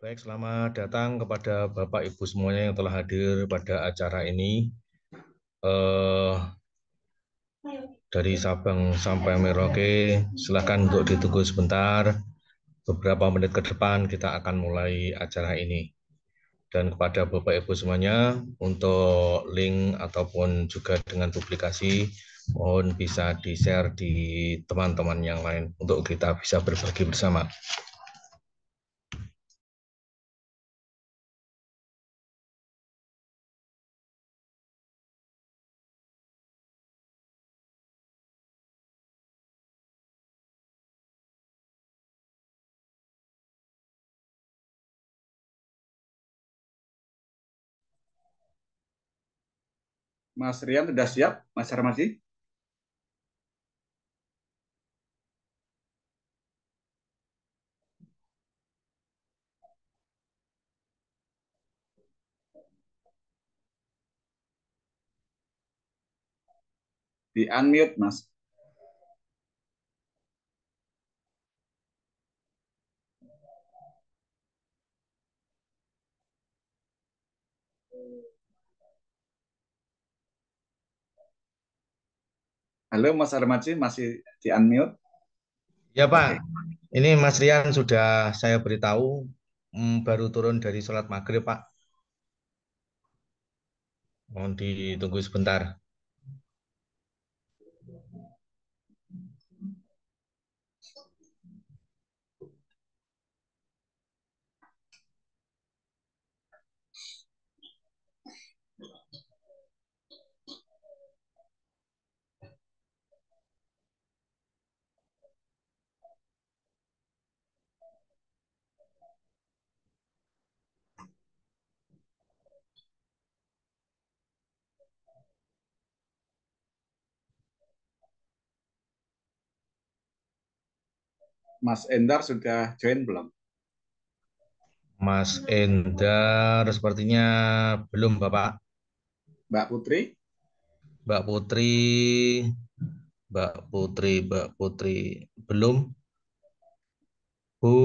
Baik, selamat datang kepada Bapak Ibu semuanya yang telah hadir pada acara ini. Eh, dari Sabang sampai Merauke, silakan untuk ditunggu sebentar. Beberapa menit ke depan kita akan mulai acara ini. Dan kepada Bapak Ibu semuanya, untuk link ataupun juga dengan publikasi, mohon bisa di-share di teman-teman yang lain untuk kita bisa berbagi bersama. Mas Rian sudah siap, Mas Armasi? Di unmute, Mas. Halo Mas Armaji, masih di unmute? Ya Pak, ini Mas Rian sudah saya beritahu mm, baru turun dari sholat maghrib Pak. Mohon ditunggu sebentar. Mas Endar sudah join belum? Mas Endar sepertinya belum, Bapak. Mbak Putri? Mbak Putri, Mbak Putri, Mbak Putri belum. Bu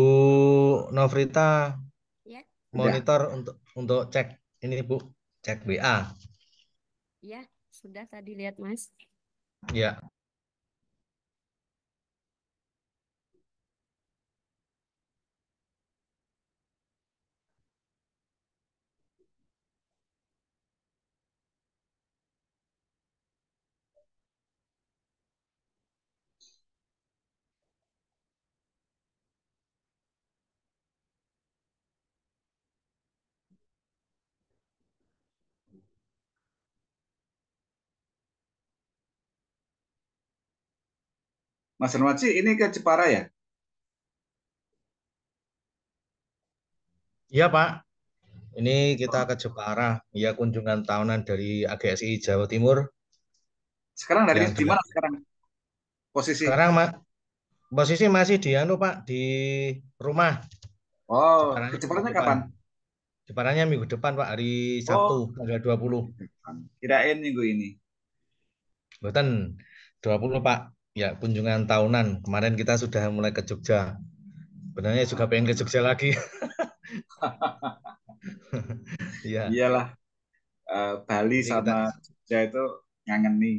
Novrita, ya. monitor ya. untuk untuk cek ini Bu, cek WA. Ya, sudah tadi lihat Mas. Ya. Mas Hermanci, ini ke Jepara ya? Iya Pak, ini kita ke Jepara, iya kunjungan tahunan dari AGSI Jawa Timur. Sekarang dari di mana sekarang? Posisi? Sekarang Pak, posisi masih di anu Pak, di rumah. Oh, Jeparanya ke Jeparanya kapan? Jeparanya minggu depan Pak, hari oh. Sabtu tanggal oh, tanggal 20. Kirain minggu ini. Betul, 20 Pak. Ya, kunjungan tahunan. Kemarin kita sudah mulai ke Jogja. Sebenarnya juga pengen ke Jogja lagi. ya. Iyalah. Eh, Bali Jadi sama kita... Jogja itu nih.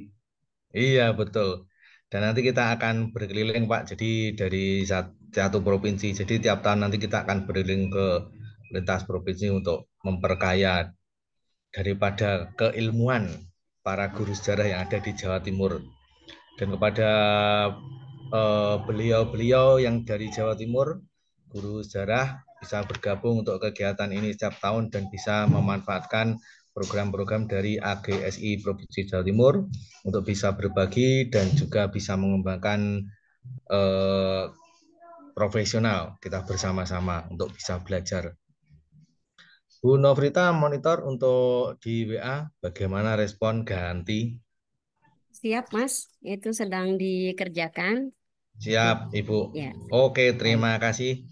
Iya, betul. Dan nanti kita akan berkeliling, Pak. Jadi dari satu provinsi. Jadi tiap tahun nanti kita akan berkeliling ke lintas provinsi untuk memperkaya daripada keilmuan para guru sejarah yang ada di Jawa Timur dan kepada eh, beliau-beliau yang dari Jawa Timur, guru sejarah bisa bergabung untuk kegiatan ini setiap tahun dan bisa memanfaatkan program-program dari AGSI Provinsi Jawa Timur untuk bisa berbagi dan juga bisa mengembangkan uh, profesional kita bersama-sama untuk bisa belajar. Bu Novrita monitor untuk di WA bagaimana respon ganti Siap, Mas. Itu sedang dikerjakan. Siap, iya. Ibu. Ya. Oke, terima kasih.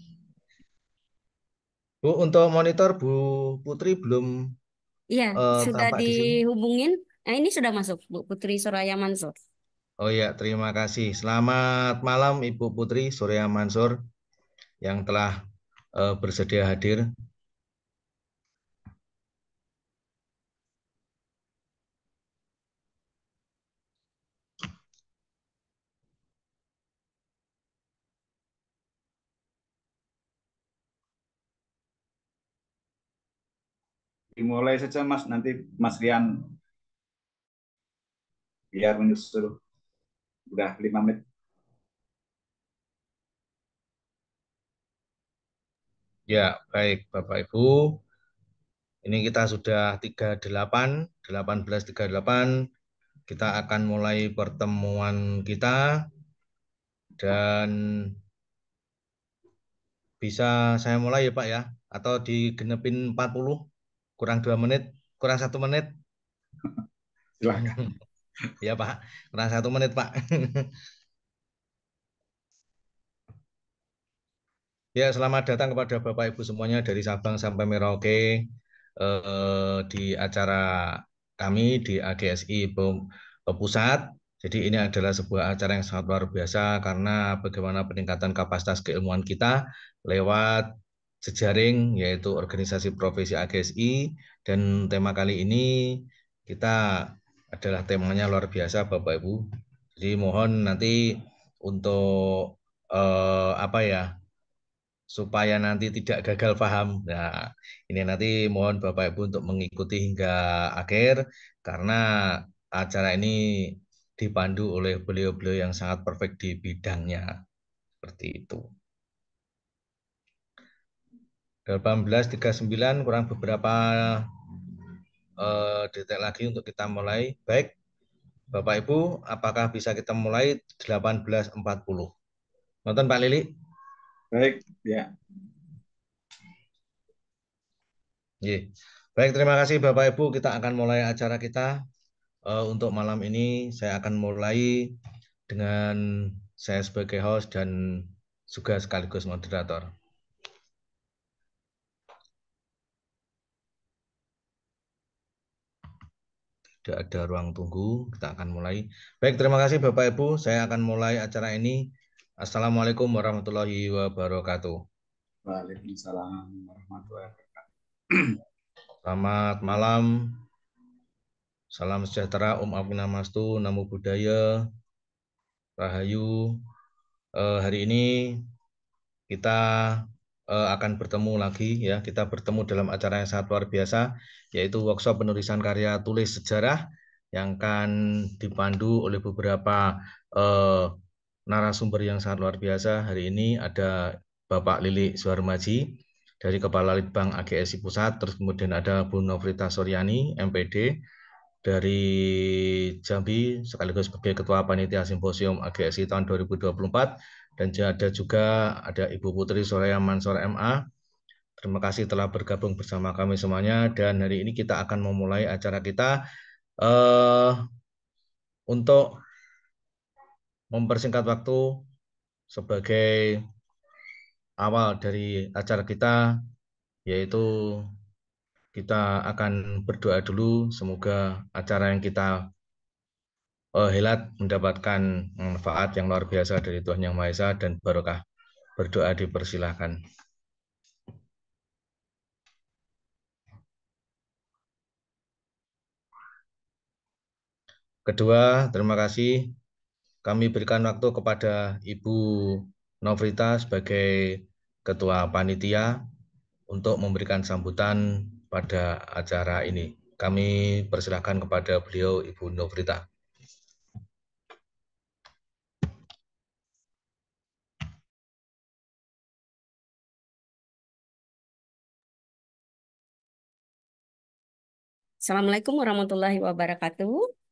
Bu, untuk monitor Bu Putri belum Iya, uh, sudah dihubungin. nah, ini sudah masuk Bu Putri Suraya Mansur. Oh ya, terima kasih. Selamat malam Ibu Putri Suraya Mansur yang telah uh, bersedia hadir dimulai saja Mas nanti Mas Rian biar menyusul udah lima menit Ya, baik Bapak Ibu. Ini kita sudah 38, 1838. Kita akan mulai pertemuan kita. Dan bisa saya mulai ya Pak ya? Atau digenepin 40? kurang dua menit, kurang satu menit. Silakan. ya Pak, kurang satu menit Pak. ya selamat datang kepada Bapak Ibu semuanya dari Sabang sampai Merauke eh, di acara kami di AGSI Pusat. Jadi ini adalah sebuah acara yang sangat luar biasa karena bagaimana peningkatan kapasitas keilmuan kita lewat Sejaring yaitu organisasi profesi AGSI dan tema kali ini kita adalah temanya luar biasa Bapak Ibu. Jadi mohon nanti untuk eh, apa ya supaya nanti tidak gagal paham. Nah, ini nanti mohon Bapak Ibu untuk mengikuti hingga akhir karena acara ini dipandu oleh beliau-beliau yang sangat perfect di bidangnya. Seperti itu. 18.39 kurang beberapa uh, eh, detail lagi untuk kita mulai. Baik, Bapak Ibu, apakah bisa kita mulai 18.40? Nonton Pak Lili? Baik, ya. Yeah. Baik, terima kasih Bapak Ibu. Kita akan mulai acara kita uh, untuk malam ini. Saya akan mulai dengan saya sebagai host dan juga sekaligus moderator. tidak ada ruang tunggu, kita akan mulai. Baik, terima kasih Bapak Ibu. Saya akan mulai acara ini. Assalamualaikum warahmatullahi wabarakatuh. Waalaikumsalam warahmatullahi wabarakatuh. Selamat malam. Salam sejahtera, Om Apinamastu, Namo Buddhaya, Rahayu. Eh, hari ini kita eh, akan bertemu lagi ya. Kita bertemu dalam acara yang sangat luar biasa yaitu workshop penulisan karya tulis sejarah yang akan dipandu oleh beberapa eh, narasumber yang sangat luar biasa. Hari ini ada Bapak Lili Suharmaji dari Kepala Litbang AGSI Pusat, terus kemudian ada Bu Novrita Suryani, MPD, dari Jambi sekaligus sebagai Ketua Panitia Simposium AGSI tahun 2024 dan ada juga ada Ibu Putri Soraya Mansor MA Terima kasih telah bergabung bersama kami semuanya dan hari ini kita akan memulai acara kita uh, untuk mempersingkat waktu sebagai awal dari acara kita yaitu kita akan berdoa dulu semoga acara yang kita uh, helat mendapatkan manfaat yang luar biasa dari Tuhan Yang Maha Esa dan barokah. Berdoa dipersilahkan. Kedua, terima kasih kami berikan waktu kepada Ibu Novrita sebagai Ketua Panitia untuk memberikan sambutan pada acara ini. Kami persilahkan kepada beliau Ibu Novrita. Assalamualaikum warahmatullahi wabarakatuh.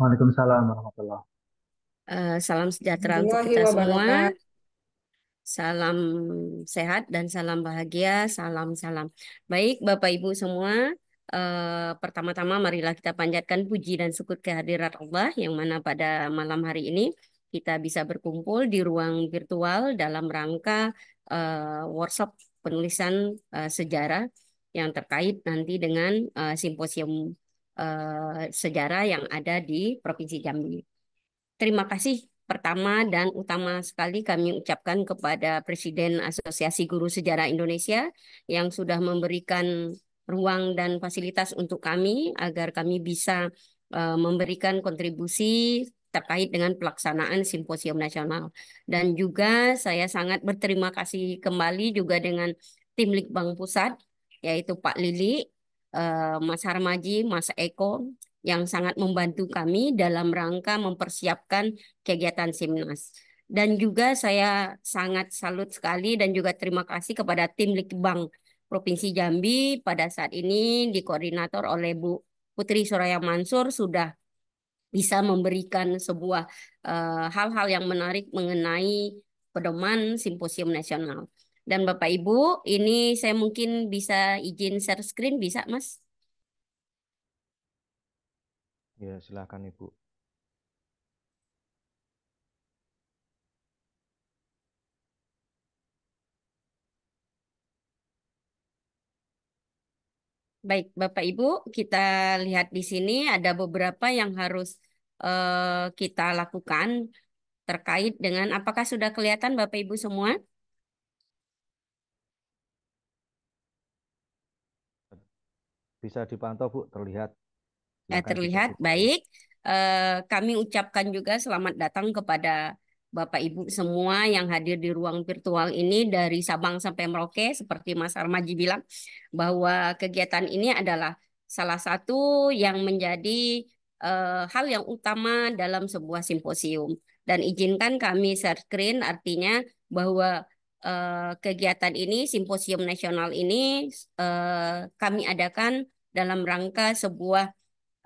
Waalaikumsalam warahmatullahi eh, salam sejahtera untuk kita semua. Salam sehat dan salam bahagia. Salam-salam. Baik, Bapak Ibu semua. Uh, pertama-tama marilah kita panjatkan puji dan syukur kehadirat Allah yang mana pada malam hari ini kita bisa berkumpul di ruang virtual dalam rangka uh, workshop penulisan uh, sejarah yang terkait nanti dengan uh, simposium Eh, sejarah yang ada di Provinsi Jambi. Terima kasih pertama dan utama sekali kami ucapkan kepada Presiden Asosiasi Guru Sejarah Indonesia yang sudah memberikan ruang dan fasilitas untuk kami agar kami bisa eh, memberikan kontribusi terkait dengan pelaksanaan simposium nasional. Dan juga saya sangat berterima kasih kembali juga dengan tim Likbang Pusat yaitu Pak Lili Eh, Mas Harmaji, Mas Eko yang sangat membantu kami dalam rangka mempersiapkan kegiatan Simnas. Dan juga saya sangat salut sekali dan juga terima kasih kepada tim Likbang Provinsi Jambi pada saat ini dikoordinator oleh Bu Putri Soraya Mansur sudah bisa memberikan sebuah eh, hal-hal uh, hal -hal yang menarik mengenai pedoman simposium nasional dan Bapak Ibu. Ini saya mungkin bisa izin share screen, bisa Mas? Ya, silakan Ibu. Baik, Bapak Ibu, kita lihat di sini ada beberapa yang harus uh, kita lakukan terkait dengan apakah sudah kelihatan Bapak Ibu semua? bisa dipantau Bu terlihat. ya, terlihat kita, baik. Eh, kami ucapkan juga selamat datang kepada Bapak Ibu semua yang hadir di ruang virtual ini dari Sabang sampai Merauke seperti Mas Armaji bilang bahwa kegiatan ini adalah salah satu yang menjadi eh, hal yang utama dalam sebuah simposium dan izinkan kami share screen artinya bahwa Eh, kegiatan ini, simposium nasional ini eh, kami adakan dalam rangka sebuah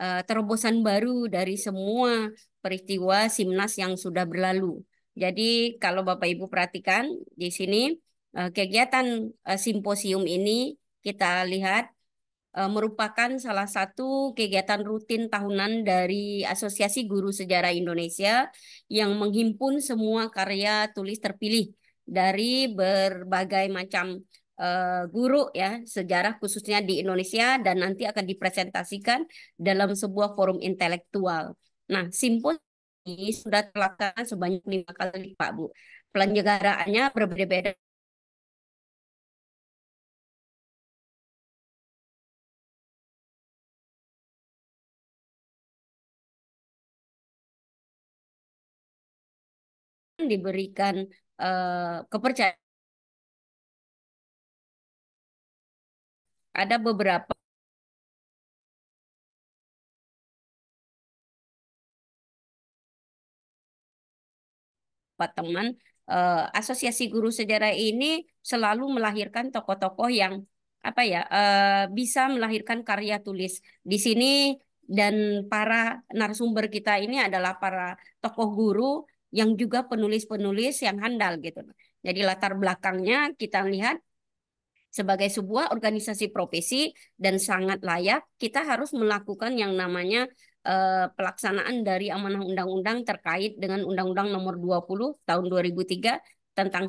eh, terobosan baru dari semua peristiwa Simnas yang sudah berlalu. Jadi kalau Bapak Ibu perhatikan di sini kegiatan simposium ini kita lihat merupakan salah satu kegiatan rutin tahunan dari Asosiasi Guru Sejarah Indonesia yang menghimpun semua karya tulis terpilih dari berbagai macam uh, guru ya sejarah khususnya di Indonesia dan nanti akan dipresentasikan dalam sebuah forum intelektual. Nah, simpul ini sudah terlaksana sebanyak lima kali Pak Bu. Penyelenggaraannya berbeda-beda diberikan Eh, kepercayaan ada beberapa teman eh, asosiasi guru sejarah ini selalu melahirkan tokoh-tokoh yang apa ya eh, bisa melahirkan karya tulis di sini dan para narasumber kita ini adalah para tokoh guru yang juga penulis-penulis yang handal gitu. Jadi latar belakangnya kita lihat sebagai sebuah organisasi profesi dan sangat layak kita harus melakukan yang namanya uh, pelaksanaan dari amanah undang-undang terkait dengan Undang-Undang Nomor 20 Tahun 2003 tentang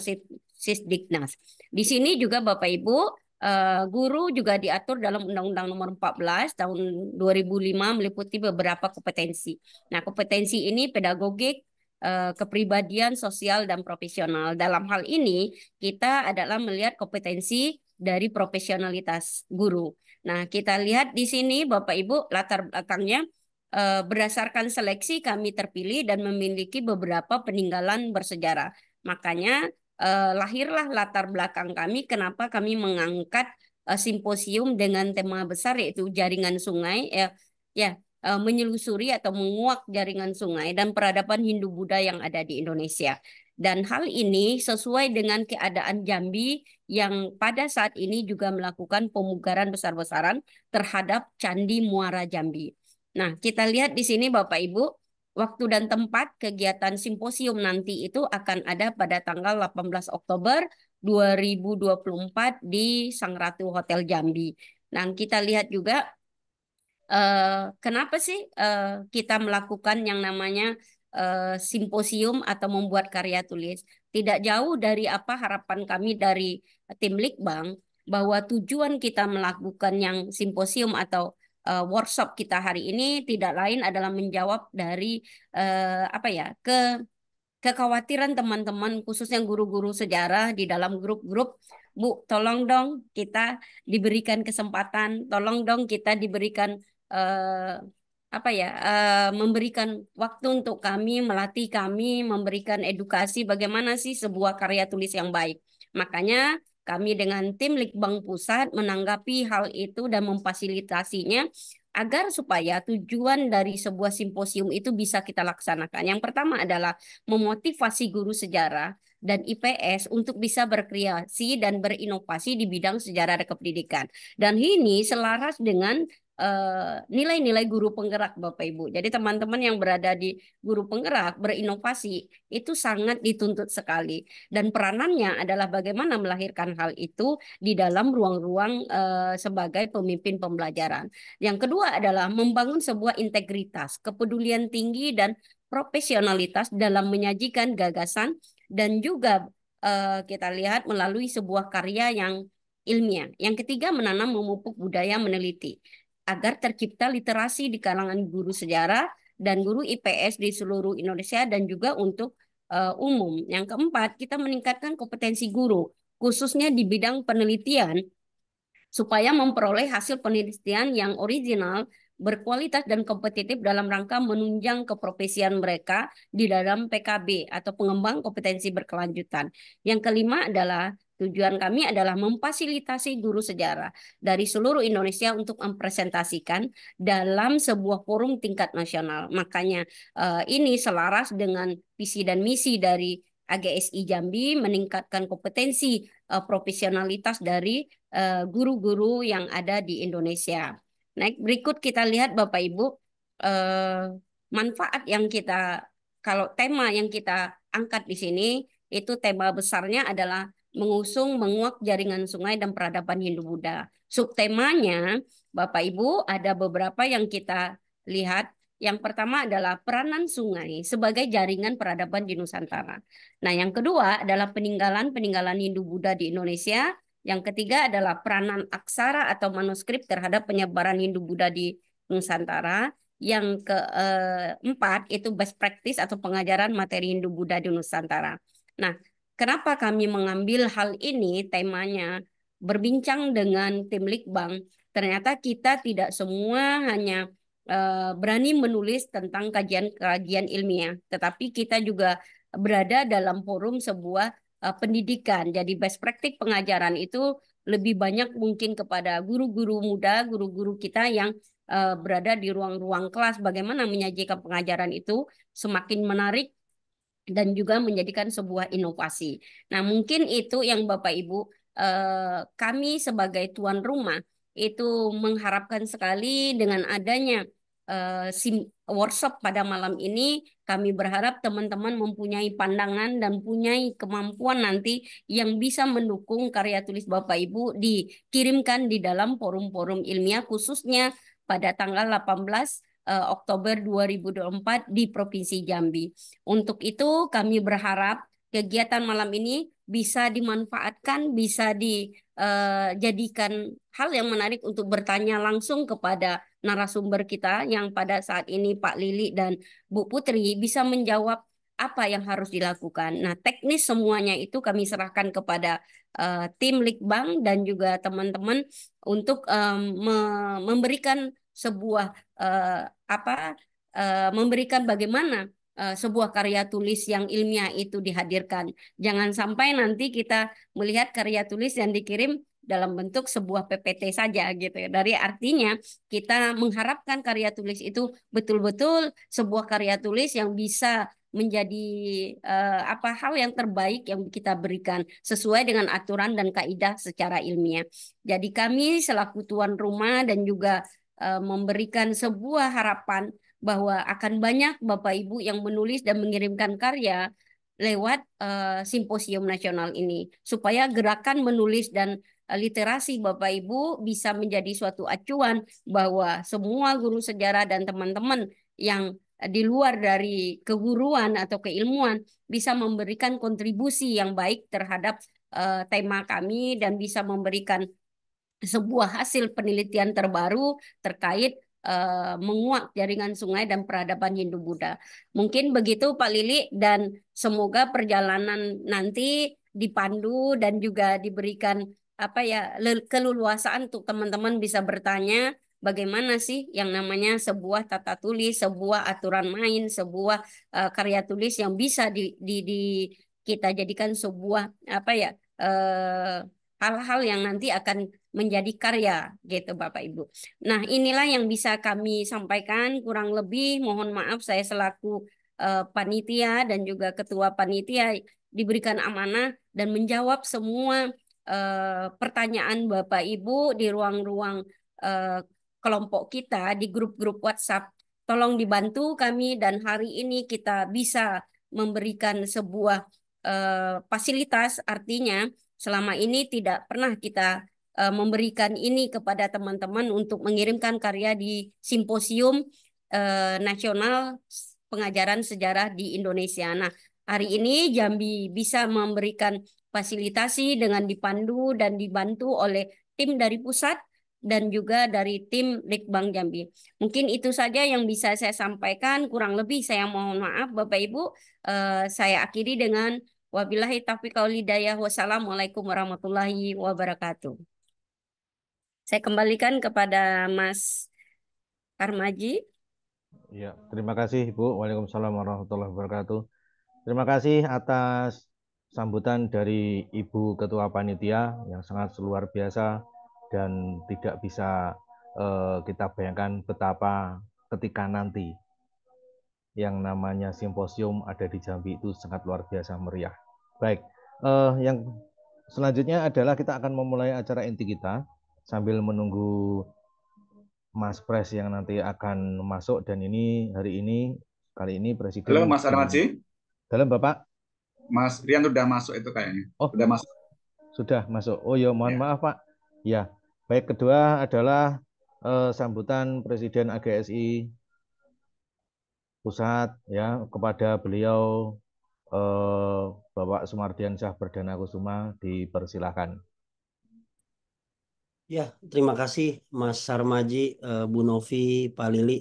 Sisdiknas. Di sini juga Bapak Ibu eh, guru juga diatur dalam Undang-Undang Nomor 14 tahun 2005 meliputi beberapa kompetensi. Nah, kompetensi ini pedagogik, Eh, kepribadian sosial dan profesional. Dalam hal ini, kita adalah melihat kompetensi dari profesionalitas guru. Nah, kita lihat di sini, Bapak Ibu, latar belakangnya eh, berdasarkan seleksi kami terpilih dan memiliki beberapa peninggalan bersejarah. Makanya eh, lahirlah latar belakang kami kenapa kami mengangkat simposium dengan tema besar yaitu jaringan sungai ya, ya Eh, menyelusuri atau menguak jaringan sungai dan peradaban Hindu Buddha yang ada di Indonesia. Dan hal ini sesuai dengan keadaan Jambi yang pada saat ini juga melakukan pemugaran besar-besaran terhadap Candi Muara Jambi. Nah, kita lihat di sini Bapak Ibu, waktu dan tempat kegiatan simposium nanti itu akan ada pada tanggal 18 Oktober 2024 di Sang Ratu Hotel Jambi. Nah, kita lihat juga Eh, kenapa sih uh, kita melakukan yang namanya uh, simposium atau membuat karya tulis. Tidak jauh dari apa harapan kami dari tim Likbang bahwa tujuan kita melakukan yang simposium atau uh, workshop kita hari ini tidak lain adalah menjawab dari uh, apa ya ke kekhawatiran teman-teman khususnya guru-guru sejarah di dalam grup-grup Bu, tolong dong kita diberikan kesempatan, tolong dong kita diberikan uh, apa ya uh, memberikan waktu untuk kami melatih kami memberikan edukasi bagaimana sih sebuah karya tulis yang baik makanya kami dengan tim Likbang Pusat menanggapi hal itu dan memfasilitasinya agar supaya tujuan dari sebuah simposium itu bisa kita laksanakan. Yang pertama adalah memotivasi guru sejarah dan IPS untuk bisa berkreasi dan berinovasi di bidang sejarah dan kependidikan. Dan ini selaras dengan Eh, nilai-nilai guru penggerak Bapak Ibu. Jadi teman-teman yang berada di guru penggerak berinovasi itu sangat dituntut sekali dan peranannya adalah bagaimana melahirkan hal itu di dalam ruang-ruang uh, sebagai pemimpin pembelajaran. Yang kedua adalah membangun sebuah integritas, kepedulian tinggi dan profesionalitas dalam menyajikan gagasan dan juga uh, kita lihat melalui sebuah karya yang ilmiah. Yang ketiga menanam memupuk budaya meneliti agar tercipta literasi di kalangan guru sejarah dan guru IPS di seluruh Indonesia dan juga untuk uh, umum. Yang keempat, kita meningkatkan kompetensi guru, khususnya di bidang penelitian, supaya memperoleh hasil penelitian yang original, berkualitas dan kompetitif dalam rangka menunjang keprofesian mereka di dalam PKB atau pengembang kompetensi berkelanjutan. Yang kelima adalah Tujuan kami adalah memfasilitasi guru sejarah dari seluruh Indonesia untuk mempresentasikan dalam sebuah forum tingkat nasional. Makanya eh, ini selaras dengan visi dan misi dari AGSI Jambi meningkatkan kompetensi eh, profesionalitas dari eh, guru-guru yang ada di Indonesia. Naik berikut kita lihat Bapak Ibu manfaat yang kita kalau tema yang kita angkat di sini itu tema besarnya adalah mengusung menguak jaringan sungai dan peradaban Hindu-Buddha. Subtemanya, Bapak Ibu, ada beberapa yang kita lihat. Yang pertama adalah peranan sungai sebagai jaringan peradaban di Nusantara. Nah, yang kedua adalah peninggalan-peninggalan Hindu-Buddha di Indonesia. Yang ketiga adalah peranan aksara atau manuskrip terhadap penyebaran Hindu-Buddha di Nusantara. Yang keempat itu best practice atau pengajaran materi Hindu-Buddha di Nusantara. Nah, Kenapa kami mengambil hal ini temanya berbincang dengan tim likbang? ternyata kita tidak semua hanya eh, berani menulis tentang kajian-kajian ilmiah, tetapi kita juga berada dalam forum sebuah eh, pendidikan. Jadi best practice pengajaran itu lebih banyak mungkin kepada guru-guru muda, guru-guru kita yang eh, berada di ruang-ruang kelas bagaimana menyajikan pengajaran itu semakin menarik dan juga menjadikan sebuah inovasi. Nah, mungkin itu yang Bapak Ibu eh, kami sebagai tuan rumah itu mengharapkan sekali dengan adanya eh, workshop pada malam ini kami berharap teman-teman mempunyai pandangan dan punyai kemampuan nanti yang bisa mendukung karya tulis Bapak Ibu dikirimkan di dalam forum-forum ilmiah khususnya pada tanggal 18 uh, Oktober 2024 di Provinsi Jambi. Untuk itu kami berharap kegiatan malam ini bisa dimanfaatkan, bisa dijadikan eh, uh, hal yang menarik untuk bertanya langsung kepada narasumber kita yang pada saat ini Pak Lili dan Bu Putri bisa menjawab apa yang harus dilakukan. Nah, teknis semuanya itu kami serahkan kepada uh, tim Likbang dan juga teman-teman untuk um, me memberikan sebuah uh, apa uh, memberikan bagaimana uh, sebuah karya tulis yang ilmiah itu dihadirkan. Jangan sampai nanti kita melihat karya tulis yang dikirim dalam bentuk sebuah PPT saja gitu ya. Dari artinya kita mengharapkan karya tulis itu betul-betul sebuah karya tulis yang bisa menjadi uh, apa hal yang terbaik yang kita berikan sesuai dengan aturan dan kaidah secara ilmiah. Jadi kami selaku tuan rumah dan juga Eh, memberikan sebuah harapan bahwa akan banyak Bapak Ibu yang menulis dan mengirimkan karya lewat uh, simposium nasional ini supaya gerakan menulis dan uh, literasi Bapak Ibu bisa menjadi suatu acuan bahwa semua guru sejarah dan teman-teman yang di luar dari keguruan atau keilmuan bisa memberikan kontribusi yang baik terhadap uh, tema kami dan bisa memberikan sebuah hasil penelitian terbaru terkait uh, eh, menguak jaringan sungai dan peradaban Hindu-Buddha. Mungkin begitu Pak Lili dan semoga perjalanan nanti dipandu dan juga diberikan apa ya keluluasaan untuk teman-teman bisa bertanya bagaimana sih yang namanya sebuah tata tulis, sebuah aturan main, sebuah uh, karya tulis yang bisa di, di, di kita jadikan sebuah apa ya eh, hal-hal uh, hal -hal yang nanti akan menjadi karya gitu Bapak Ibu. Nah, inilah yang bisa kami sampaikan kurang lebih mohon maaf saya selaku uh, panitia dan juga ketua panitia diberikan amanah dan menjawab semua uh, pertanyaan Bapak Ibu di ruang-ruang uh, kelompok kita di grup-grup WhatsApp. Tolong dibantu kami dan hari ini kita bisa memberikan sebuah uh, fasilitas artinya selama ini tidak pernah kita uh, memberikan ini kepada teman-teman untuk mengirimkan karya di simposium uh, nasional pengajaran sejarah di Indonesia. Nah, hari ini Jambi bisa memberikan fasilitasi dengan dipandu dan dibantu oleh tim dari pusat dan juga dari tim Litbang Jambi. Mungkin itu saja yang bisa saya sampaikan. Kurang lebih saya mohon maaf Bapak Ibu. Uh, saya akhiri dengan wabillahi taufiq hidayah Wassalamualaikum warahmatullahi wabarakatuh. Saya kembalikan kepada Mas Armaji. Ya, terima kasih Ibu. Waalaikumsalam warahmatullahi wabarakatuh. Terima kasih atas sambutan dari Ibu Ketua Panitia yang sangat luar biasa dan tidak bisa eh, kita bayangkan betapa ketika nanti yang namanya simposium ada di Jambi itu sangat luar biasa meriah. Baik, eh, yang selanjutnya adalah kita akan memulai acara inti kita sambil menunggu Mas Pres yang nanti akan masuk dan ini hari ini kali ini presiden. Halo Mas sih? Dalam Bapak. Mas Rian sudah masuk itu kayaknya. Oh, sudah masuk. Sudah masuk. Oh ya, mohon ya. maaf Pak. Ya, baik kedua adalah eh, sambutan Presiden AGSI pusat ya kepada beliau eh, Bapak Sumardian Syah Perdana Kusuma dipersilahkan. Ya, terima kasih Mas Sarmaji, eh, Bu Novi, Pak Lili,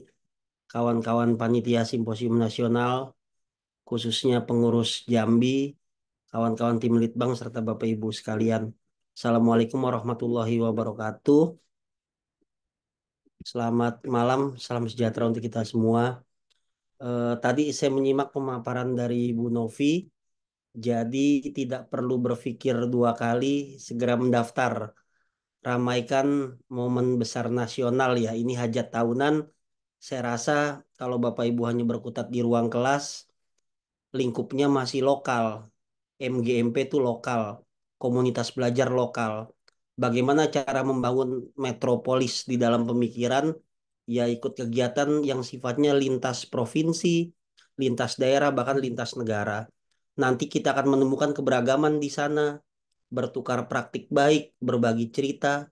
kawan-kawan panitia Simposium Nasional, khususnya pengurus Jambi, kawan-kawan tim Litbang, serta Bapak Ibu sekalian. Assalamualaikum warahmatullahi wabarakatuh. Selamat malam, salam sejahtera untuk kita semua. Eh, tadi saya menyimak pemaparan dari Bu Novi, jadi tidak perlu berpikir dua kali, segera mendaftar ramaikan momen besar nasional ya. Ini hajat tahunan. Saya rasa kalau Bapak Ibu hanya berkutat di ruang kelas, lingkupnya masih lokal. MGMP itu lokal, komunitas belajar lokal. Bagaimana cara membangun metropolis di dalam pemikiran? Ya ikut kegiatan yang sifatnya lintas provinsi, lintas daerah, bahkan lintas negara. Nanti kita akan menemukan keberagaman di sana bertukar praktik baik, berbagi cerita.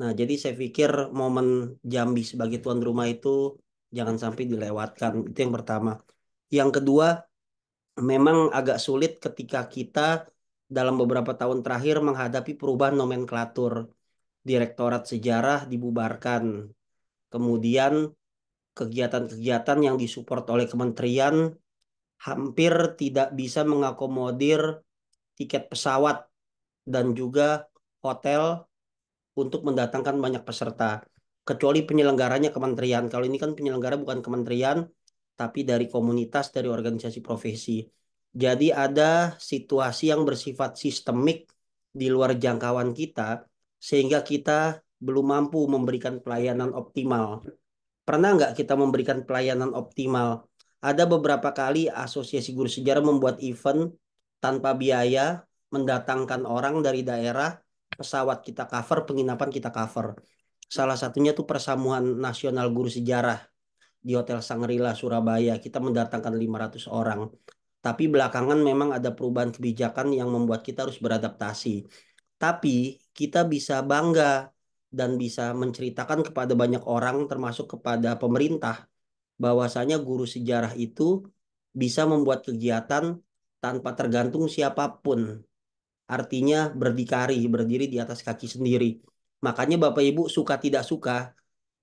Nah, jadi saya pikir momen Jambi sebagai tuan rumah itu jangan sampai dilewatkan. Itu yang pertama. Yang kedua, memang agak sulit ketika kita dalam beberapa tahun terakhir menghadapi perubahan nomenklatur. Direktorat Sejarah dibubarkan. Kemudian kegiatan-kegiatan yang disupport oleh kementerian hampir tidak bisa mengakomodir tiket pesawat dan juga hotel untuk mendatangkan banyak peserta. Kecuali penyelenggaranya kementerian. Kalau ini kan penyelenggara bukan kementerian, tapi dari komunitas, dari organisasi profesi. Jadi ada situasi yang bersifat sistemik di luar jangkauan kita, sehingga kita belum mampu memberikan pelayanan optimal. Pernah nggak kita memberikan pelayanan optimal? Ada beberapa kali Asosiasi Guru Sejarah membuat event tanpa biaya mendatangkan orang dari daerah, pesawat kita cover, penginapan kita cover. Salah satunya tuh persamuan Nasional Guru Sejarah di Hotel Sangrila Surabaya. Kita mendatangkan 500 orang. Tapi belakangan memang ada perubahan kebijakan yang membuat kita harus beradaptasi. Tapi kita bisa bangga dan bisa menceritakan kepada banyak orang termasuk kepada pemerintah bahwasanya guru sejarah itu bisa membuat kegiatan tanpa tergantung siapapun artinya berdikari, berdiri di atas kaki sendiri. Makanya Bapak Ibu suka tidak suka,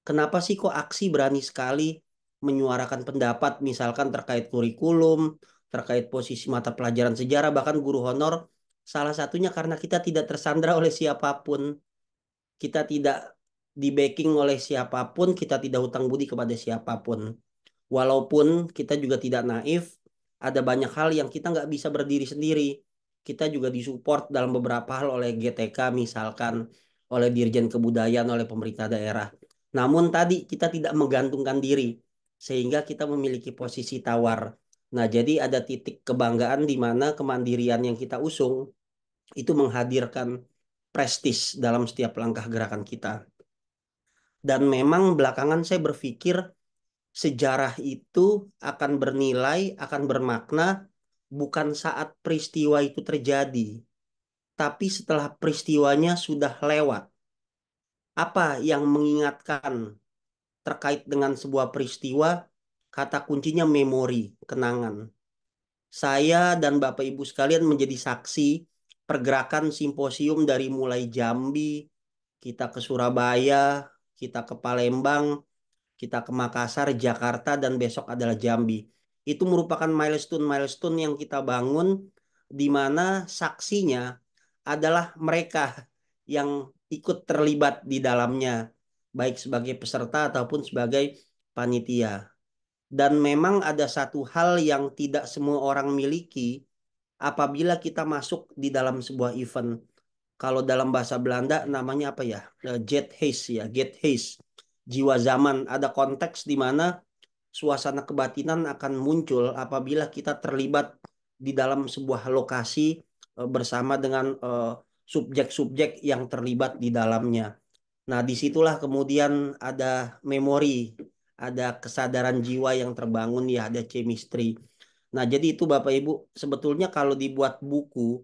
kenapa sih kok aksi berani sekali menyuarakan pendapat misalkan terkait kurikulum, terkait posisi mata pelajaran sejarah, bahkan guru honor, salah satunya karena kita tidak tersandra oleh siapapun. Kita tidak di backing oleh siapapun, kita tidak hutang budi kepada siapapun. Walaupun kita juga tidak naif, ada banyak hal yang kita nggak bisa berdiri sendiri kita juga disupport dalam beberapa hal oleh GTK misalkan oleh Dirjen Kebudayaan oleh pemerintah daerah. Namun tadi kita tidak menggantungkan diri sehingga kita memiliki posisi tawar. Nah, jadi ada titik kebanggaan di mana kemandirian yang kita usung itu menghadirkan prestis dalam setiap langkah gerakan kita. Dan memang belakangan saya berpikir sejarah itu akan bernilai, akan bermakna bukan saat peristiwa itu terjadi, tapi setelah peristiwanya sudah lewat. Apa yang mengingatkan terkait dengan sebuah peristiwa? Kata kuncinya memori, kenangan. Saya dan Bapak Ibu sekalian menjadi saksi pergerakan simposium dari mulai Jambi, kita ke Surabaya, kita ke Palembang, kita ke Makassar, Jakarta, dan besok adalah Jambi itu merupakan milestone-milestone yang kita bangun di mana saksinya adalah mereka yang ikut terlibat di dalamnya baik sebagai peserta ataupun sebagai panitia. Dan memang ada satu hal yang tidak semua orang miliki apabila kita masuk di dalam sebuah event. Kalau dalam bahasa Belanda namanya apa ya? Eh, jet haze ya, jet haze. Jiwa zaman ada konteks di mana suasana kebatinan akan muncul apabila kita terlibat di dalam sebuah lokasi eh, bersama dengan eh, subjek-subjek yang terlibat di dalamnya. Nah, disitulah kemudian ada memori, ada kesadaran jiwa yang terbangun, ya, ada chemistry. Nah, jadi itu Bapak Ibu, sebetulnya kalau dibuat buku,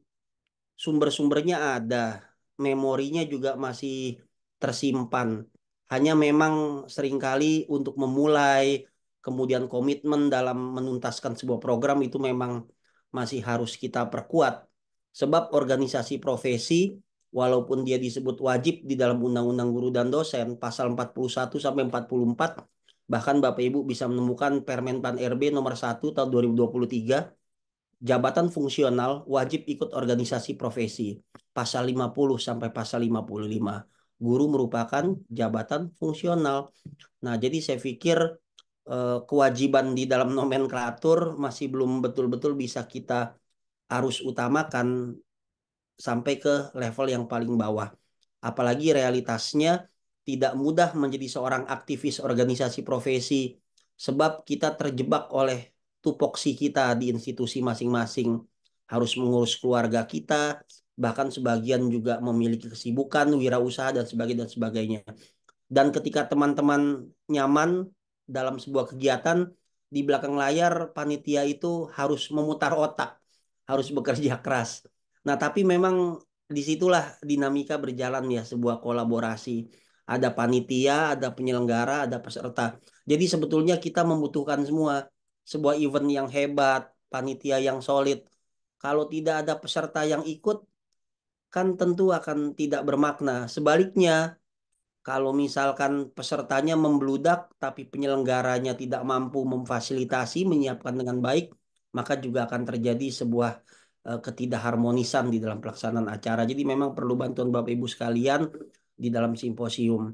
sumber-sumbernya ada, memorinya juga masih tersimpan. Hanya memang seringkali untuk memulai, kemudian komitmen dalam menuntaskan sebuah program itu memang masih harus kita perkuat. Sebab organisasi profesi walaupun dia disebut wajib di dalam Undang-Undang Guru dan Dosen pasal 41 sampai 44 bahkan Bapak Ibu bisa menemukan Permen Pan RB nomor 1 tahun 2023 jabatan fungsional wajib ikut organisasi profesi pasal 50 sampai pasal 55. Guru merupakan jabatan fungsional. Nah, jadi saya pikir Eh, kewajiban di dalam nomenklatur masih belum betul-betul bisa kita arus utamakan sampai ke level yang paling bawah. Apalagi realitasnya tidak mudah menjadi seorang aktivis organisasi profesi sebab kita terjebak oleh tupoksi kita di institusi masing-masing. Harus mengurus keluarga kita, bahkan sebagian juga memiliki kesibukan, wirausaha dan sebagainya dan sebagainya. Dan ketika teman-teman nyaman dalam sebuah kegiatan di belakang layar panitia itu harus memutar otak, harus bekerja keras. Nah, tapi memang disitulah dinamika berjalan ya sebuah kolaborasi. Ada panitia, ada penyelenggara, ada peserta. Jadi sebetulnya kita membutuhkan semua sebuah event yang hebat, panitia yang solid. Kalau tidak ada peserta yang ikut, kan tentu akan tidak bermakna. Sebaliknya, kalau misalkan pesertanya membludak tapi penyelenggaranya tidak mampu memfasilitasi menyiapkan dengan baik maka juga akan terjadi sebuah eh, ketidakharmonisan di dalam pelaksanaan acara. Jadi memang perlu bantuan Bapak Ibu sekalian di dalam simposium.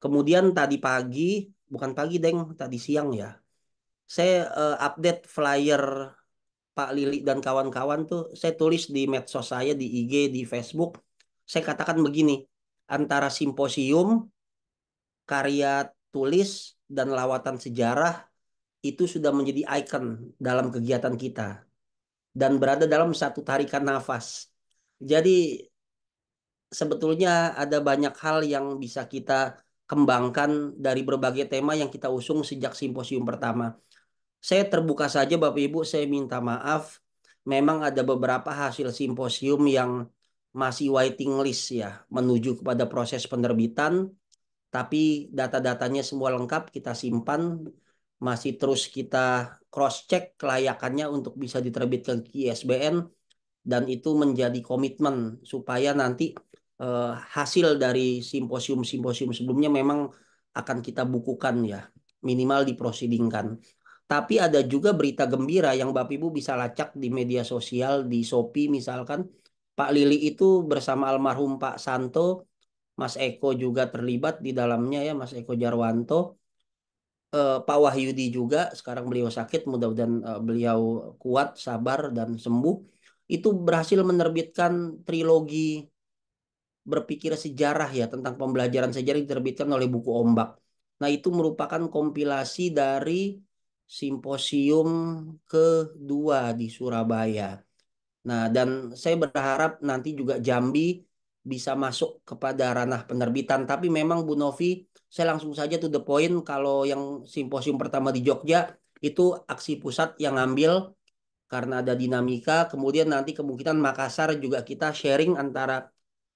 Kemudian tadi pagi, bukan pagi Deng, tadi siang ya. Saya uh, update flyer Pak Lili dan kawan-kawan tuh saya tulis di medsos saya di IG, di Facebook. Saya katakan begini, antara simposium karya tulis dan lawatan sejarah itu sudah menjadi ikon dalam kegiatan kita dan berada dalam satu tarikan nafas. Jadi sebetulnya ada banyak hal yang bisa kita kembangkan dari berbagai tema yang kita usung sejak simposium pertama. Saya terbuka saja Bapak Ibu, saya minta maaf. Memang ada beberapa hasil simposium yang masih waiting list ya menuju kepada proses penerbitan tapi data-datanya semua lengkap kita simpan masih terus kita cross check kelayakannya untuk bisa diterbitkan ke ISBN dan itu menjadi komitmen supaya nanti eh, hasil dari simposium-simposium sebelumnya memang akan kita bukukan ya minimal diprosidingkan. Tapi ada juga berita gembira yang Bapak Ibu bisa lacak di media sosial di Shopee misalkan Pak Lili itu bersama almarhum Pak Santo Mas Eko juga terlibat di dalamnya ya Mas Eko Jarwanto eh, Pak Wahyudi juga sekarang beliau sakit mudah-mudahan eh, beliau kuat sabar dan sembuh itu berhasil menerbitkan trilogi berpikir sejarah ya tentang pembelajaran sejarah diterbitkan oleh buku Ombak. Nah itu merupakan kompilasi dari simposium kedua di Surabaya. Nah dan saya berharap nanti juga Jambi bisa masuk kepada ranah penerbitan. Tapi memang Bu Novi, saya langsung saja to the point kalau yang simposium pertama di Jogja itu aksi pusat yang ngambil karena ada dinamika. Kemudian nanti kemungkinan Makassar juga kita sharing antara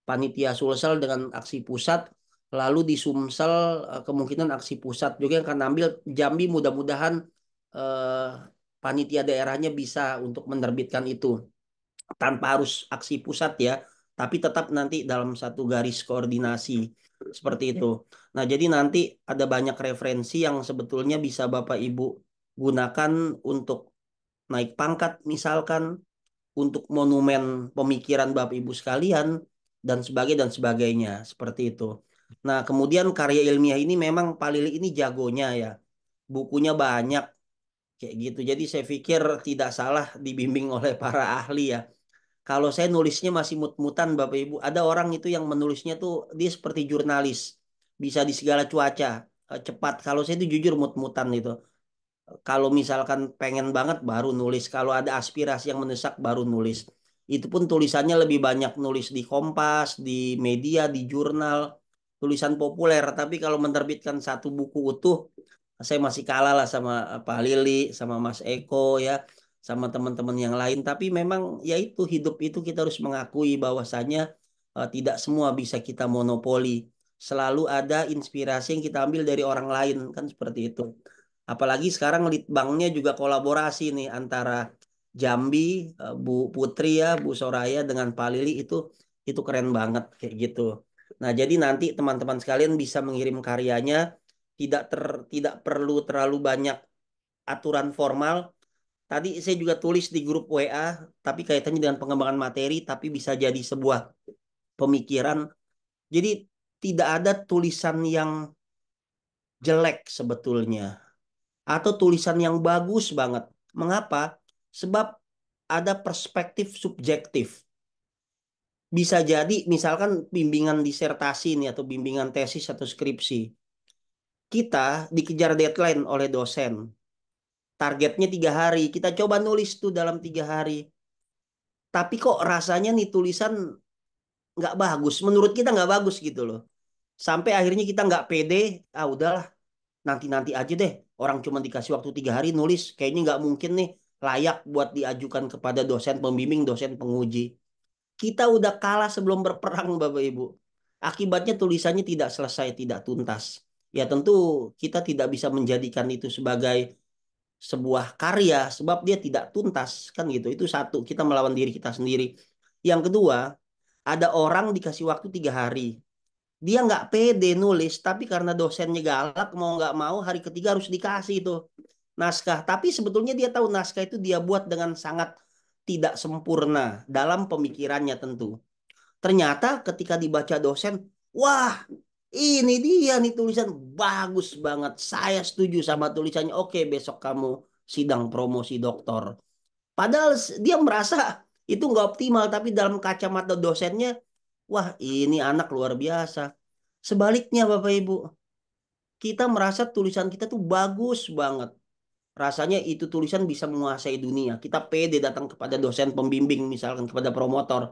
panitia Sulsel dengan aksi pusat. Lalu di Sumsel eh, kemungkinan aksi pusat juga yang akan ambil Jambi mudah-mudahan eh, panitia daerahnya bisa untuk menerbitkan itu tanpa harus aksi pusat ya tapi tetap nanti dalam satu garis koordinasi seperti iya. itu. Nah, jadi nanti ada banyak referensi yang sebetulnya bisa Bapak Ibu gunakan untuk naik pangkat misalkan untuk monumen pemikiran Bapak Ibu sekalian dan sebagainya dan sebagainya seperti itu. Nah, kemudian karya ilmiah ini memang Palili ini jagonya ya. Bukunya banyak kayak gitu. Jadi saya pikir tidak salah dibimbing oleh para ahli ya kalau saya nulisnya masih mut-mutan Bapak Ibu, ada orang itu yang menulisnya tuh dia seperti jurnalis. Bisa di segala cuaca, eh, cepat. Kalau saya itu jujur mut-mutan itu. Kalau misalkan pengen banget baru nulis, kalau ada aspirasi yang mendesak baru nulis. Itu pun tulisannya lebih banyak nulis di Kompas, di media, di jurnal, tulisan populer. Tapi kalau menerbitkan satu buku utuh, saya masih kalah lah sama eh, Pak Lili, sama Mas Eko ya sama teman-teman yang lain tapi memang yaitu hidup itu kita harus mengakui bahwasanya uh, eh, tidak semua bisa kita monopoli selalu ada inspirasi yang kita ambil dari orang lain kan seperti itu apalagi sekarang litbangnya juga kolaborasi nih antara Jambi uh, Bu Putri ya Bu Soraya dengan Pak Lili itu itu keren banget kayak gitu nah jadi nanti teman-teman sekalian bisa mengirim karyanya tidak ter tidak perlu terlalu banyak aturan formal Tadi saya juga tulis di grup WA, tapi kaitannya dengan pengembangan materi, tapi bisa jadi sebuah pemikiran. Jadi tidak ada tulisan yang jelek sebetulnya. Atau tulisan yang bagus banget. Mengapa? Sebab ada perspektif subjektif. Bisa jadi misalkan bimbingan disertasi ini atau bimbingan tesis atau skripsi. Kita dikejar deadline oleh dosen targetnya tiga hari kita coba nulis tuh dalam tiga hari tapi kok rasanya nih tulisan nggak bagus menurut kita nggak bagus gitu loh sampai akhirnya kita nggak pede ah udahlah nanti nanti aja deh orang cuma dikasih waktu tiga hari nulis kayaknya nggak mungkin nih layak buat diajukan kepada dosen pembimbing dosen penguji kita udah kalah sebelum berperang bapak ibu akibatnya tulisannya tidak selesai tidak tuntas ya tentu kita tidak bisa menjadikan itu sebagai sebuah karya sebab dia tidak tuntas kan gitu itu satu kita melawan diri kita sendiri yang kedua ada orang dikasih waktu tiga hari dia nggak pede nulis tapi karena dosennya galak mau nggak mau hari ketiga harus dikasih itu naskah tapi sebetulnya dia tahu naskah itu dia buat dengan sangat tidak sempurna dalam pemikirannya tentu ternyata ketika dibaca dosen wah ini dia nih tulisan bagus banget. Saya setuju sama tulisannya. Oke, besok kamu sidang promosi doktor. Padahal dia merasa itu nggak optimal, tapi dalam kacamata dosennya, wah ini anak luar biasa. Sebaliknya Bapak Ibu, kita merasa tulisan kita tuh bagus banget. Rasanya itu tulisan bisa menguasai dunia. Kita pede datang kepada dosen pembimbing, misalkan kepada promotor.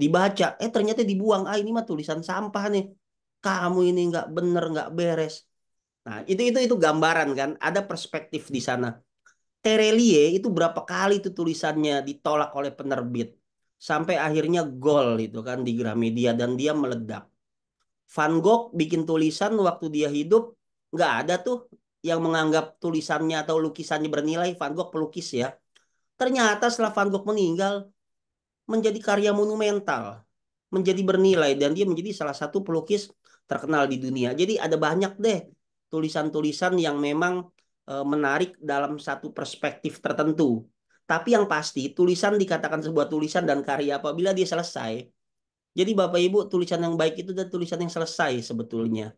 Dibaca, eh ternyata dibuang. Ah ini mah tulisan sampah nih kamu ini nggak bener nggak beres nah itu itu itu gambaran kan ada perspektif di sana Terelie itu berapa kali itu tulisannya ditolak oleh penerbit sampai akhirnya gol itu kan di Gramedia dan dia meledak Van Gogh bikin tulisan waktu dia hidup nggak ada tuh yang menganggap tulisannya atau lukisannya bernilai Van Gogh pelukis ya ternyata setelah Van Gogh meninggal menjadi karya monumental menjadi bernilai dan dia menjadi salah satu pelukis terkenal di dunia. Jadi ada banyak deh tulisan-tulisan yang memang eh, menarik dalam satu perspektif tertentu. Tapi yang pasti tulisan dikatakan sebuah tulisan dan karya apabila dia selesai. Jadi Bapak Ibu tulisan yang baik itu dan tulisan yang selesai sebetulnya.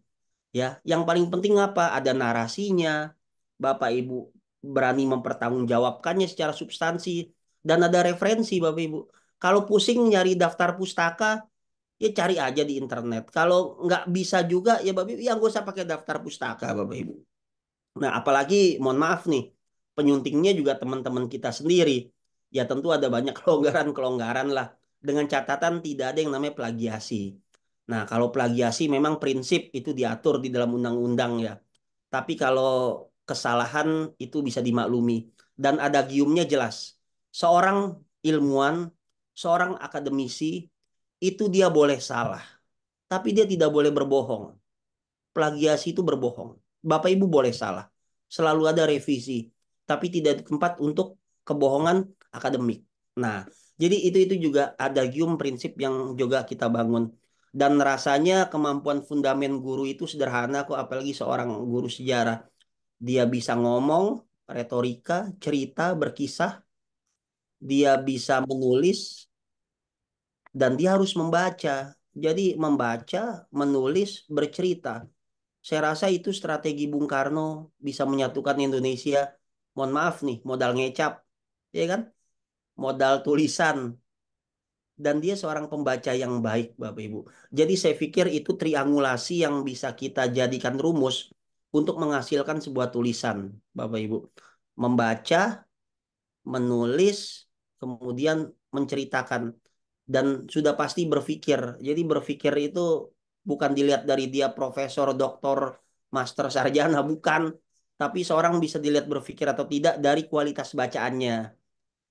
Ya, yang paling penting apa? Ada narasinya. Bapak Ibu berani mempertanggungjawabkannya secara substansi dan ada referensi Bapak Ibu. Kalau pusing nyari daftar pustaka, ya cari aja di internet. Kalau nggak bisa juga ya Bapak Ibu, ya nggak usah pakai daftar pustaka Bapak Ibu. Nah apalagi mohon maaf nih, penyuntingnya juga teman-teman kita sendiri. Ya tentu ada banyak kelonggaran-kelonggaran lah. Dengan catatan tidak ada yang namanya plagiasi. Nah kalau plagiasi memang prinsip itu diatur di dalam undang-undang ya. Tapi kalau kesalahan itu bisa dimaklumi. Dan ada giumnya jelas. Seorang ilmuwan, seorang akademisi, itu dia boleh salah. Tapi dia tidak boleh berbohong. Plagiasi itu berbohong. Bapak Ibu boleh salah. Selalu ada revisi. Tapi tidak tempat untuk kebohongan akademik. Nah, jadi itu itu juga ada gium prinsip yang juga kita bangun. Dan rasanya kemampuan fundamen guru itu sederhana kok apalagi seorang guru sejarah. Dia bisa ngomong, retorika, cerita, berkisah. Dia bisa menulis, dan dia harus membaca. Jadi membaca, menulis, bercerita. Saya rasa itu strategi Bung Karno bisa menyatukan Indonesia. Mohon maaf nih, modal ngecap, ya kan? Modal tulisan. Dan dia seorang pembaca yang baik, Bapak Ibu. Jadi saya pikir itu triangulasi yang bisa kita jadikan rumus untuk menghasilkan sebuah tulisan, Bapak Ibu. Membaca, menulis, kemudian menceritakan dan sudah pasti berpikir. Jadi berpikir itu bukan dilihat dari dia profesor, doktor, master, sarjana, bukan. Tapi seorang bisa dilihat berpikir atau tidak dari kualitas bacaannya,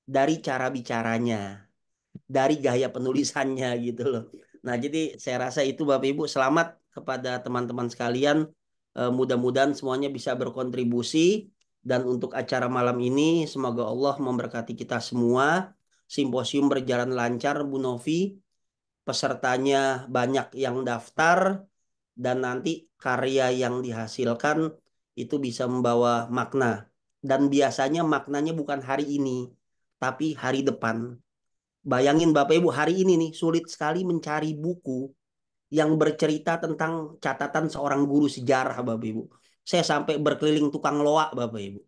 dari cara bicaranya, dari gaya penulisannya gitu loh. Nah jadi saya rasa itu Bapak Ibu selamat kepada teman-teman sekalian. Eh, mudah-mudahan semuanya bisa berkontribusi. Dan untuk acara malam ini semoga Allah memberkati kita semua simposium berjalan lancar Bu Novi. Pesertanya banyak yang daftar dan nanti karya yang dihasilkan itu bisa membawa makna. Dan biasanya maknanya bukan hari ini, tapi hari depan. Bayangin Bapak Ibu hari ini nih sulit sekali mencari buku yang bercerita tentang catatan seorang guru sejarah Bapak Ibu. Saya sampai berkeliling tukang loak, Bapak Ibu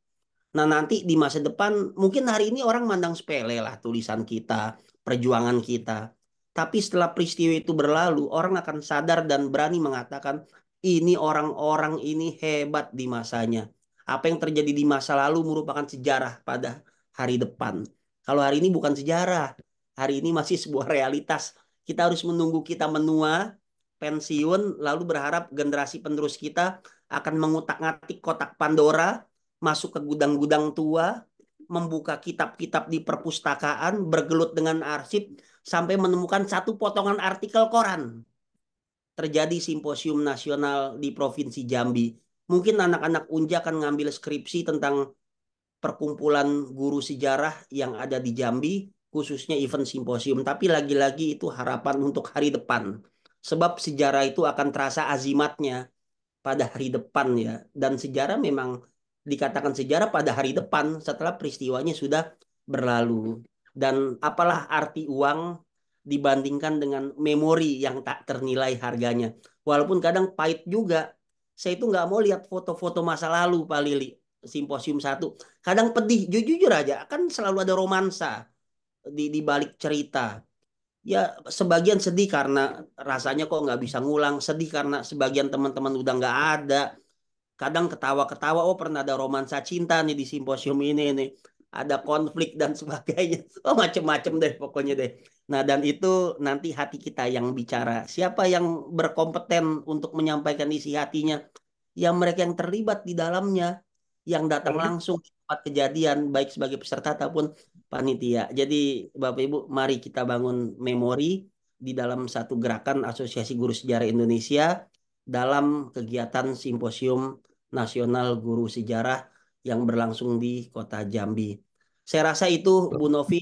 Nah nanti di masa depan mungkin hari ini orang mandang sepele lah tulisan kita, perjuangan kita. Tapi setelah peristiwa itu berlalu, orang akan sadar dan berani mengatakan ini orang-orang ini hebat di masanya. Apa yang terjadi di masa lalu merupakan sejarah pada hari depan. Kalau hari ini bukan sejarah, hari ini masih sebuah realitas. Kita harus menunggu kita menua, pensiun, lalu berharap generasi penerus kita akan mengutak-ngatik kotak Pandora masuk ke gudang-gudang tua, membuka kitab-kitab di perpustakaan, bergelut dengan arsip, sampai menemukan satu potongan artikel koran. Terjadi simposium nasional di Provinsi Jambi. Mungkin anak-anak Unja akan ngambil skripsi tentang perkumpulan guru sejarah yang ada di Jambi, khususnya event simposium. Tapi lagi-lagi itu harapan untuk hari depan. Sebab sejarah itu akan terasa azimatnya pada hari depan ya. Dan sejarah memang dikatakan sejarah pada hari depan setelah peristiwanya sudah berlalu. Dan apalah arti uang dibandingkan dengan memori yang tak ternilai harganya. Walaupun kadang pahit juga. Saya itu nggak mau lihat foto-foto masa lalu, Pak Lili. Simposium satu. Kadang pedih, jujur aja. Kan selalu ada romansa di, di balik cerita. Ya sebagian sedih karena rasanya kok nggak bisa ngulang. Sedih karena sebagian teman-teman udah nggak ada kadang ketawa-ketawa oh pernah ada romansa cinta nih di simposium ini nih ada konflik dan sebagainya oh macem-macem deh pokoknya deh nah dan itu nanti hati kita yang bicara siapa yang berkompeten untuk menyampaikan isi hatinya yang mereka yang terlibat di dalamnya yang datang hmm. langsung ke tempat kejadian baik sebagai peserta ataupun panitia jadi bapak ibu mari kita bangun memori di dalam satu gerakan Asosiasi Guru Sejarah Indonesia dalam kegiatan simposium Nasional Guru Sejarah yang berlangsung di Kota Jambi. Saya rasa itu Bu Novi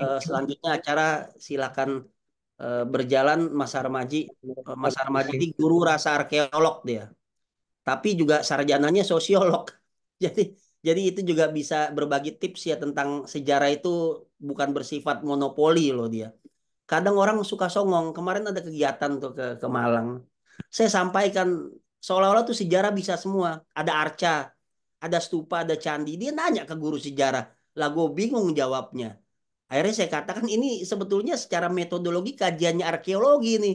eh, selanjutnya acara silakan eh, berjalan Mas Armaji. Eh, Mas Armaji ini guru rasa arkeolog dia. Tapi juga sarjananya sosiolog. Jadi jadi itu juga bisa berbagi tips ya tentang sejarah itu bukan bersifat monopoli loh dia kadang orang suka songong kemarin ada kegiatan tuh ke ke Malang saya sampaikan seolah-olah tuh sejarah bisa semua. Ada arca, ada stupa, ada candi. Dia nanya ke guru sejarah. Lah gue bingung jawabnya. Akhirnya saya katakan ini sebetulnya secara metodologi kajiannya arkeologi nih.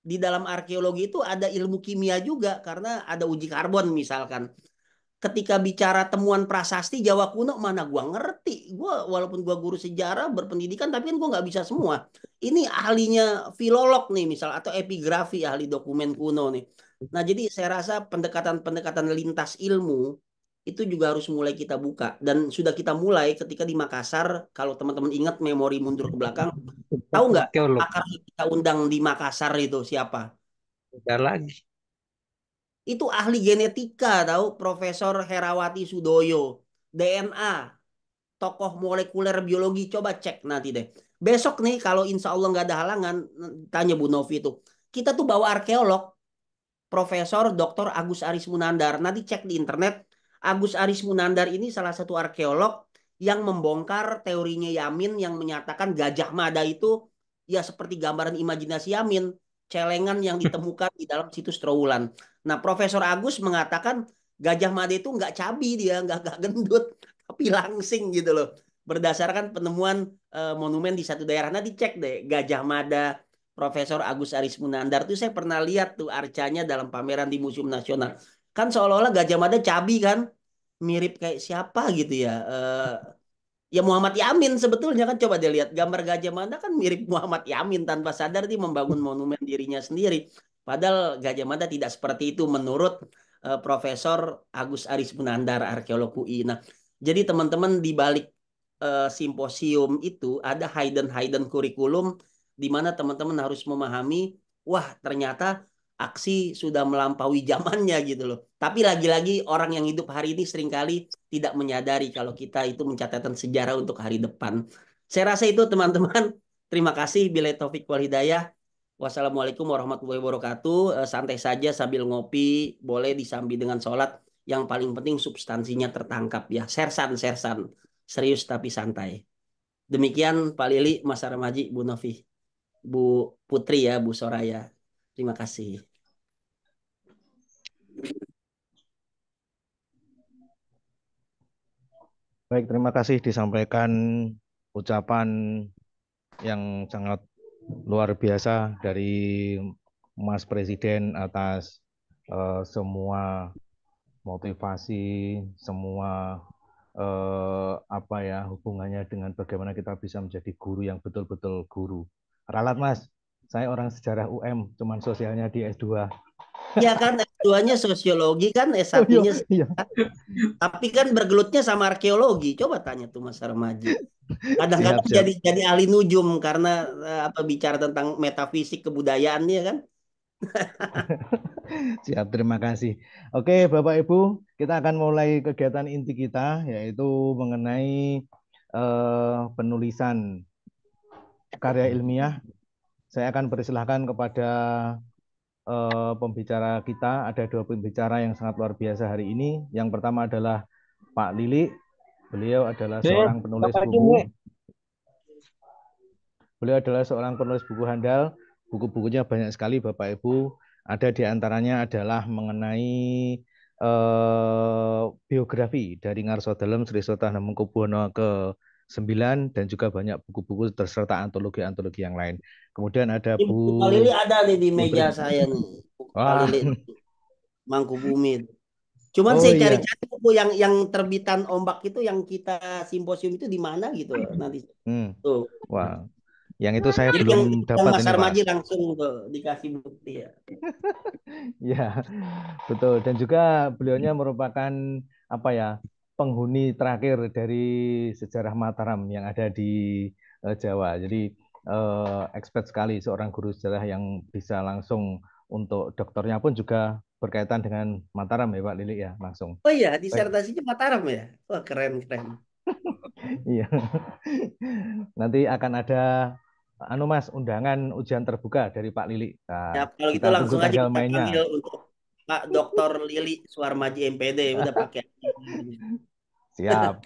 Di dalam arkeologi itu ada ilmu kimia juga karena ada uji karbon misalkan. Ketika bicara temuan prasasti Jawa kuno mana gua ngerti. Gua walaupun gua guru sejarah berpendidikan tapi kan gua nggak bisa semua. Ini ahlinya filolog nih misal atau epigrafi ahli dokumen kuno nih Nah, jadi saya rasa pendekatan-pendekatan lintas ilmu itu juga harus mulai kita buka dan sudah kita mulai ketika di Makassar kalau teman-teman ingat memori mundur ke belakang tahu nggak akar kita undang di Makassar itu siapa? Tidak lagi. Itu ahli genetika tahu Profesor Herawati Sudoyo DNA tokoh molekuler biologi coba cek nanti deh. Besok nih kalau insya Allah nggak ada halangan tanya Bu Novi itu kita tuh bawa arkeolog Profesor Dr. Agus Aris Munandar. Nanti cek di internet, Agus Aris Munandar ini salah satu arkeolog yang membongkar teorinya Yamin yang menyatakan Gajah Mada itu ya seperti gambaran imajinasi Yamin, celengan yang ditemukan di dalam situs Trowulan. Nah, Profesor Agus mengatakan Gajah Mada itu nggak cabi dia, nggak nggak gendut, tapi langsing gitu loh. Berdasarkan penemuan e, monumen di satu daerah. nanti cek deh Gajah Mada, Profesor Agus Aris Munandar tuh saya pernah lihat tuh arcanya dalam pameran di Museum Nasional. Kan seolah-olah Gajah Mada cabi kan, mirip kayak siapa gitu ya. Uh, ya Muhammad Yamin sebetulnya kan coba dia lihat gambar Gajah Mada kan mirip Muhammad Yamin tanpa sadar dia membangun monumen dirinya sendiri. Padahal Gajah Mada tidak seperti itu menurut uh, Profesor Agus Aris Munandar arkeolog UI. Nah, jadi teman-teman di balik uh, simposium itu ada hidden hidden kurikulum di mana teman-teman harus memahami, wah ternyata aksi sudah melampaui zamannya gitu loh. Tapi lagi-lagi orang yang hidup hari ini seringkali tidak menyadari kalau kita itu mencatatan sejarah untuk hari depan. Saya rasa itu teman-teman. Terima kasih Bila Taufik wal Hidayah. Wassalamualaikum warahmatullahi wabarakatuh. Eh, santai saja sambil ngopi, boleh disambi dengan sholat. Yang paling penting substansinya tertangkap ya. Sersan, sersan. Serius tapi santai. Demikian Pak Lili, Mas Ramaji, Bu Novi. Bu Putri ya, Bu Soraya. Terima kasih. Baik, terima kasih disampaikan ucapan yang sangat luar biasa dari Mas Presiden atas uh, semua motivasi, semua uh, apa ya hubungannya dengan bagaimana kita bisa menjadi guru yang betul-betul guru. Ralat Mas, saya orang sejarah UM, cuman sosialnya di S2. Ya kan S2-nya sosiologi kan S1-nya. Oh, iya, iya. Tapi kan bergelutnya sama arkeologi. Coba tanya tuh Mas Armaji. Kadang-kadang jadi jadi ahli nujum karena eh, apa bicara tentang metafisik kebudayaan kebudayaannya kan. siap, terima kasih. Oke, Bapak Ibu, kita akan mulai kegiatan inti kita yaitu mengenai uh, penulisan karya ilmiah, saya akan persilahkan kepada uh, pembicara kita. Ada dua pembicara yang sangat luar biasa hari ini. Yang pertama adalah Pak Lili. Beliau adalah seorang penulis buku. Beliau adalah seorang penulis buku handal. Buku-bukunya banyak sekali, Bapak Ibu. Ada di antaranya adalah mengenai uh, biografi dari Ngarso Dalem, Sri Sultan Hamengkubuwono ke 9 dan juga banyak buku-buku terserta antologi-antologi yang lain. Kemudian ada Bu Buku Lili ada nih di meja Bu... saya nih. Buku Mangku Bumi. Cuman oh, saya iya. cari-cari buku yang yang terbitan ombak itu yang kita simposium itu di mana gitu nanti. Hmm. Tuh. Wah. Yang itu saya Jadi belum yang, dapat yang ini, Pak. langsung tuh dikasih bukti ya. ya, betul. Dan juga beliaunya merupakan apa ya penghuni terakhir dari sejarah Mataram yang ada di uh, Jawa. Jadi uh, expert sekali seorang guru sejarah yang bisa langsung untuk doktornya pun juga berkaitan dengan Mataram ya Pak Lili ya langsung. Oh iya, disertasinya Mataram ya. Wah, keren keren. Iya. Nanti akan ada anu Mas undangan ujian terbuka dari Pak Lili. Nah, ya, kalau gitu langsung aja kita mainnya. panggil untuk Pak Dr. Lili Suarmaji MPD udah pakai. Siap.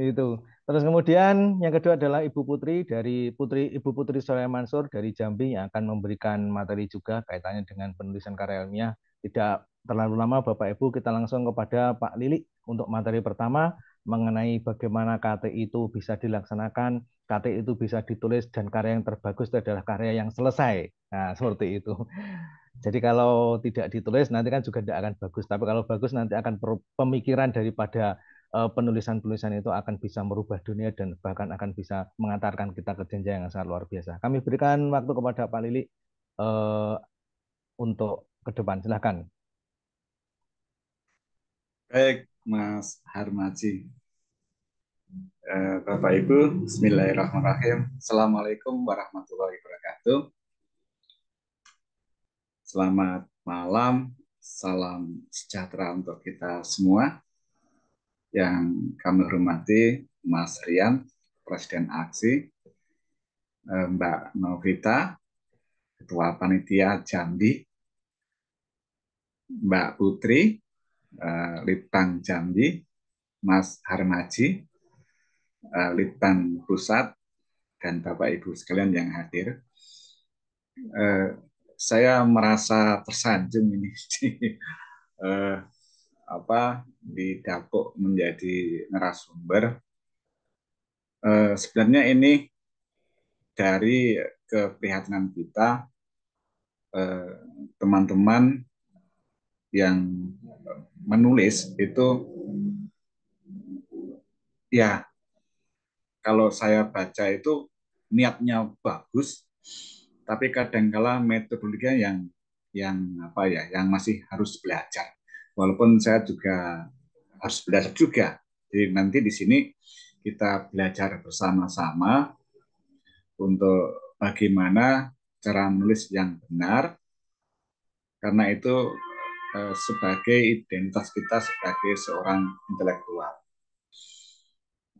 itu. Terus kemudian yang kedua adalah Ibu Putri dari Putri Ibu Putri Soleh Mansur dari Jambi yang akan memberikan materi juga kaitannya dengan penulisan karya ilmiah. Tidak terlalu lama Bapak Ibu kita langsung kepada Pak Lili untuk materi pertama mengenai bagaimana KT itu bisa dilaksanakan, KT itu bisa ditulis dan karya yang terbagus itu adalah karya yang selesai. Nah, seperti itu. Jadi kalau tidak ditulis nanti kan juga tidak akan bagus, tapi kalau bagus nanti akan pemikiran daripada Eh, penulisan-penulisan itu akan bisa merubah dunia dan bahkan akan bisa mengantarkan kita ke jenjang yang sangat luar biasa. Kami berikan waktu kepada Pak Lili uh, untuk ke depan. Silahkan. Baik, Mas Harmaji. Eh, Bapak Ibu, Bismillahirrahmanirrahim. Assalamualaikum warahmatullahi wabarakatuh. Selamat malam, salam sejahtera untuk kita semua yang kami hormati Mas Rian, Presiden Aksi, eh, Mbak Novita, Ketua Panitia Jambi, Mbak Putri, eh, Litbang Jambi, Mas Harmaji, eh, Litbang Pusat, dan Bapak Ibu sekalian yang hadir. Saya merasa tersanjung ini apa didapuk menjadi narasumber E, sebenarnya ini dari keprihatinan kita eh, teman-teman yang menulis itu ya kalau saya baca itu niatnya bagus tapi kadangkala metodologinya yang yang apa ya yang masih harus belajar walaupun saya juga harus belajar juga. Jadi nanti di sini kita belajar bersama-sama untuk bagaimana cara menulis yang benar, karena itu eh, sebagai identitas kita sebagai seorang intelektual.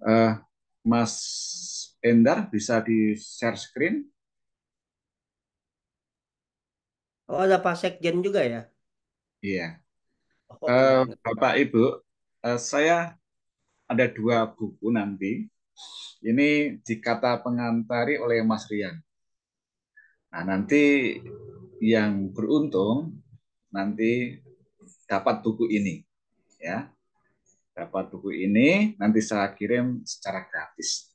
Eh, Mas Endar bisa di share screen? Oh ada Pak Sekjen juga ya? Iya uh, Bapak Ibu, uh, saya ada dua buku nanti. Ini dikata pengantari oleh Mas Rian. Nah, nanti yang beruntung nanti dapat buku ini, ya. Dapat buku ini nanti saya kirim secara gratis.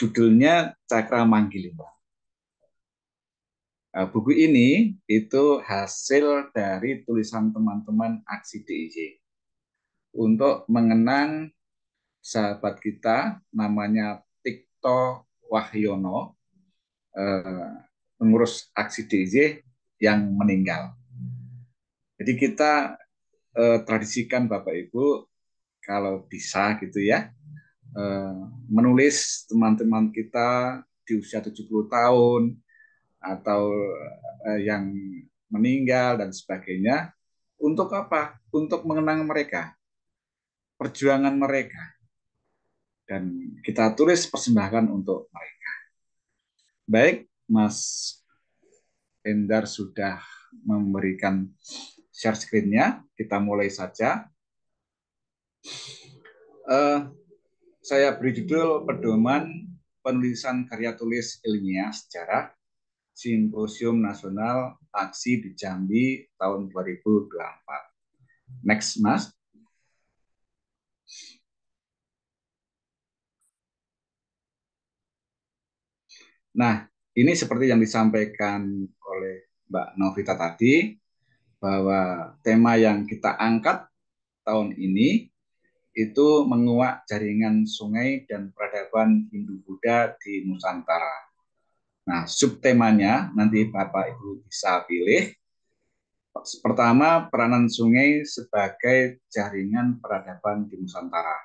Judulnya Cakra Manggilima. Eh, buku ini itu hasil dari tulisan teman-teman aksi DIY untuk mengenang sahabat kita namanya Tikto Wahyono eh, pengurus aksi DIY yang meninggal. Jadi kita eh, tradisikan Bapak Ibu kalau bisa gitu ya eh, menulis teman-teman kita di usia 70 tahun, atau eh, yang meninggal dan sebagainya untuk apa? Untuk mengenang mereka, perjuangan mereka, dan kita tulis persembahan untuk mereka. Baik, Mas Endar sudah memberikan share screen-nya. Kita mulai saja. Uh, saya beri judul pedoman penulisan karya tulis ilmiah sejarah Simposium Nasional Aksi di Jambi tahun 2024. Next, Mas. Nah, ini seperti yang disampaikan oleh Mbak Novita tadi, bahwa tema yang kita angkat tahun ini itu menguak jaringan sungai dan peradaban Hindu-Buddha di Nusantara. Nah, subtemanya nanti Bapak Ibu bisa pilih. Pertama, peranan sungai sebagai jaringan peradaban di Nusantara.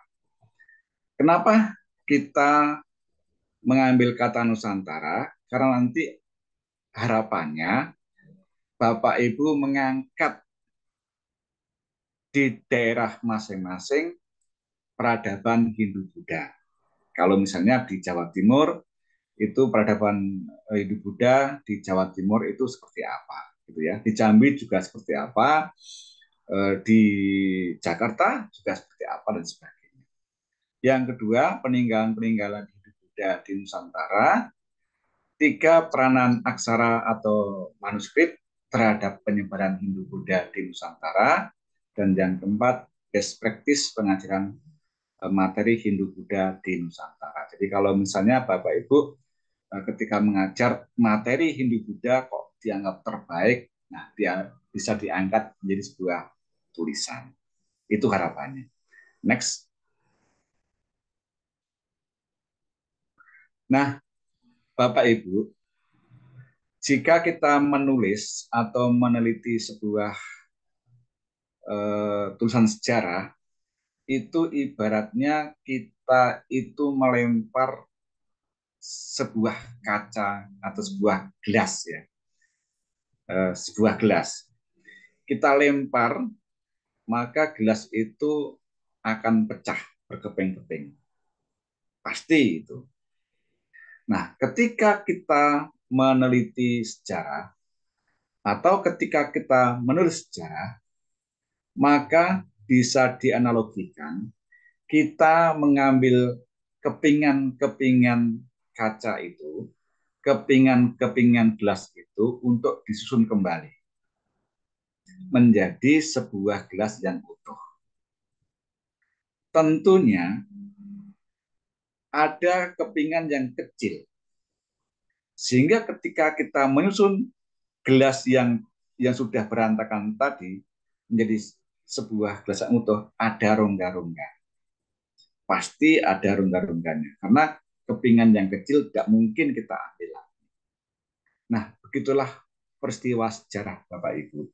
Kenapa kita mengambil kata Nusantara? Karena nanti harapannya Bapak Ibu mengangkat di daerah masing-masing peradaban Hindu Buddha. Kalau misalnya di Jawa Timur itu peradaban eh, Hindu Buddha di Jawa Timur itu seperti apa gitu ya di Jambi juga seperti apa eh, di Jakarta juga seperti apa dan sebagainya yang kedua peninggalan-peninggalan Hindu Buddha di Nusantara tiga peranan aksara atau manuskrip terhadap penyebaran Hindu Buddha di Nusantara dan yang keempat best practice pengajaran eh, materi Hindu Buddha di Nusantara. Jadi kalau misalnya Bapak Ibu Eh, ketika mengajar materi Hindu Buddha kok dianggap terbaik, nah dia bisa diangkat menjadi sebuah tulisan. Itu harapannya. Next. Nah, Bapak Ibu, jika kita menulis atau meneliti sebuah eh, tulisan sejarah, itu ibaratnya kita itu melempar sebuah kaca atau sebuah gelas ya eh, sebuah gelas kita lempar maka gelas itu akan pecah berkeping-keping pasti itu nah ketika kita meneliti sejarah atau ketika kita menulis sejarah maka bisa dianalogikan kita mengambil kepingan-kepingan kaca itu, kepingan-kepingan gelas itu untuk disusun kembali menjadi sebuah gelas yang utuh. Tentunya ada kepingan yang kecil. Sehingga ketika kita menyusun gelas yang yang sudah berantakan tadi menjadi sebuah gelas yang utuh, ada rongga-rongga. Pasti ada rongga-rongganya. Karena kepingan yang kecil tidak mungkin kita ambil Nah, begitulah peristiwa sejarah Bapak Ibu.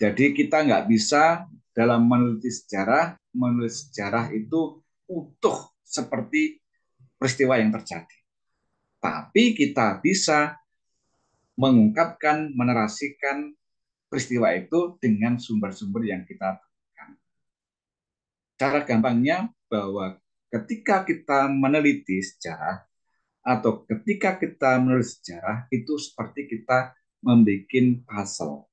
Jadi kita nggak bisa dalam meneliti sejarah, menulis sejarah itu utuh seperti peristiwa yang terjadi. Tapi kita bisa mengungkapkan, menerasikan peristiwa itu dengan sumber-sumber yang kita temukan. Cara gampangnya bahwa ketika kita meneliti sejarah atau ketika kita menulis sejarah itu seperti kita membuat puzzle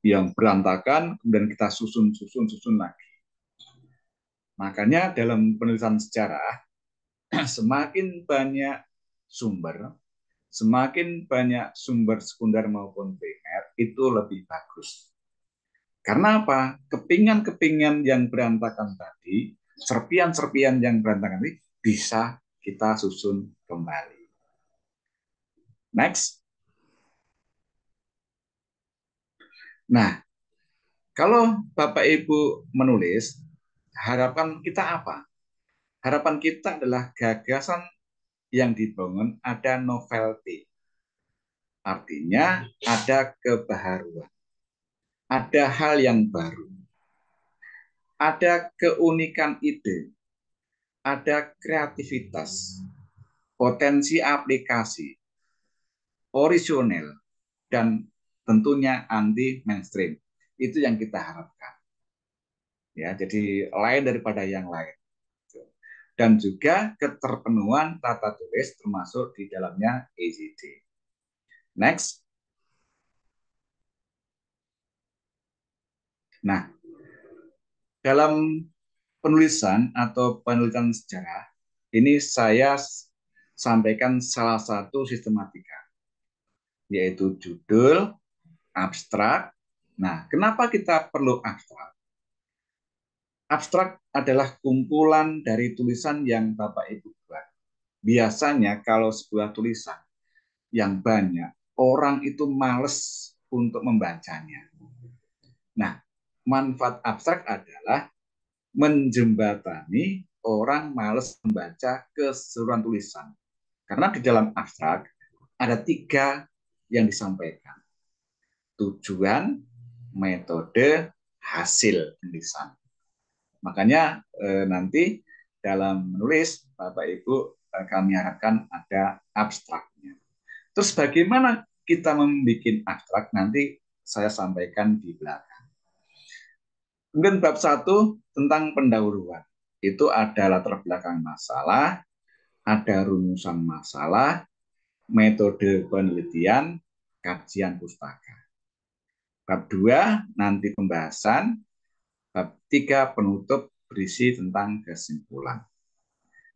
yang berantakan kemudian kita susun susun susun lagi. Makanya dalam penulisan sejarah semakin banyak sumber, semakin banyak sumber sekunder maupun primer itu lebih bagus. Karena apa? Kepingan-kepingan yang berantakan tadi serpian-serpian yang berantakan ini bisa kita susun kembali. Next. Nah, kalau Bapak Ibu menulis, harapan kita apa? Harapan kita adalah gagasan yang dibangun ada novelty. Artinya ada kebaharuan. Ada hal yang baru ada keunikan ide, ada kreativitas, potensi aplikasi, orisinal, dan tentunya anti mainstream. Itu yang kita harapkan. Ya, jadi lain daripada yang lain. Dan juga keterpenuhan tata tulis termasuk di dalamnya ECD. Next. Nah, dalam penulisan atau penelitian sejarah ini saya sampaikan salah satu sistematika yaitu judul, abstrak. Nah, kenapa kita perlu abstrak? Abstrak adalah kumpulan dari tulisan yang Bapak Ibu buat. Biasanya kalau sebuah tulisan yang banyak, orang itu males untuk membacanya. Nah, manfaat abstrak adalah menjembatani orang males membaca keseluruhan tulisan. Karena di dalam abstrak ada tiga yang disampaikan. Tujuan, metode, hasil tulisan. Makanya eh, nanti dalam menulis Bapak Ibu eh, kami harapkan ada abstraknya. Terus bagaimana kita membuat abstrak nanti saya sampaikan di belakang. Mungkin bab satu tentang pendahuluan. Itu ada latar belakang masalah, ada rumusan masalah, metode penelitian, kajian pustaka. Bab 2 nanti pembahasan, bab 3 penutup berisi tentang kesimpulan.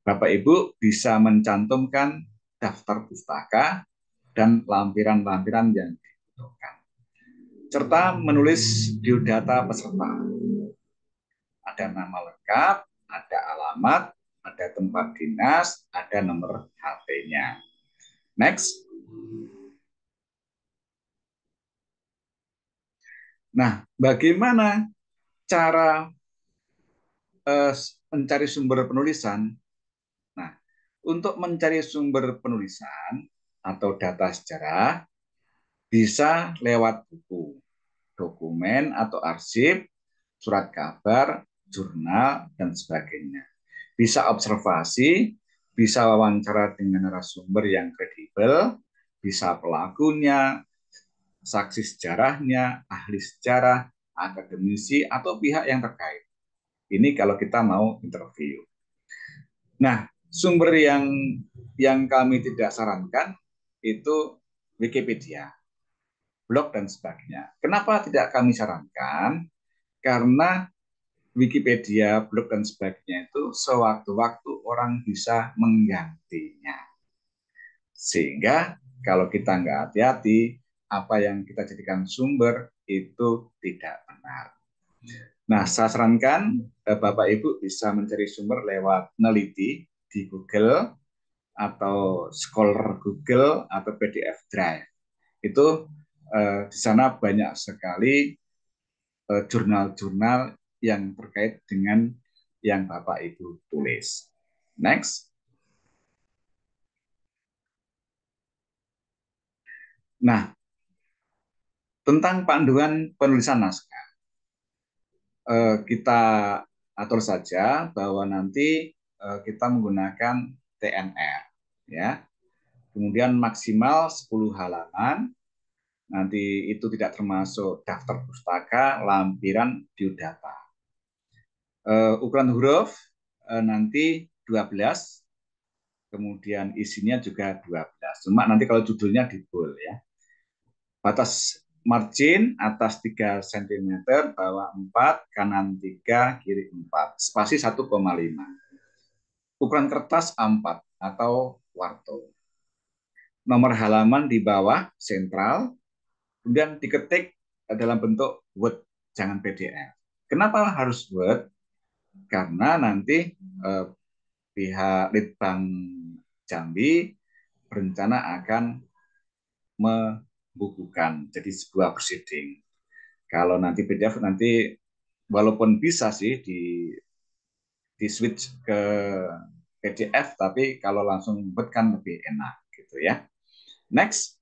Bapak Ibu bisa mencantumkan daftar pustaka dan lampiran-lampiran yang dibutuhkan serta menulis biodata peserta. Ada nama lengkap, ada alamat, ada tempat dinas, ada nomor HP-nya. Next. Nah, bagaimana cara eh, mencari sumber penulisan? Nah, untuk mencari sumber penulisan atau data sejarah, bisa lewat buku, dokumen atau arsip, surat kabar, jurnal, dan sebagainya. Bisa observasi, bisa wawancara dengan narasumber yang kredibel, bisa pelakunya, saksi sejarahnya, ahli sejarah, akademisi, atau pihak yang terkait. Ini kalau kita mau interview. Nah, sumber yang yang kami tidak sarankan itu Wikipedia blog dan sebagainya. Kenapa tidak kami sarankan? Karena Wikipedia, blog dan sebagainya itu sewaktu-waktu orang bisa menggantinya. Sehingga kalau kita nggak hati-hati, apa yang kita jadikan sumber itu tidak benar. Nah, saya sarankan eh, Bapak Ibu bisa mencari sumber lewat neliti di Google atau Scholar Google atau PDF Drive. Itu eh, di sana banyak sekali eh, jurnal-jurnal eh, yang terkait dengan yang Bapak Ibu tulis. Next. Nah, tentang panduan penulisan naskah. Eh, kita atur saja bahwa nanti eh, kita menggunakan TNR ya. Kemudian maksimal 10 halaman Nanti itu tidak termasuk daftar pustaka, lampiran, biodata. Uh, ukuran huruf uh, nanti 12, kemudian isinya juga 12. Cuma nanti kalau judulnya di bold ya. Batas margin atas 3 cm, bawah 4, kanan 3, kiri 4, spasi 1,5. Ukuran kertas 4 atau warto nomor halaman di bawah sentral kemudian diketik eh, dalam bentuk Word, jangan PDF. Kenapa harus Word? Karena nanti eh, pihak Litbang Jambi berencana akan membukukan, jadi sebuah proceeding. Kalau nanti PDF nanti walaupun bisa sih di di switch ke PDF, tapi kalau langsung Word kan lebih enak gitu ya. Next,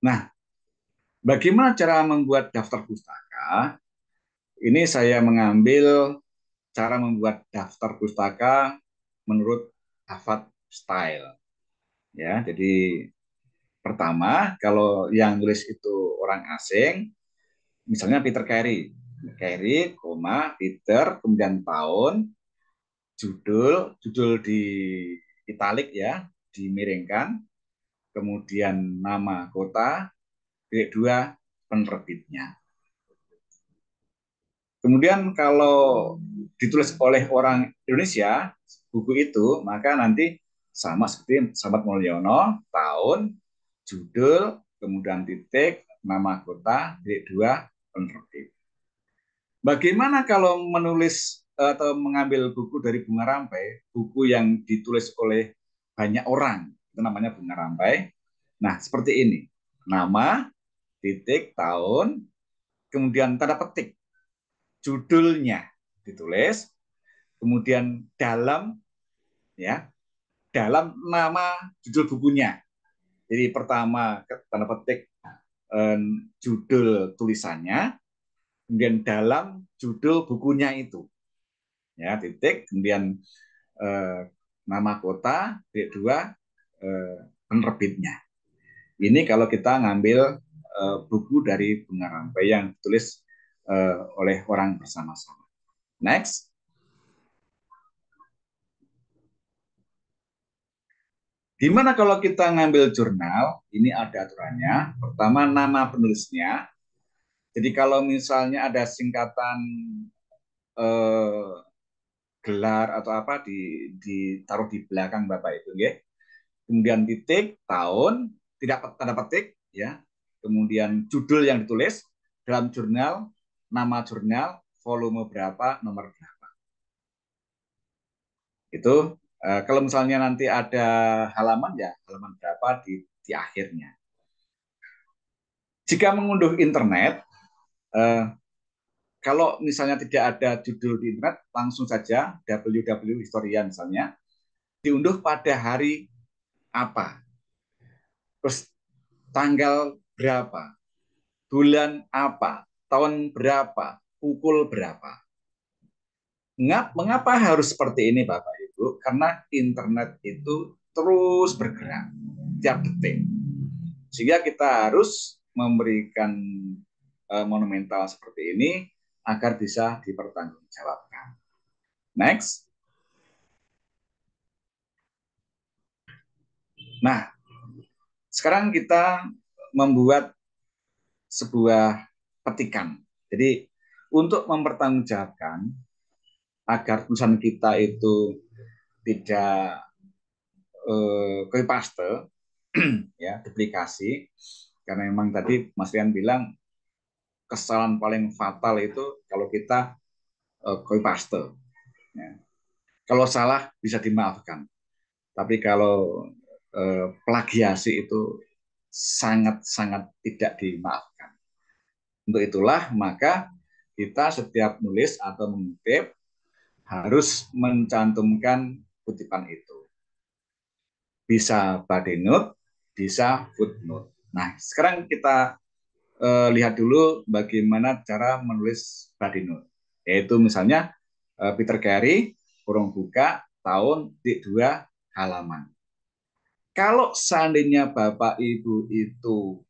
Nah, bagaimana cara membuat daftar pustaka? Ini saya mengambil cara membuat daftar pustaka menurut Harvard Style. Ya, jadi pertama kalau yang tulis itu orang asing, misalnya Peter Carey, Carey, koma Peter, kemudian tahun, judul, judul di italik ya, dimiringkan, kemudian nama kota, titik dua penerbitnya. Kemudian kalau ditulis oleh orang Indonesia buku itu, maka nanti sama seperti Sahabat Mulyono, tahun, judul, kemudian titik, nama kota, titik dua penerbit. Bagaimana kalau menulis atau mengambil buku dari Bunga Rampai, buku yang ditulis oleh banyak orang, itu namanya bunga rampai. Nah, seperti ini. Nama, titik, tahun, kemudian tanda petik. Judulnya ditulis, kemudian dalam ya, dalam nama judul bukunya. Jadi pertama tanda petik eh, judul tulisannya, kemudian dalam judul bukunya itu. Ya, titik, kemudian eh, nama kota, titik dua, Eh, penerbitnya. Ini kalau kita ngambil eh, buku dari Bunga Rampai yang ditulis eh, oleh orang bersama-sama. Next. Gimana kalau kita ngambil jurnal? Ini ada aturannya. Pertama nama penulisnya. Jadi kalau misalnya ada singkatan eh, gelar atau apa di ditaruh di belakang Bapak Ibu, Okay? kemudian titik, tahun, tidak tanda petik, ya, kemudian judul yang ditulis dalam jurnal, nama jurnal, volume berapa, nomor berapa. Itu eh, kalau misalnya nanti ada halaman ya halaman berapa di di akhirnya. Jika mengunduh internet, eh, kalau misalnya tidak ada judul di internet, langsung saja www historian misalnya diunduh pada hari apa, terus tanggal berapa, bulan apa, tahun berapa, pukul berapa. Mengapa harus seperti ini Bapak Ibu? Karena internet itu terus bergerak tiap detik. Sehingga kita harus memberikan eh, monumental seperti ini agar bisa dipertanggungjawabkan. Next. Nah, sekarang kita membuat sebuah petikan. Jadi untuk mempertanggungjawabkan agar tulisan kita itu tidak eh, kepaste, ya duplikasi karena memang tadi Mas Rian bilang kesalahan paling fatal itu kalau kita eh, kepaste. Ya. Kalau salah bisa dimaafkan, tapi kalau Eh, plagiasi itu sangat-sangat tidak dimaafkan. Untuk itulah maka kita setiap nulis atau mengutip harus mencantumkan kutipan itu. Bisa body note, bisa footnote. Nah, sekarang kita eh, lihat dulu bagaimana cara menulis body note. Yaitu misalnya eh, Peter Carey, kurung buka, tahun di dua halaman. Kalau seandainya Bapak Ibu itu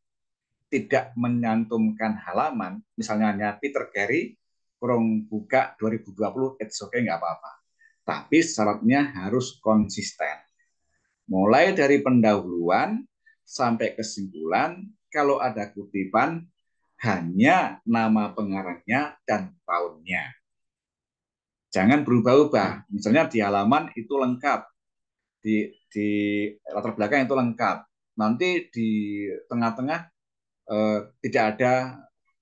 tidak menyantumkan halaman, misalnya hanya Peter Carey, kurung buka 2020, it's okay, nggak apa-apa. Tapi syaratnya harus konsisten. Mulai dari pendahuluan sampai kesimpulan, kalau ada kutipan, hanya nama pengarangnya dan tahunnya. Jangan berubah-ubah. Misalnya di halaman itu lengkap. Di di latar belakang itu lengkap. Nanti di tengah-tengah eh, tidak ada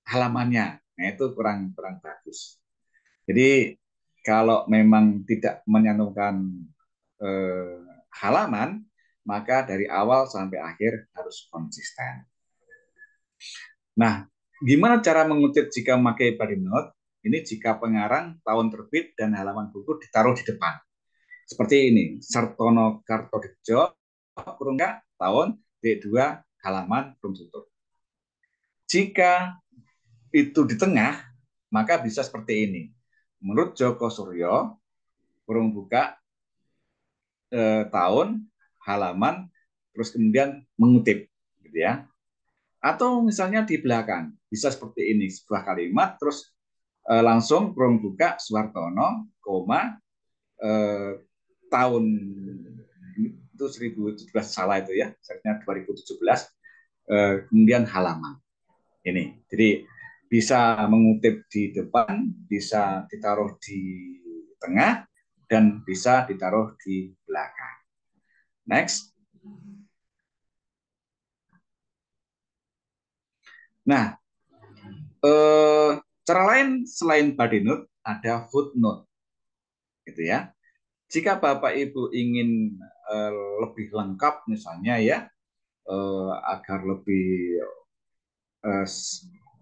halamannya. Nah, itu kurang kurang bagus. Jadi kalau memang tidak menyantumkan eh, halaman, maka dari awal sampai akhir harus konsisten. Nah, gimana cara mengutip jika memakai body note? Ini jika pengarang tahun terbit dan halaman buku ditaruh di depan seperti ini Sartono Kartodjo kurungnya tahun D2 halaman tutur. Jika itu di tengah maka bisa seperti ini. Menurut Joko Suryo kurung buka eh, tahun halaman terus kemudian mengutip gitu ya. Atau misalnya di belakang bisa seperti ini sebuah kalimat terus eh, langsung kurung buka Suwartono, koma eh, tahun itu 2017 salah itu ya, seharusnya 2017. Eh, kemudian halaman ini. Jadi bisa mengutip di depan, bisa ditaruh di tengah, dan bisa ditaruh di belakang. Next. Nah, eh, cara lain selain body note ada footnote, gitu ya. Jika Bapak Ibu ingin eh, lebih lengkap misalnya ya eh, agar lebih eh,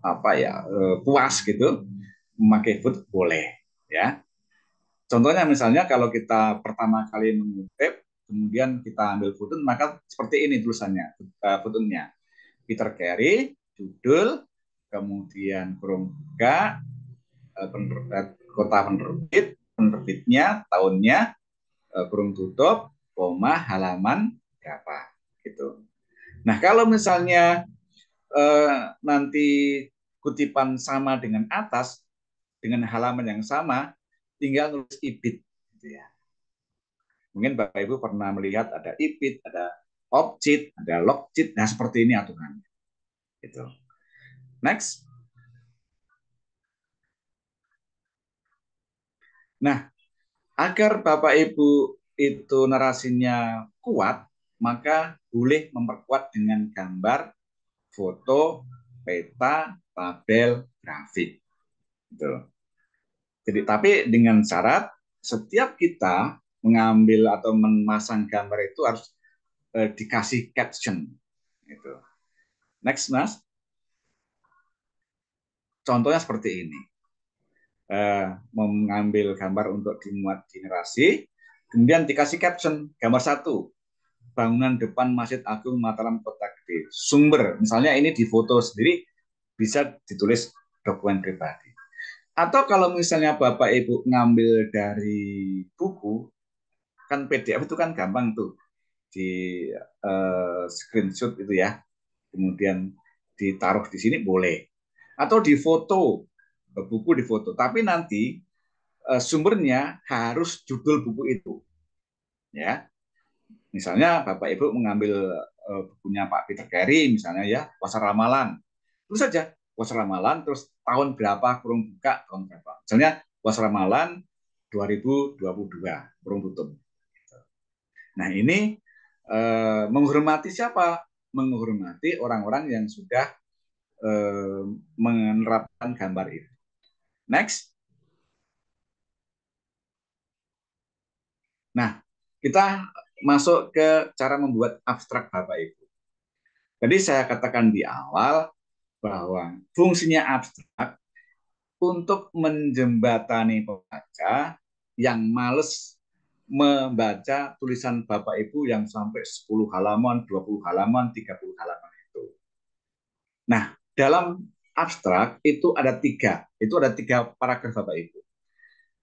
apa ya puas gitu memakai food boleh ya. Contohnya misalnya kalau kita pertama kali mengutip kemudian kita ambil futun maka seperti ini tulisannya uh, Peter Carey judul kemudian kurung uh, kota penerbit penerbitnya tahunnya Eh, kurung tutup, koma halaman berapa gitu. Nah, kalau misalnya eh, nanti kutipan sama dengan atas dengan halaman yang sama, tinggal nulis ibit gitu ya. Mungkin Bapak Ibu pernah melihat ada ibit, ada objek, ada logjit. Nah, seperti ini aturannya. Gitu. Next. Nah, Agar Bapak Ibu itu narasinya kuat, maka boleh memperkuat dengan gambar, foto, peta, tabel, grafik. Gitu. Jadi tapi dengan syarat setiap kita mengambil atau memasang gambar itu harus eh, dikasih caption. Gitu. Next, Mas. Contohnya seperti ini. Eh, mengambil gambar untuk dimuat generasi, Kemudian dikasih caption gambar satu bangunan depan Masjid Agung Mataram Kota Gede. Sumber, misalnya ini di foto sendiri bisa ditulis dokumen pribadi. Atau kalau misalnya Bapak Ibu ngambil dari buku, kan PDF itu kan gampang tuh di uh, screenshot itu ya, kemudian ditaruh di sini boleh. Atau di foto buku difoto. Tapi nanti eh, sumbernya harus judul buku itu. Ya. Misalnya Bapak Ibu mengambil eh, bukunya Pak Peter Carey misalnya ya, Pasar Ramalan. Terus saja Pasar Ramalan terus tahun berapa kurung buka tahun berapa. Misalnya Pasar Ramalan 2022 kurung tutup. Nah, ini eh, menghormati siapa? Menghormati orang-orang yang sudah menerapkan gambar itu. Next. Nah, kita masuk ke cara membuat abstrak Bapak Ibu. Tadi saya katakan di awal bahwa fungsinya abstrak untuk menjembatani pembaca yang males membaca tulisan Bapak Ibu yang sampai 10 halaman, 20 halaman, 30 halaman itu. Nah, dalam abstrak itu ada tiga itu ada tiga paragraf Bapak Ibu.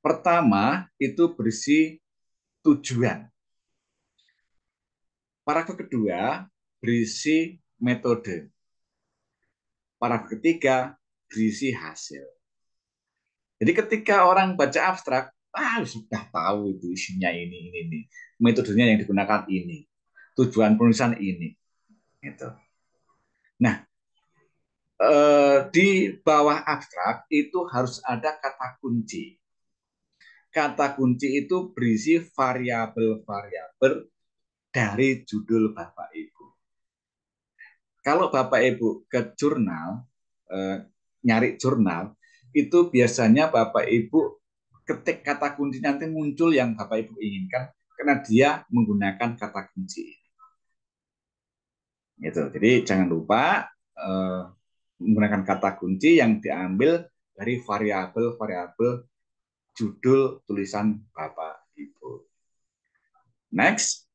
Pertama itu berisi tujuan. Paragraf kedua berisi metode. Paragraf ketiga berisi hasil. Jadi ketika orang baca abstrak, ah sudah tahu itu isinya ini ini ini, metodenya yang digunakan ini, tujuan penulisan ini, itu. Nah, Eh, di bawah abstrak itu harus ada kata kunci. Kata kunci itu berisi variabel-variabel dari judul Bapak Ibu. Kalau Bapak Ibu ke jurnal, eh, nyari jurnal, itu biasanya Bapak Ibu ketik kata kunci nanti muncul yang Bapak Ibu inginkan karena dia menggunakan kata kunci. Gitu. Jadi jangan lupa eh, menggunakan kata kunci yang diambil dari variabel-variabel judul tulisan Bapak Ibu. Next.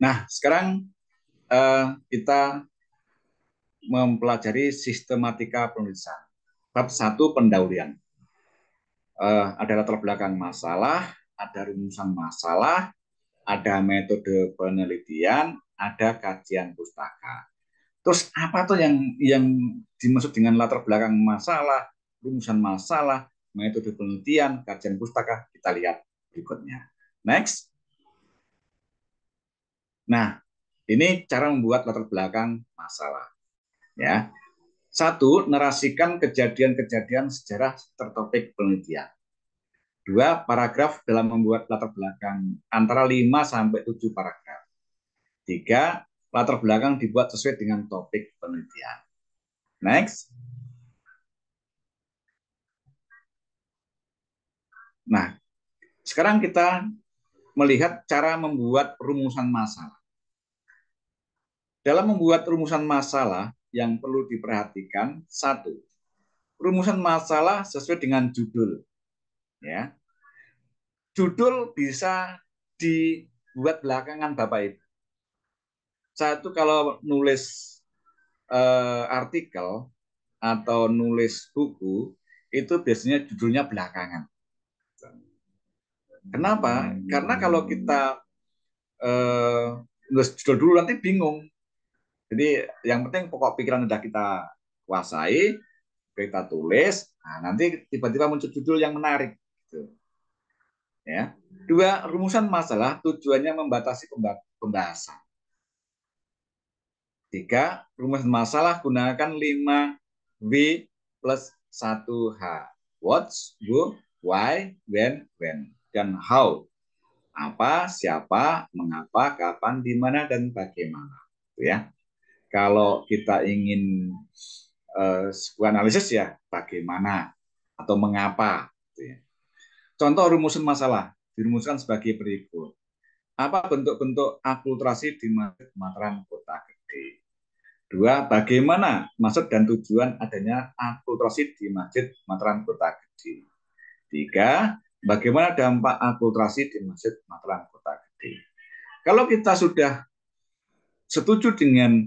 Nah, sekarang eh, kita mempelajari sistematika penulisan. Bab satu pendahuluan. Eh, ada latar belakang masalah, ada rumusan masalah, ada metode penelitian, ada kajian pustaka. Terus apa tuh yang yang dimaksud dengan latar belakang masalah, rumusan masalah, metode penelitian, kajian pustaka, kita lihat berikutnya. Next. Nah, ini cara membuat latar belakang masalah. Ya. Satu, narasikan kejadian-kejadian sejarah tertopik penelitian. Dua, paragraf dalam membuat latar belakang antara 5 sampai tujuh paragraf. Tiga, latar belakang dibuat sesuai dengan topik penelitian. Next. Nah, sekarang kita melihat cara membuat rumusan masalah. Dalam membuat rumusan masalah yang perlu diperhatikan, satu, rumusan masalah sesuai dengan judul. Ya. Judul bisa dibuat belakangan Bapak Ibu satu kalau nulis uh, artikel atau nulis buku itu biasanya judulnya belakangan. Kenapa? Hmm. Karena kalau kita uh, nulis judul dulu nanti bingung. Jadi yang penting pokok pikiran sudah kita kuasai, kita tulis, nah, nanti tiba-tiba muncul judul yang menarik. Gitu. Ya. Dua, rumusan masalah tujuannya membatasi pembahasan. Tiga, rumus masalah gunakan 5W plus 1H. What, who, why, when, when, dan how. Apa, siapa, mengapa, kapan, di mana, dan bagaimana. Gitu ya. Kalau kita ingin uh, sebuah analisis ya, bagaimana atau mengapa. Gitu ya. Contoh rumusan masalah dirumuskan sebagai berikut. Apa bentuk-bentuk akulturasi di Mataram Kota Gede? Dua, bagaimana maksud dan tujuan adanya akulturasi di Masjid Mataram Kota Gede. Tiga, bagaimana dampak akulturasi di Masjid Mataram Kota Gede. Kalau kita sudah setuju dengan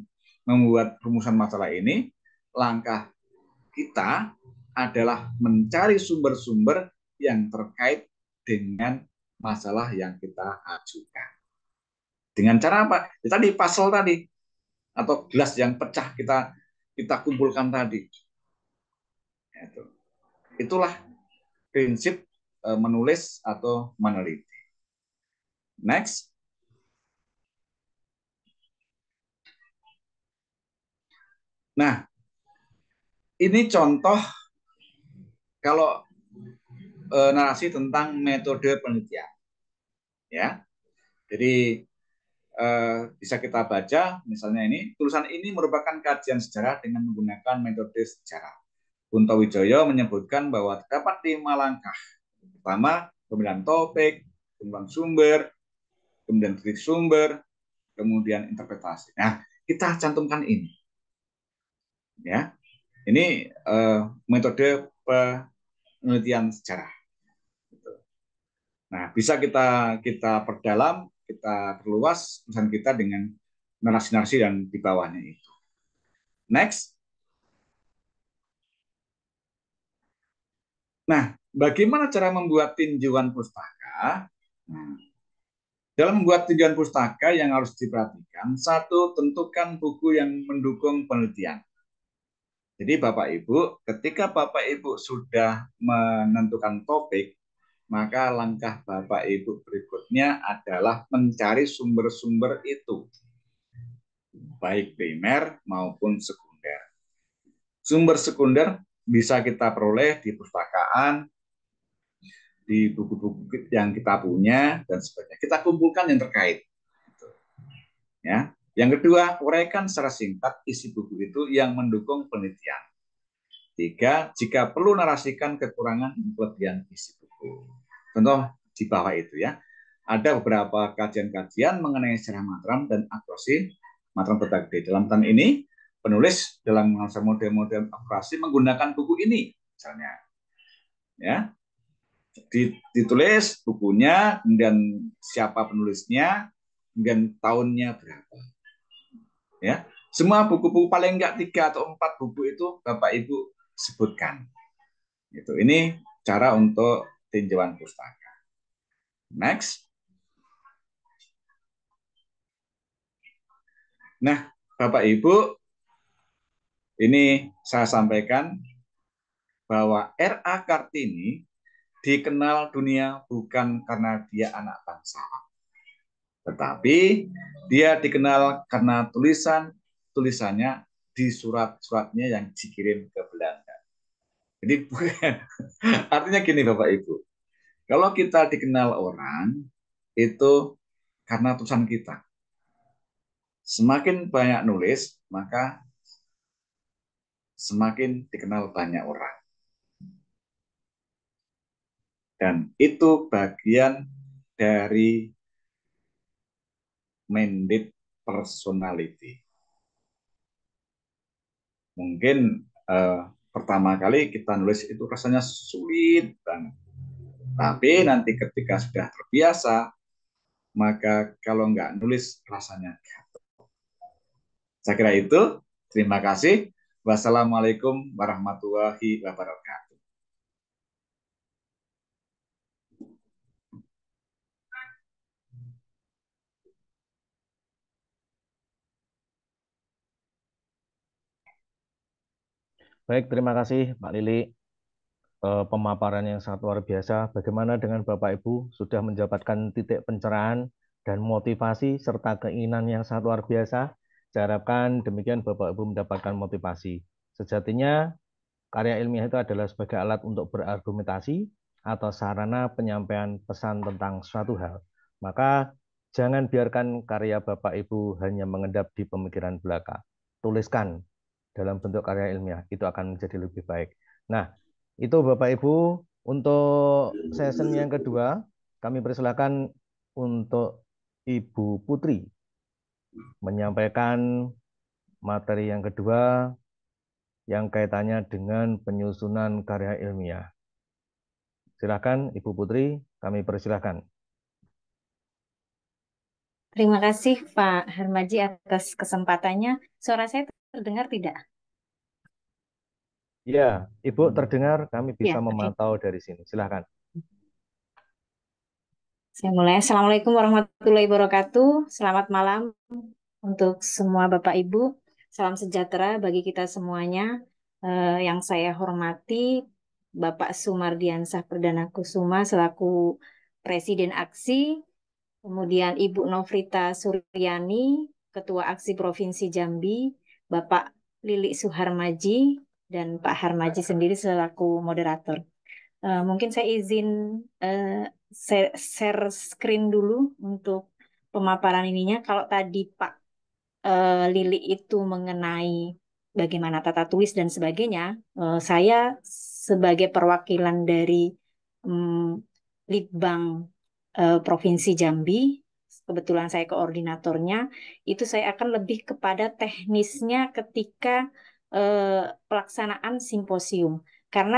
membuat rumusan masalah ini, langkah kita adalah mencari sumber-sumber yang terkait dengan masalah yang kita ajukan. Dengan cara apa? Ya, tadi pasal tadi, atau gelas yang pecah kita kita kumpulkan tadi. Itulah prinsip e, menulis atau meneliti. Next. Nah, ini contoh kalau e, narasi tentang metode penelitian. Ya. Jadi Eh, bisa kita baca misalnya ini tulisan ini merupakan kajian sejarah dengan menggunakan metode sejarah. Kunto Wijoyo menyebutkan bahwa terdapat lima langkah. Pertama, pemilihan topik, kemudian sumber, kemudian titik sumber, kemudian interpretasi. Nah, kita cantumkan ini. Ya. Ini uh, metode penelitian sejarah. Nah, bisa kita kita perdalam kita perluas pesan kita dengan narasi-narasi dan di bawahnya itu. Next. Nah, bagaimana cara membuat tinjauan pustaka? Nah, dalam membuat tinjauan pustaka yang harus diperhatikan, satu, tentukan buku yang mendukung penelitian. Jadi Bapak Ibu, ketika Bapak Ibu sudah menentukan topik, maka langkah Bapak Ibu berikutnya adalah mencari sumber-sumber itu, baik primer maupun sekunder. Sumber sekunder bisa kita peroleh di perpustakaan, di buku-buku yang kita punya dan sebagainya. Kita kumpulkan yang terkait. Ya. Yang kedua, uraikan secara singkat isi buku itu yang mendukung penelitian. Tiga, jika perlu narasikan kekurangan dan kelebihan isi Contoh di bawah itu ya. Ada beberapa kajian-kajian mengenai sejarah matram dan akrosi matram Betagde. Dalam tahun ini, penulis dalam nuansa model-model akrosi menggunakan buku ini, misalnya. Ya, ditulis bukunya, kemudian siapa penulisnya, kemudian tahunnya berapa. Ya, semua buku-buku paling enggak tiga atau empat buku itu Bapak Ibu sebutkan. Itu ini cara untuk tinjauan pustaka. Next. Nah, Bapak Ibu, ini saya sampaikan bahwa RA Kartini dikenal dunia bukan karena dia anak bangsa, tetapi dia dikenal karena tulisan tulisannya di surat-suratnya yang dikirim ke jadi bukan. Artinya gini Bapak Ibu. Kalau kita dikenal orang itu karena tulisan kita. Semakin banyak nulis, maka semakin dikenal banyak orang. Dan itu bagian dari mandate personality. Mungkin uh, pertama kali kita nulis itu rasanya sulit banget. Tapi hmm. nanti ketika sudah terbiasa, maka kalau nggak nulis rasanya gatel. Saya kira itu. Terima kasih. Wassalamualaikum warahmatullahi wabarakatuh. Baik, terima kasih Pak Lili. Eh, pemaparan yang sangat luar biasa. Bagaimana dengan Bapak Ibu sudah mendapatkan titik pencerahan dan motivasi serta keinginan yang sangat luar biasa. Saya harapkan demikian Bapak Ibu mendapatkan motivasi. Sejatinya karya ilmiah itu adalah sebagai alat untuk berargumentasi atau sarana penyampaian pesan tentang suatu hal. Maka jangan biarkan karya Bapak Ibu hanya mengendap di pemikiran belaka. Tuliskan dalam bentuk karya ilmiah itu akan menjadi lebih baik. Nah, itu Bapak Ibu untuk session yang kedua kami persilakan untuk Ibu Putri menyampaikan materi yang kedua yang kaitannya dengan penyusunan karya ilmiah. Silakan Ibu Putri, kami persilakan. Terima kasih Pak Harmaji atas kesempatannya. Suara saya Terdengar tidak? Ya, Ibu hmm. terdengar. Kami ya, bisa Ya, memantau dari sini. Silahkan. Saya mulai. Assalamualaikum warahmatullahi wabarakatuh. Selamat malam untuk semua Bapak Ibu. Salam sejahtera bagi kita semuanya. Eh, yang saya hormati Bapak Sumardiansah Perdana Kusuma selaku Presiden Aksi, kemudian Ibu Novrita Suryani, Ketua Aksi Provinsi Jambi, Bapak Lili Suharmaji dan Pak Harmaji sendiri selaku moderator. Uh, mungkin saya izin uh, share, screen dulu untuk pemaparan ininya. Kalau tadi Pak uh, Lili itu mengenai bagaimana tata tulis dan sebagainya, uh, saya sebagai perwakilan dari um, Litbang uh, Provinsi Jambi kebetulan saya koordinatornya, itu saya akan lebih kepada teknisnya ketika eh, pelaksanaan simposium. Karena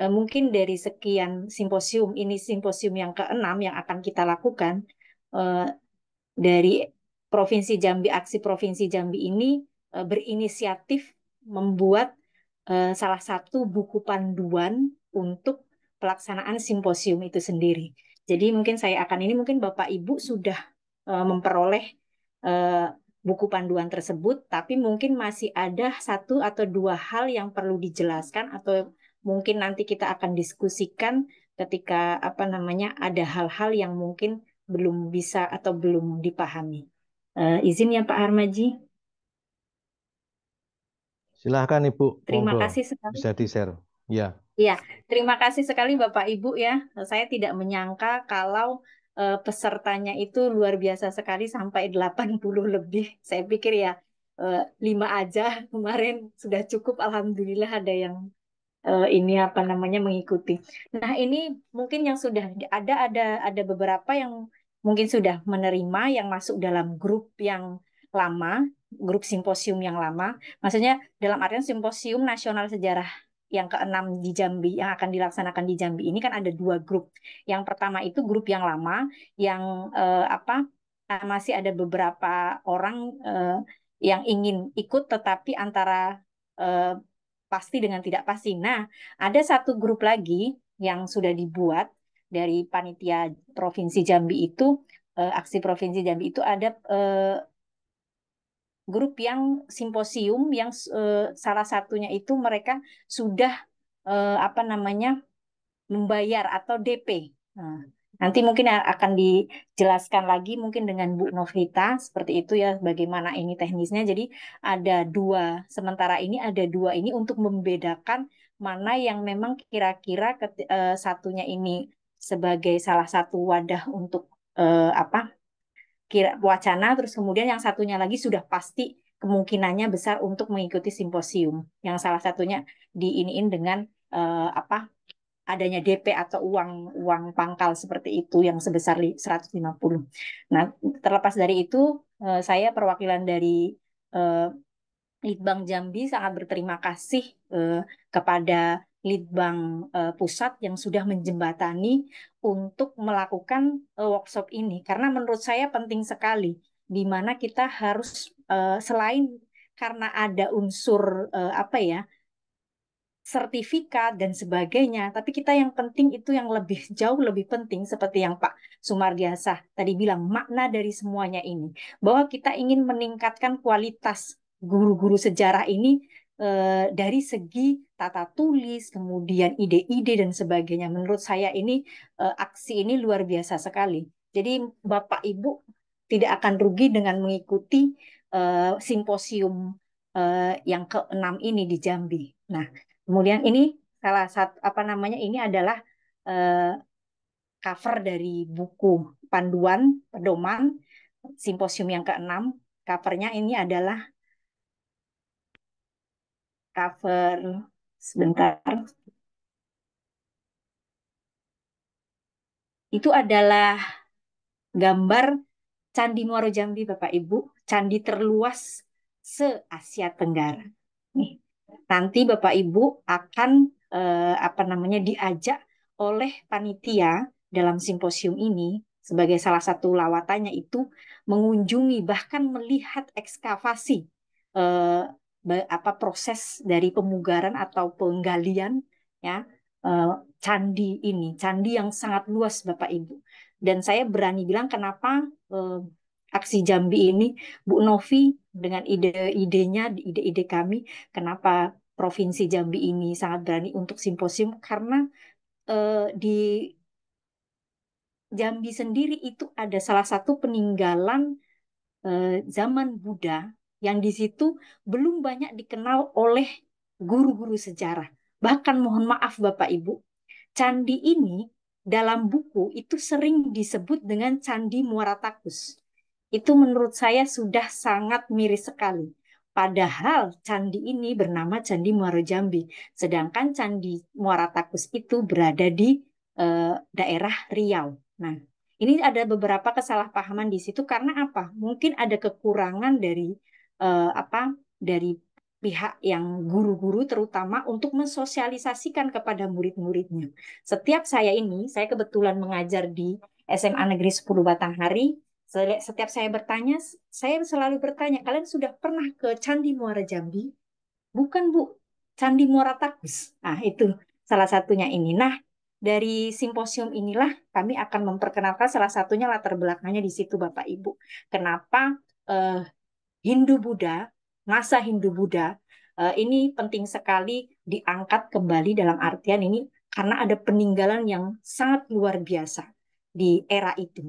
eh, mungkin dari sekian simposium, ini simposium yang keenam yang akan kita lakukan, eh, dari Provinsi Jambi, aksi Provinsi Jambi ini eh, berinisiatif membuat eh, salah satu buku panduan untuk pelaksanaan simposium itu sendiri. Jadi mungkin saya akan ini mungkin Bapak Ibu sudah Eh, memperoleh eh, buku panduan tersebut, tapi mungkin masih ada satu atau dua hal yang perlu dijelaskan atau mungkin nanti kita akan diskusikan ketika apa namanya ada hal-hal yang mungkin belum bisa atau belum dipahami. Uh, izin ya Pak Harmaji. Silahkan Ibu. Terima Monggo. kasih sekali. Bisa di-share. Ya. Iya, terima kasih sekali Bapak Ibu ya. Saya tidak menyangka kalau uh, pesertanya itu luar biasa sekali sampai 80 lebih. Saya pikir ya eh, lima uh, aja kemarin sudah cukup alhamdulillah ada yang uh, ini apa namanya mengikuti. Nah, ini mungkin yang sudah ada ada ada beberapa yang mungkin sudah menerima yang masuk dalam grup yang lama, grup simposium yang lama. Maksudnya dalam artian simposium nasional sejarah yang keenam di Jambi yang akan dilaksanakan di Jambi ini kan ada dua grup. Yang pertama itu grup yang lama yang eh, apa eh, masih ada beberapa orang eh, yang ingin ikut tetapi antara eh, pasti dengan tidak pasti. Nah, ada satu grup lagi yang sudah dibuat dari panitia provinsi Jambi itu eh, aksi provinsi Jambi itu ada eh, grup yang simposium yang uh, salah satunya itu mereka sudah uh, apa namanya membayar atau DP. Nah, nanti mungkin akan dijelaskan lagi mungkin dengan Bu Novita seperti itu ya bagaimana ini teknisnya. Jadi ada dua sementara ini ada dua ini untuk membedakan mana yang memang kira-kira uh, satunya ini sebagai salah satu wadah untuk uh, apa kira wacana terus kemudian yang satunya lagi sudah pasti kemungkinannya besar untuk mengikuti simposium yang salah satunya diiniin dengan uh, apa adanya DP atau uang uang pangkal seperti itu yang sebesar 150. Nah, terlepas dari itu uh, saya perwakilan dari uh, Litbang Jambi sangat berterima kasih uh, kepada Litbang uh, Pusat yang sudah menjembatani untuk melakukan uh, workshop ini karena menurut saya penting sekali di mana kita harus uh, selain karena ada unsur uh, apa ya sertifikat dan sebagainya, tapi kita yang penting itu yang lebih jauh lebih penting seperti yang Pak Sumardiasa tadi bilang makna dari semuanya ini bahwa kita ingin meningkatkan kualitas guru-guru sejarah ini Eh, dari segi tata tulis, kemudian ide-ide dan sebagainya. Menurut saya ini eh, aksi ini luar biasa sekali. Jadi Bapak Ibu tidak akan rugi dengan mengikuti eh, simposium eh, yang keenam ini di Jambi. Nah, kemudian ini salah satu apa namanya ini adalah eh, cover dari buku panduan pedoman simposium yang keenam. Covernya ini adalah cover sebentar. Itu adalah gambar Candi Muaro Jambi Bapak Ibu, candi terluas se-Asia Tenggara. Nih, nanti Bapak Ibu akan eh, apa namanya diajak oleh panitia dalam simposium ini sebagai salah satu lawatannya itu mengunjungi bahkan melihat ekskavasi eh, apa proses dari pemugaran atau penggalian ya eh, candi ini, candi yang sangat luas Bapak Ibu. Dan saya berani bilang kenapa eh, aksi Jambi ini Bu Novi dengan ide-idenya, ide-ide kami, kenapa provinsi Jambi ini sangat berani untuk simposium karena eh, di Jambi sendiri itu ada salah satu peninggalan zaman Buddha yang di situ belum banyak dikenal oleh guru-guru sejarah. Bahkan mohon maaf Bapak Ibu, candi ini dalam buku itu sering disebut dengan Candi Muara Takus. Itu menurut saya sudah sangat miris sekali. Padahal candi ini bernama Candi Muara Jambi, sedangkan Candi Muara Takus itu berada di e, daerah Riau. Nah, ini ada beberapa kesalahpahaman di situ karena apa? Mungkin ada kekurangan dari uh, apa dari pihak yang guru-guru terutama untuk mensosialisasikan kepada murid-muridnya. Setiap saya ini, saya kebetulan mengajar di SMA Negeri 10 Batanghari, setiap saya bertanya, saya selalu bertanya, kalian sudah pernah ke Candi Muara Jambi? Bukan Bu, Candi Muara Takus. Nah itu salah satunya ini. Nah dari simposium inilah kami akan memperkenalkan salah satunya latar belakangnya di situ Bapak Ibu. Kenapa eh, Hindu-Buddha, masa Hindu-Buddha, eh, ini penting sekali diangkat kembali dalam artian ini karena ada peninggalan yang sangat luar biasa di era itu.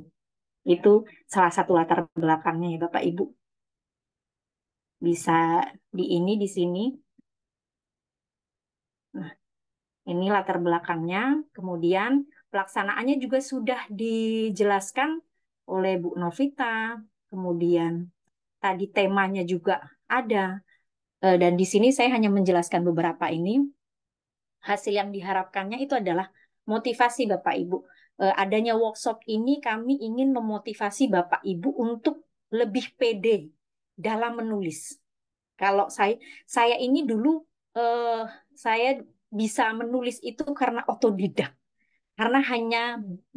Itu salah satu latar belakangnya ya Bapak Ibu. Bisa di ini, di sini. Nah, ini latar belakangnya. Kemudian pelaksanaannya juga sudah dijelaskan oleh Bu Novita, kemudian tadi temanya juga ada. Eh, dan di sini saya hanya menjelaskan beberapa ini. Hasil yang diharapkannya itu adalah motivasi Bapak Ibu. Eh, adanya workshop ini kami ingin memotivasi Bapak Ibu untuk lebih pede dalam menulis. Kalau saya saya ini dulu eh, saya bisa menulis itu karena otodidak karena hanya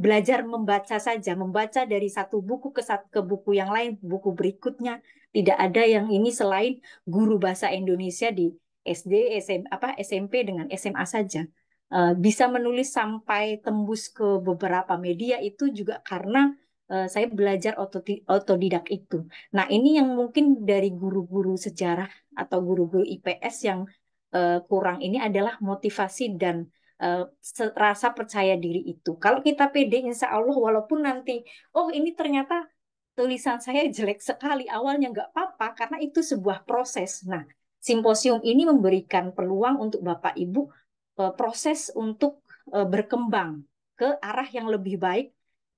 belajar membaca saja, membaca dari satu buku ke satu ke buku yang lain, buku berikutnya tidak ada yang ini selain guru bahasa Indonesia di SD, SM, apa SMP dengan SMA saja. Eh, bisa menulis sampai tembus ke beberapa media itu juga karena eh, saya belajar otodidak itu. Nah, ini yang mungkin dari guru-guru sejarah atau guru-guru IPS yang eh, kurang ini adalah motivasi dan uh, rasa percaya diri itu. Kalau kita pede, insya Allah, walaupun nanti, oh ini ternyata tulisan saya jelek sekali awalnya nggak apa-apa karena itu sebuah proses. Nah, simposium ini memberikan peluang untuk Bapak Ibu uh, proses untuk uh, berkembang ke arah yang lebih baik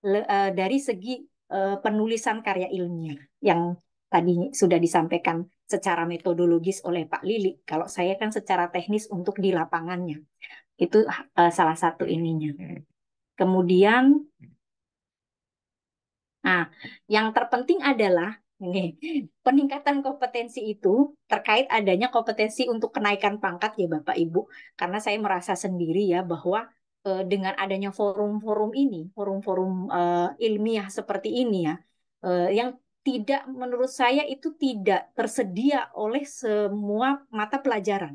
le, uh, dari segi uh, penulisan karya ilmiah yang tadi sudah disampaikan secara metodologis oleh Pak Lili. Kalau saya kan secara teknis untuk di lapangannya. Itu uh, salah satu ininya. Kemudian, nah, yang terpenting adalah ini peningkatan kompetensi itu terkait adanya kompetensi untuk kenaikan pangkat ya Bapak Ibu. Karena saya merasa sendiri ya bahwa uh, dengan adanya forum-forum ini, forum-forum uh, ilmiah seperti ini ya, uh, yang tidak menurut saya itu tidak tersedia oleh semua mata pelajaran.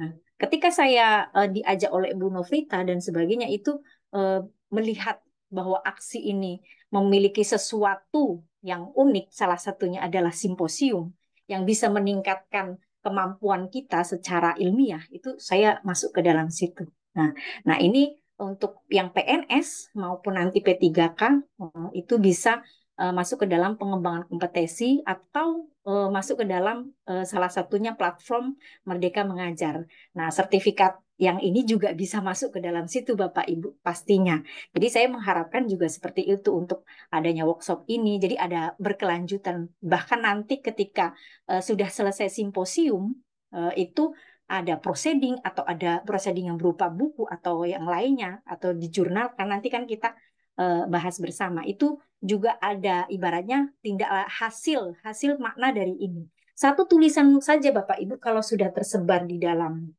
Nah, ketika saya uh, diajak oleh Bu Novita dan sebagainya itu uh, melihat bahwa aksi ini memiliki sesuatu yang unik, salah satunya adalah simposium yang bisa meningkatkan kemampuan kita secara ilmiah, itu saya masuk ke dalam situ. Nah, nah ini untuk yang PNS maupun nanti P3K eh, itu bisa masuk ke dalam pengembangan kompetensi atau uh, masuk ke dalam uh, salah satunya platform Merdeka Mengajar. Nah, sertifikat yang ini juga bisa masuk ke dalam situ Bapak Ibu pastinya. Jadi saya mengharapkan juga seperti itu untuk adanya workshop ini. Jadi ada berkelanjutan. Bahkan nanti ketika uh, sudah selesai simposium uh, itu ada proceeding atau ada proceeding yang berupa buku atau yang lainnya atau di jurnal kan nanti kan kita Eh, bahas bersama itu juga ada ibaratnya tindak eh, hasil hasil makna dari ini satu tulisan saja bapak ibu kalau sudah tersebar di dalam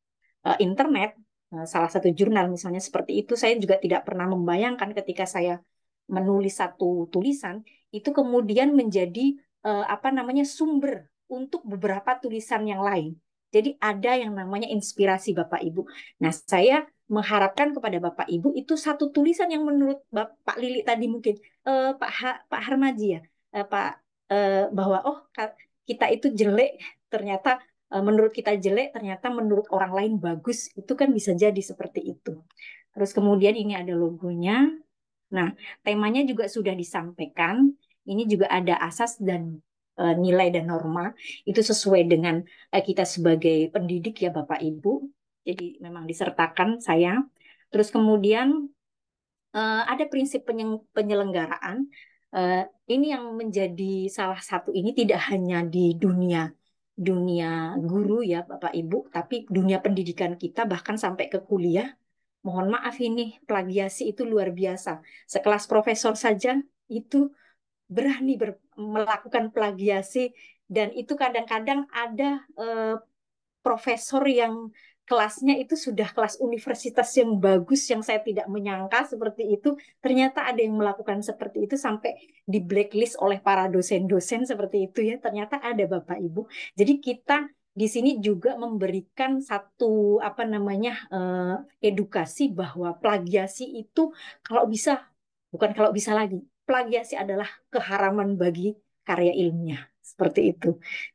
uh, internet uh, salah satu jurnal misalnya seperti itu saya juga tidak pernah membayangkan ketika saya menulis satu tulisan itu kemudian menjadi uh, apa namanya sumber untuk beberapa tulisan yang lain jadi ada yang namanya inspirasi Bapak Ibu. Nah, saya mengharapkan kepada Bapak Ibu itu satu tulisan yang menurut Bapak Lili tadi mungkin uh, Pak ha, Pak Harmaji ya uh, Pak uh, bahwa oh kita itu jelek ternyata menurut kita jelek ternyata menurut orang lain bagus itu kan bisa jadi seperti itu terus kemudian ini ada logonya nah temanya juga sudah disampaikan ini juga ada asas dan nilai dan norma itu sesuai dengan kita sebagai pendidik ya Bapak Ibu jadi memang disertakan saya. Terus kemudian uh, ada prinsip penyelenggaraan. Uh, ini yang menjadi salah satu ini tidak hanya di dunia dunia guru ya Bapak Ibu, tapi dunia pendidikan kita bahkan sampai ke kuliah. Mohon maaf ini plagiasi itu luar biasa. Sekelas profesor saja itu berani ber, melakukan plagiasi dan itu kadang-kadang ada uh, profesor yang kelasnya itu sudah kelas universitas yang bagus yang saya tidak menyangka seperti itu ternyata ada yang melakukan seperti itu sampai di blacklist oleh para dosen-dosen seperti itu ya ternyata ada Bapak Ibu jadi kita di sini juga memberikan satu apa namanya eh, edukasi bahwa plagiasi itu kalau bisa bukan kalau bisa lagi plagiasi adalah keharaman bagi karya ilmiah seperti itu.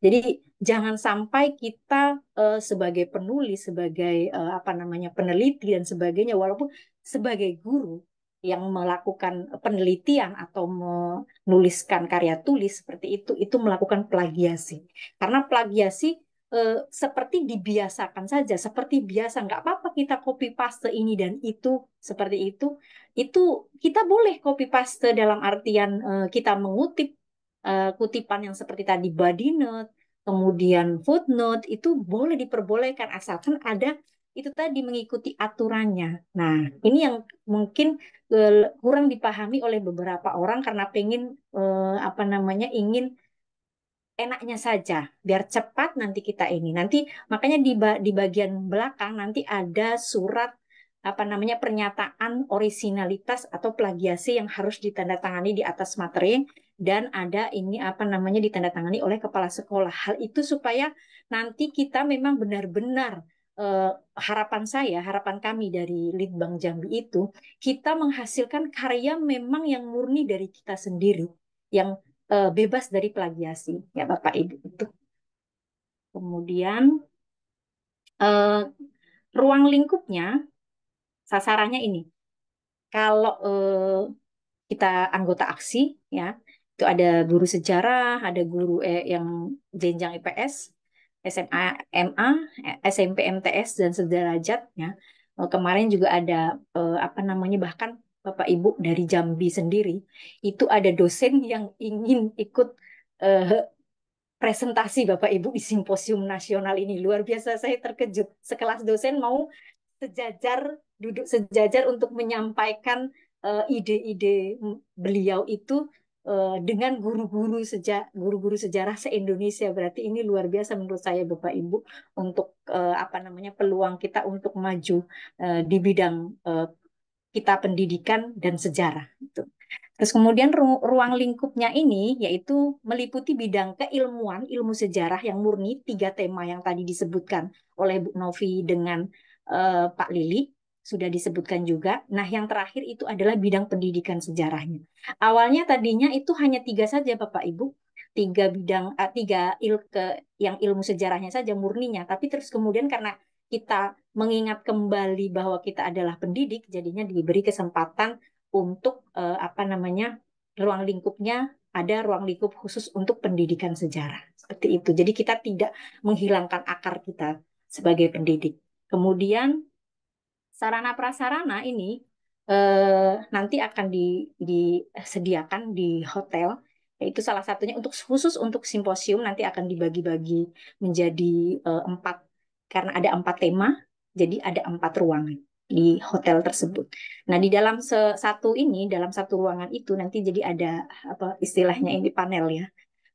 Jadi jangan sampai kita uh, sebagai penulis, sebagai uh, apa namanya peneliti dan sebagainya, walaupun sebagai guru yang melakukan penelitian atau menuliskan karya tulis seperti itu, itu melakukan plagiasi. Karena plagiasi eh, seperti dibiasakan saja, seperti biasa, nggak apa-apa kita copy paste ini dan itu seperti itu. Itu kita boleh copy paste dalam artian eh, kita mengutip uh, kutipan yang seperti tadi body note, kemudian footnote itu boleh diperbolehkan asalkan ada itu tadi mengikuti aturannya. Nah, ini yang mungkin eh, kurang dipahami oleh beberapa orang karena pengen uh, apa namanya ingin enaknya saja biar cepat nanti kita ini nanti makanya di di bagian belakang nanti ada surat apa namanya pernyataan orisinalitas atau plagiasi yang harus ditandatangani di atas materi dan ada ini apa namanya ditandatangani oleh kepala sekolah. Hal itu supaya nanti kita memang benar-benar eh, harapan saya, harapan kami dari Litbang Jambi itu kita menghasilkan karya memang yang murni dari kita sendiri, yang eh, bebas dari plagiasi, ya Bapak Ibu. Itu. Kemudian eh, ruang lingkupnya sasarannya ini. Kalau eh, kita anggota aksi ya itu ada guru sejarah, ada guru eh, yang jenjang IPS, SMA, MA, eh, SMP, MTS dan sederajatnya. Eh, kemarin juga ada eh, apa namanya bahkan Bapak Ibu dari Jambi sendiri itu ada dosen yang ingin ikut eh, presentasi Bapak Ibu di simposium nasional ini luar biasa saya terkejut sekelas dosen mau sejajar duduk sejajar untuk menyampaikan eh, ide-ide uh, ide -ide beliau itu Eh, dengan guru-guru sejak guru-guru sejarah se-Indonesia berarti ini luar biasa menurut saya Bapak Ibu untuk eh, apa namanya peluang kita untuk maju eh, di bidang kita pendidikan dan sejarah itu. Terus kemudian ruang lingkupnya ini yaitu meliputi bidang keilmuan, ilmu sejarah yang murni tiga tema yang tadi disebutkan oleh Bu Novi dengan Pak Lili sudah disebutkan juga. Nah, yang terakhir itu adalah bidang pendidikan sejarahnya. Awalnya tadinya itu hanya tiga saja, Bapak Ibu, tiga bidang, uh, tiga il ke yang ilmu sejarahnya saja murninya. Tapi terus kemudian karena kita mengingat kembali bahwa kita adalah pendidik, jadinya diberi kesempatan untuk uh, apa namanya ruang lingkupnya ada ruang lingkup khusus untuk pendidikan sejarah seperti itu. Jadi kita tidak menghilangkan akar kita sebagai pendidik. Kemudian sarana prasarana ini eh, nanti akan di, disediakan eh, di hotel yaitu salah satunya untuk khusus untuk simposium nanti akan dibagi-bagi menjadi eh, empat karena ada empat tema jadi ada empat ruangan di hotel tersebut. Nah di dalam satu ini dalam satu ruangan itu nanti jadi ada apa istilahnya ini panel ya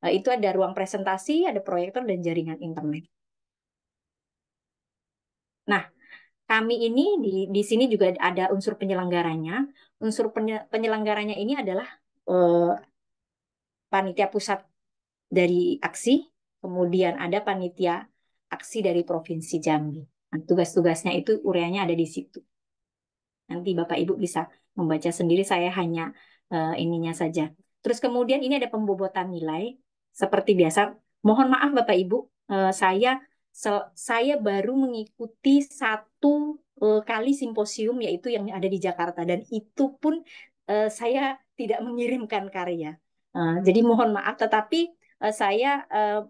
eh, itu ada ruang presentasi, ada proyektor dan jaringan internet. Nah, kami ini di, di sini juga ada unsur penyelenggaranya. Unsur penyelenggaranya ini adalah eh, panitia pusat dari aksi, kemudian ada panitia aksi dari provinsi Jambi. Nah, tugas-tugasnya itu ureanya ada di situ. Nanti Bapak Ibu bisa membaca sendiri. Saya hanya eh, ininya saja. Terus kemudian ini ada pembobotan nilai. Seperti biasa, mohon maaf Bapak Ibu, eh, saya saya baru mengikuti satu uh, kali simposium yaitu yang ada di Jakarta dan itu pun uh, saya tidak mengirimkan karya. Uh, jadi mohon maaf, tetapi uh, saya uh,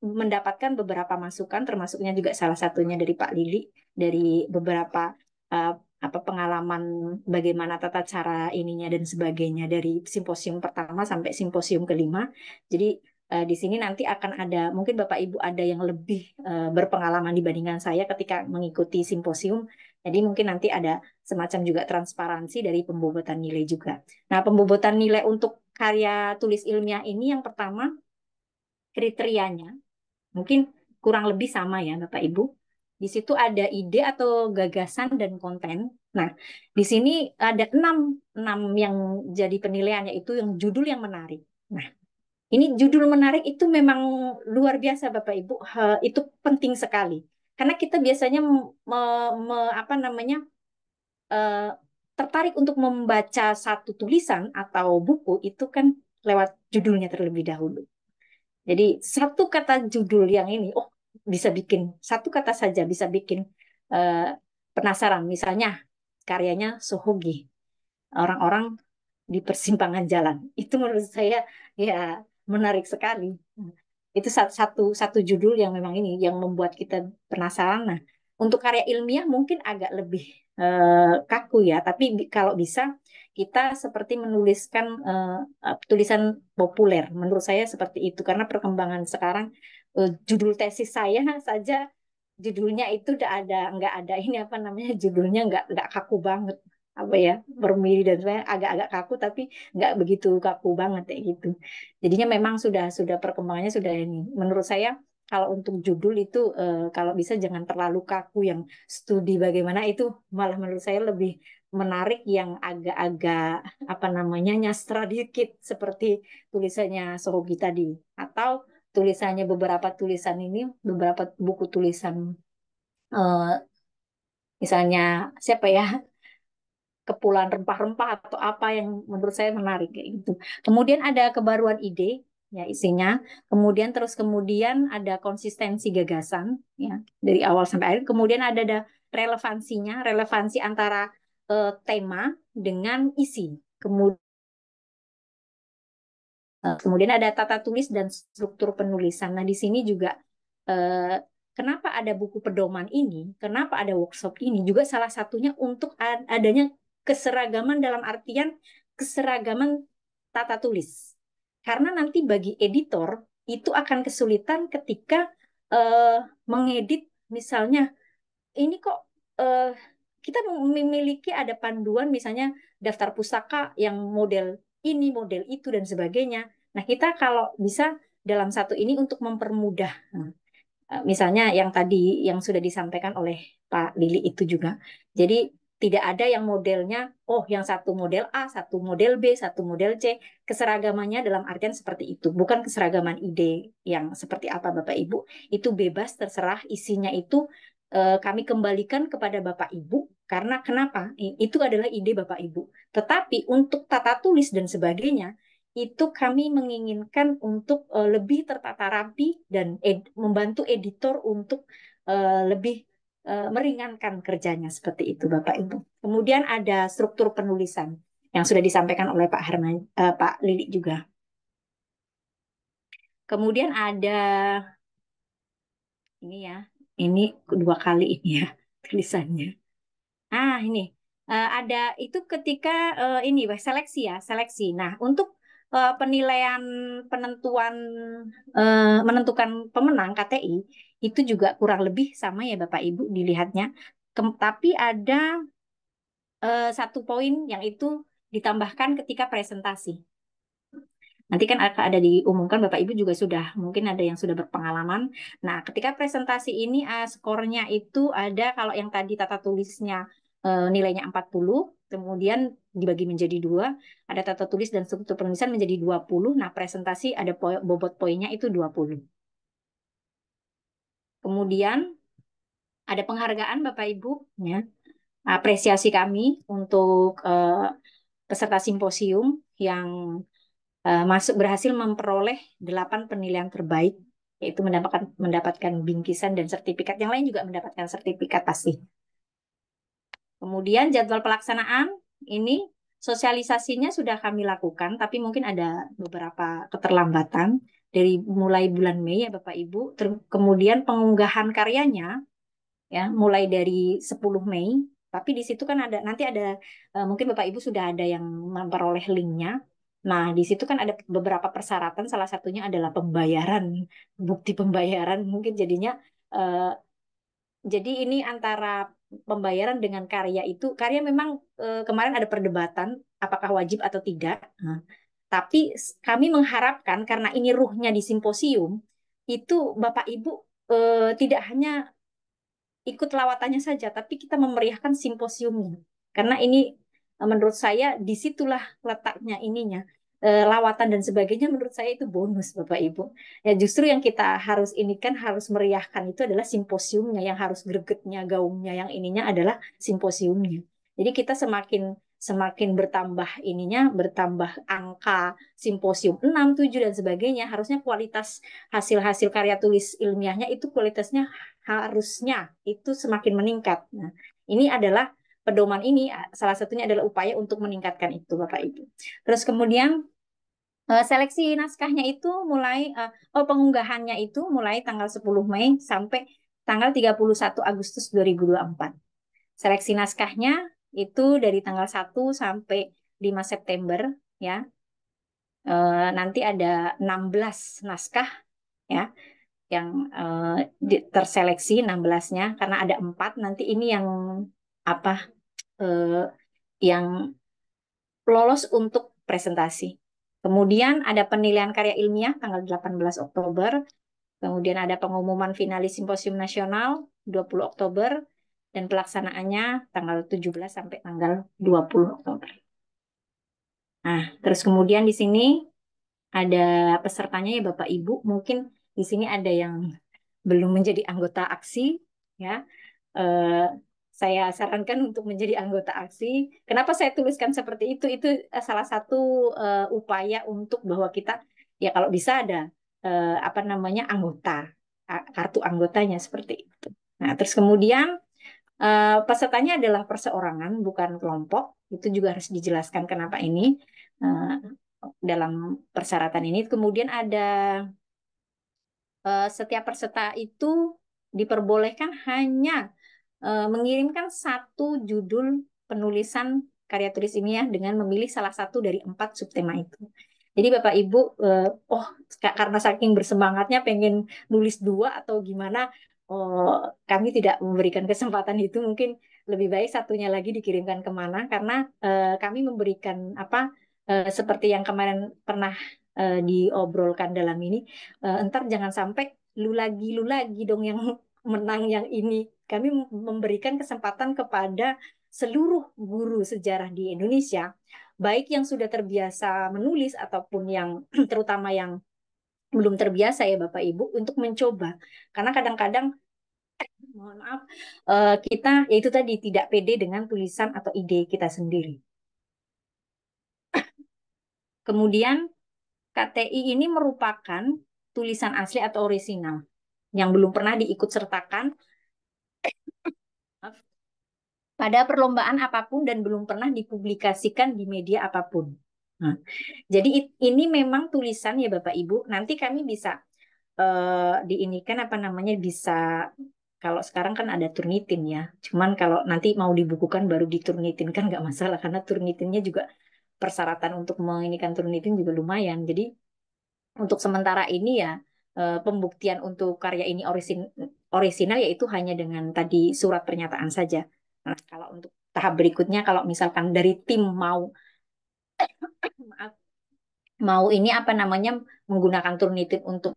mendapatkan beberapa masukan, termasuknya juga salah satunya dari Pak Lili dari beberapa uh, apa pengalaman bagaimana tata cara ininya dan sebagainya dari simposium pertama sampai simposium kelima. Jadi uh, di sini nanti akan ada mungkin Bapak Ibu ada yang lebih uh, berpengalaman dibandingkan saya ketika mengikuti simposium. Jadi mungkin nanti ada semacam juga transparansi dari pembobotan nilai juga. Nah, pembobotan nilai untuk karya tulis ilmiah ini yang pertama kriterianya mungkin kurang lebih sama ya Bapak Ibu. Di situ ada ide atau gagasan dan konten. Nah, di sini ada enam, enam yang jadi penilaiannya itu yang judul yang menarik. Nah, ini judul menarik itu memang luar biasa Bapak Ibu, ha, itu penting sekali. Karena kita biasanya me, me, apa namanya e, tertarik untuk membaca satu tulisan atau buku itu kan lewat judulnya terlebih dahulu. Jadi satu kata judul yang ini, oh bisa bikin satu kata saja bisa bikin e, penasaran. Misalnya karyanya Sohogi, orang-orang di persimpangan jalan. Itu menurut saya ya menarik sekali. Itu satu, satu, judul yang memang ini yang membuat kita penasaran. Nah, untuk karya ilmiah mungkin agak lebih uh, kaku ya, tapi kalau bisa kita seperti menuliskan uh, tulisan populer. Menurut saya seperti itu karena perkembangan sekarang uh, judul tesis saya saja judulnya itu udah ada nggak ada ini apa namanya judulnya nggak nggak kaku banget apa ya permiri dan sebagainya agak-agak kaku tapi nggak begitu kaku banget kayak gitu jadinya memang sudah sudah perkembangannya sudah ini menurut saya kalau untuk judul itu eh, kalau bisa jangan terlalu kaku yang studi bagaimana itu malah menurut saya lebih menarik yang agak-agak apa namanya nyastra dikit seperti tulisannya Sohogi tadi atau tulisannya beberapa tulisan ini beberapa buku tulisan eh, misalnya siapa ya kepulan rempah-rempah atau apa yang menurut saya menarik kayak gitu. Kemudian ada kebaruan ide ya isinya. Kemudian terus kemudian ada konsistensi gagasan ya dari awal sampai akhir. Kemudian ada, ada relevansinya, relevansi antara uh, tema dengan isi. Kemudian eh, Kemudian ada tata tulis dan struktur penulisan. Nah, di sini juga eh, kenapa ada buku pedoman ini, kenapa ada workshop ini juga salah satunya untuk adanya keseragaman dalam artian keseragaman tata tulis. Karena nanti bagi editor itu akan kesulitan ketika uh, mengedit misalnya ini kok uh, kita memiliki ada panduan misalnya daftar pusaka yang model ini, model itu dan sebagainya. Nah, kita kalau bisa dalam satu ini untuk mempermudah. Hmm. Eh, misalnya yang tadi yang sudah disampaikan oleh Pak Lili itu juga. Jadi tidak ada yang modelnya, oh yang satu model A, satu model B, satu model C. Keseragamannya dalam artian seperti itu. Bukan keseragaman ide yang seperti apa Bapak Ibu. Itu bebas, terserah isinya itu eh, kami kembalikan kepada Bapak Ibu. Karena kenapa? Itu adalah ide Bapak Ibu. Tetapi untuk tata tulis dan sebagainya, itu kami menginginkan untuk eh, lebih tertata rapi dan ed membantu editor untuk eh, lebih Eh, meringankan kerjanya seperti itu Bapak Ibu. Kemudian ada struktur penulisan yang sudah disampaikan oleh Pak Herman eh, Pak Lili juga. Kemudian ada ini ya, ini dua kali ini ya tulisannya. Ah, ini uh, ada itu ketika uh, ini seleksi ya, seleksi. Nah, untuk uh, penilaian penentuan uh, menentukan pemenang KTI itu juga kurang lebih sama ya Bapak Ibu dilihatnya. Kem tapi ada uh, satu poin yang itu ditambahkan ketika presentasi. Nanti kan ada diumumkan Bapak Ibu juga sudah mungkin ada yang sudah berpengalaman. Nah, ketika presentasi ini uh, skornya itu ada kalau yang tadi tata tulisnya uh, nilainya 40, kemudian dibagi menjadi dua, ada tata tulis dan struktur penulisan menjadi 20. Nah, presentasi ada po bobot poinnya itu 20. Kemudian ada penghargaan Bapak Ibu ya. Apresiasi kami untuk uh, peserta simposium yang uh, masuk berhasil memperoleh delapan penilaian terbaik yaitu mendapatkan mendapatkan bingkisan dan sertifikat. Yang lain juga mendapatkan sertifikat pasti. Kemudian jadwal pelaksanaan ini sosialisasinya sudah kami lakukan tapi mungkin ada beberapa keterlambatan dari mulai bulan Mei ya Bapak Ibu. Ter kemudian pengunggahan karyanya ya mulai dari 10 Mei. Tapi di situ kan ada nanti ada uh, mungkin Bapak Ibu sudah ada yang memperoleh linknya. Nah, di situ kan ada beberapa persyaratan, salah satunya adalah pembayaran, bukti pembayaran. Mungkin jadinya, eh, jadi ini antara pembayaran dengan karya itu, karya memang uh, kemarin ada perdebatan apakah wajib atau tidak. Nah, tapi kami mengharapkan karena ini ruhnya di simposium, itu Bapak Ibu eh, tidak hanya ikut lawatannya saja, tapi kita memeriahkan simposiumnya. Karena ini eh, menurut saya disitulah letaknya ininya eh, lawatan dan sebagainya menurut saya itu bonus Bapak Ibu. Ya justru yang kita harus ini kan harus meriahkan itu adalah simposiumnya yang harus gregetnya, gaungnya yang ininya adalah simposiumnya. Jadi kita semakin semakin bertambah ininya, bertambah angka simposium 6, 7, dan sebagainya, harusnya kualitas hasil-hasil karya tulis ilmiahnya itu kualitasnya harusnya itu semakin meningkat. Nah, ini adalah pedoman ini, salah satunya adalah upaya untuk meningkatkan itu, Bapak Ibu. Terus kemudian e, seleksi naskahnya itu mulai, e, oh pengunggahannya itu mulai tanggal 10 Mei sampai tanggal 31 Agustus 2024. Seleksi naskahnya itu dari tanggal 1 sampai 5 September ya. E, nanti ada 16 naskah ya yang e, di, terseleksi 16-nya karena ada empat nanti ini yang apa e, yang lolos untuk presentasi. Kemudian ada penilaian karya ilmiah tanggal 18 Oktober. Kemudian ada pengumuman finalis simposium nasional 20 Oktober dan pelaksanaannya tanggal 17 sampai tanggal 20 Oktober. Nah, terus kemudian di sini ada pesertanya ya Bapak Ibu, mungkin di sini ada yang belum menjadi anggota aksi ya. Eh, saya sarankan untuk menjadi anggota aksi. Kenapa saya tuliskan seperti itu? Itu eh, salah satu uh, upaya untuk bahwa kita ya kalau bisa ada uh, apa namanya anggota kartu anggotanya seperti itu. Nah, terus kemudian Eh, pesertanya adalah perseorangan, bukan kelompok. Itu juga harus dijelaskan kenapa ini uh, dalam persyaratan ini. Kemudian ada uh, setiap peserta itu diperbolehkan hanya uh, mengirimkan satu judul penulisan karya tulis ini ya dengan memilih salah satu dari empat subtema itu. Jadi Bapak Ibu, uh, oh karena saking bersemangatnya pengen nulis dua atau gimana, oh, kami tidak memberikan kesempatan itu mungkin lebih baik satunya lagi dikirimkan kemana karena eh, kami memberikan apa eh, seperti yang kemarin pernah eh, diobrolkan dalam ini eh, entar jangan sampai lu lagi lu lagi dong yang menang yang ini kami memberikan kesempatan kepada seluruh guru sejarah di Indonesia baik yang sudah terbiasa menulis ataupun yang terutama yang belum terbiasa ya Bapak Ibu untuk mencoba karena kadang-kadang eh, mohon maaf eh, kita yaitu tadi tidak pede dengan tulisan atau ide kita sendiri. Kemudian KTI ini merupakan tulisan asli atau orisinal yang belum pernah diikut sertakan pada perlombaan apapun dan belum pernah dipublikasikan di media apapun. Hmm. jadi ini memang tulisan ya Bapak Ibu. Nanti kami bisa uh, eh, diinikan apa namanya bisa kalau sekarang kan ada turnitin ya. Cuman kalau nanti mau dibukukan baru diturnitin kan nggak masalah karena turnitinnya juga persyaratan untuk menginikan turnitin juga lumayan. Jadi untuk sementara ini ya uh, pembuktian untuk karya ini orisin, orisinal yaitu hanya dengan tadi surat pernyataan saja. Nah, kalau untuk tahap berikutnya kalau misalkan dari tim mau mau ini apa namanya menggunakan Turnitin untuk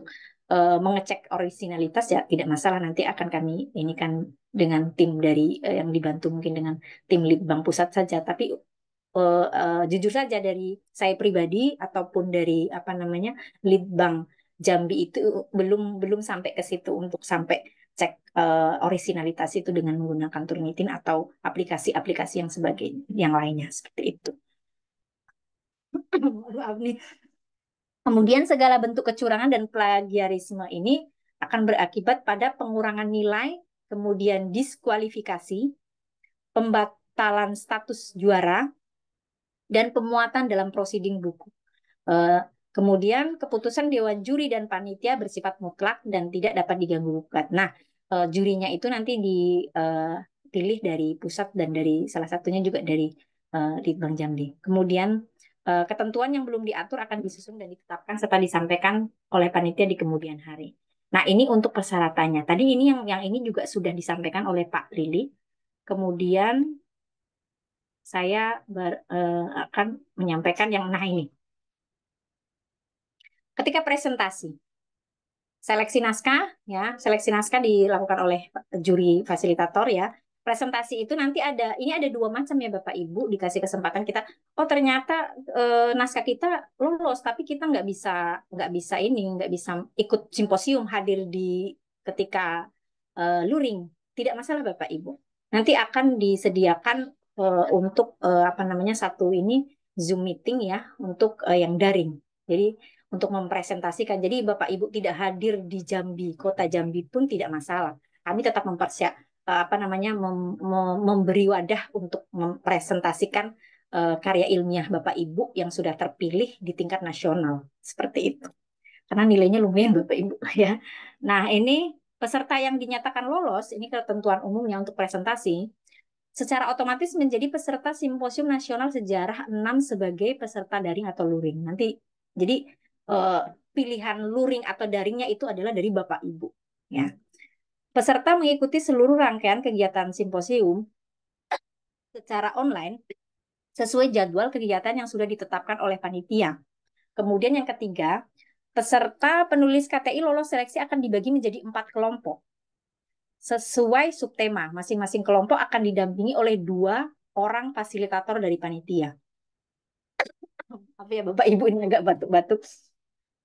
uh, mengecek originalitas ya tidak masalah nanti akan kami ini kan dengan tim dari uh, yang dibantu mungkin dengan tim Litbang pusat saja tapi uh, uh, jujur saja dari saya pribadi ataupun dari apa namanya Litbang Jambi itu belum belum sampai ke situ untuk sampai cek uh, originalitas itu dengan menggunakan Turnitin atau aplikasi-aplikasi yang sebagainya yang lainnya seperti itu maaf nih. Kemudian segala bentuk kecurangan dan plagiarisme ini akan berakibat pada pengurangan nilai, kemudian diskualifikasi, pembatalan status juara, dan pemuatan dalam prosiding buku. Uh, Kemudian keputusan dewan juri dan panitia bersifat mutlak dan tidak dapat diganggu gugat. Nah, e, jurinya itu nanti dipilih eh, dari pusat dan dari salah satunya juga dari e, Litbang Jambi. Kemudian Eh, ketentuan yang belum diatur akan disusun dan ditetapkan serta disampaikan oleh panitia di kemudian hari. Nah, ini untuk persyaratannya. Tadi ini yang yang ini juga sudah disampaikan oleh Pak Lili. Kemudian saya ber, uh, akan menyampaikan yang nah ini. Ketika presentasi, seleksi naskah ya seleksi naskah dilakukan oleh juri fasilitator ya presentasi itu nanti ada ini ada dua macam ya Bapak Ibu dikasih kesempatan kita oh ternyata e, naskah kita lolos tapi kita nggak bisa nggak bisa ini nggak bisa ikut simposium hadir di ketika e, luring tidak masalah Bapak Ibu nanti akan disediakan e, untuk e, apa namanya satu ini Zoom meeting ya untuk e, yang daring jadi untuk mempresentasikan jadi Bapak Ibu tidak hadir di Jambi kota Jambi pun tidak masalah kami tetap mempersiapkan Eh, apa namanya mem, mem, memberi wadah untuk mempresentasikan uh, karya ilmiah Bapak Ibu yang sudah terpilih di tingkat nasional seperti itu karena nilainya lumayan Bapak Ibu ya. Nah ini peserta yang dinyatakan lolos ini ketentuan umumnya untuk presentasi secara otomatis menjadi peserta Simposium Nasional Sejarah 6 sebagai peserta daring atau luring. Nanti jadi uh, pilihan luring atau daringnya itu adalah dari Bapak Ibu ya. Peserta mengikuti seluruh rangkaian kegiatan simposium secara online sesuai jadwal kegiatan yang sudah ditetapkan oleh panitia. Kemudian yang ketiga, peserta penulis KTI lolos seleksi akan dibagi menjadi empat kelompok. Sesuai subtema, masing-masing kelompok akan didampingi oleh dua orang fasilitator dari panitia. Apa ya Bapak Ibu ini agak batuk-batuk.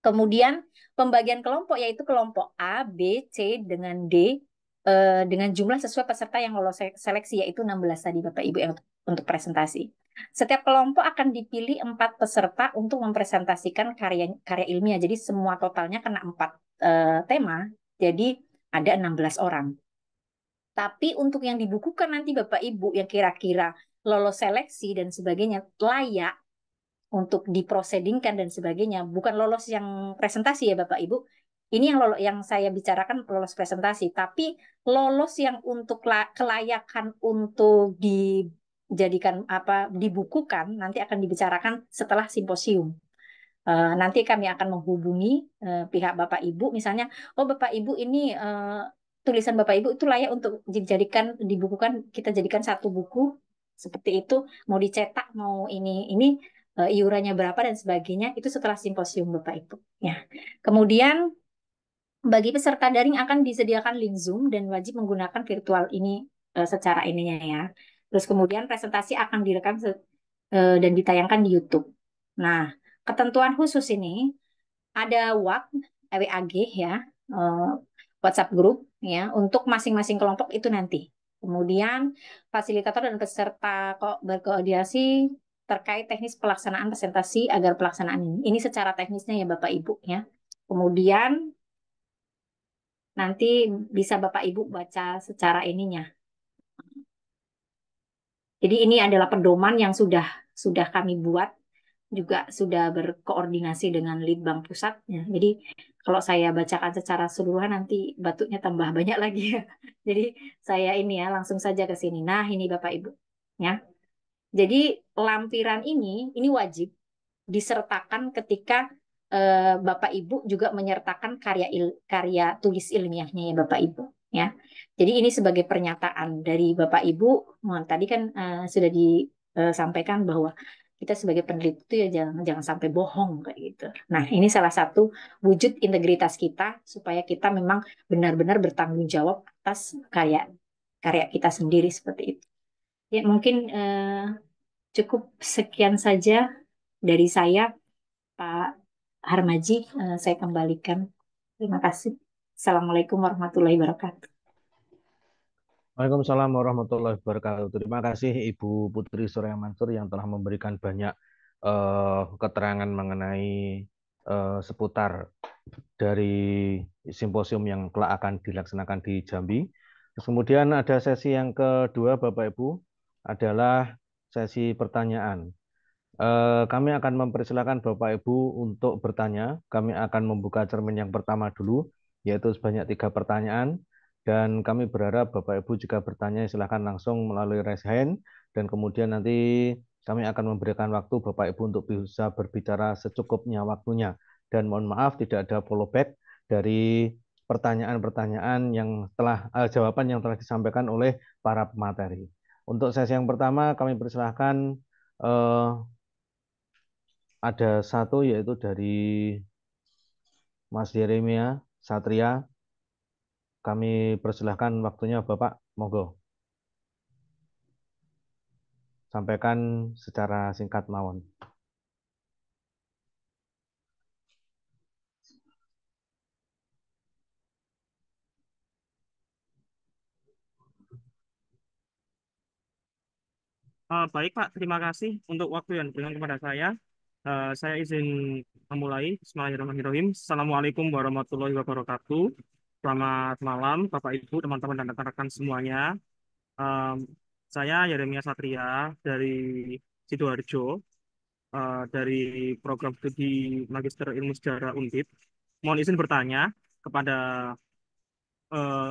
Kemudian pembagian kelompok yaitu kelompok A, B, C dengan D eh, dengan jumlah sesuai peserta yang lolos seleksi yaitu 16 tadi Bapak Ibu yang untuk presentasi. Setiap kelompok akan dipilih empat peserta untuk mempresentasikan karya karya ilmiah. Jadi semua totalnya kena empat eh, tema. Jadi ada 16 orang. Tapi untuk yang dibukukan nanti Bapak Ibu yang kira-kira lolos seleksi dan sebagainya layak untuk diprosedingkan dan sebagainya bukan lolos yang presentasi ya Bapak Ibu ini yang lolos yang saya bicarakan lolos presentasi tapi lolos yang untuk kelayakan untuk dijadikan apa dibukukan nanti akan dibicarakan setelah simposium uh, nanti kami akan menghubungi uh, pihak Bapak Ibu misalnya oh Bapak Ibu ini uh, tulisan Bapak Ibu itu layak untuk dijadikan dibukukan kita jadikan satu buku seperti itu mau dicetak mau ini ini uh, iurannya berapa dan sebagainya itu setelah simposium Bapak Ibu ya. Kemudian bagi peserta daring akan disediakan link Zoom dan wajib menggunakan virtual ini uh, secara ininya ya. Terus kemudian presentasi akan direkam uh, dan ditayangkan di YouTube. Nah, ketentuan khusus ini ada WAG, WAG ya, uh, WhatsApp group ya untuk masing-masing kelompok itu nanti. Kemudian fasilitator dan peserta kok berkoordinasi terkait teknis pelaksanaan presentasi agar pelaksanaan ini. Ini secara teknisnya ya Bapak Ibu ya. Kemudian nanti bisa Bapak Ibu baca secara ininya. Jadi ini adalah pedoman yang sudah sudah kami buat juga sudah berkoordinasi dengan Litbang Pusat. Ya. Jadi kalau saya bacakan secara seluruhan nanti batuknya tambah banyak lagi ya. Jadi saya ini ya langsung saja ke sini. Nah ini Bapak Ibu ya. Jadi lampiran ini ini wajib disertakan ketika eh, Bapak Ibu juga menyertakan karya il, karya tulis ilmiahnya ya Bapak Ibu ya. Jadi ini sebagai pernyataan dari Bapak Ibu. Nah, tadi kan eh, sudah disampaikan eh, bahwa kita sebagai peneliti itu ya jangan jangan sampai bohong kayak gitu. Nah, ini salah satu wujud integritas kita supaya kita memang benar-benar bertanggung jawab atas karya karya kita sendiri seperti itu. Ya, mungkin uh, cukup sekian saja dari saya, Pak Harmaji. Uh, saya kembalikan. Terima kasih. Assalamualaikum warahmatullahi wabarakatuh. Waalaikumsalam warahmatullahi wabarakatuh. Terima kasih Ibu Putri Surya Mansur yang telah memberikan banyak uh, keterangan mengenai uh, seputar dari simposium yang kelak akan dilaksanakan di Jambi. kemudian ada sesi yang kedua Bapak Ibu adalah sesi pertanyaan. Eh, kami akan mempersilahkan Bapak Ibu untuk bertanya. Kami akan membuka cermin yang pertama dulu, yaitu sebanyak tiga pertanyaan. Dan kami berharap Bapak Ibu juga bertanya silahkan langsung melalui raise hand. Dan kemudian nanti kami akan memberikan waktu Bapak Ibu untuk bisa berbicara secukupnya waktunya. Dan mohon maaf tidak ada follow back dari pertanyaan-pertanyaan yang telah eh, jawaban yang telah disampaikan oleh para pemateri. Untuk sesi yang pertama kami persilahkan eh, ada satu yaitu dari Mas Jeremia Satria. Kami persilahkan waktunya Bapak, monggo. Sampaikan secara singkat mawon. Uh, baik Pak, terima kasih untuk waktu yang diberikan kepada saya. Uh, saya izin memulai. Bismillahirrahmanirrahim. Assalamualaikum warahmatullahi wabarakatuh. Selamat malam Bapak Ibu, teman-teman dan rekan-rekan semuanya. Uh, saya Yeremia Satria dari Sidoarjo, uh, dari program studi Magister Ilmu Sejarah Undip. Mohon izin bertanya kepada rekan-rekan uh,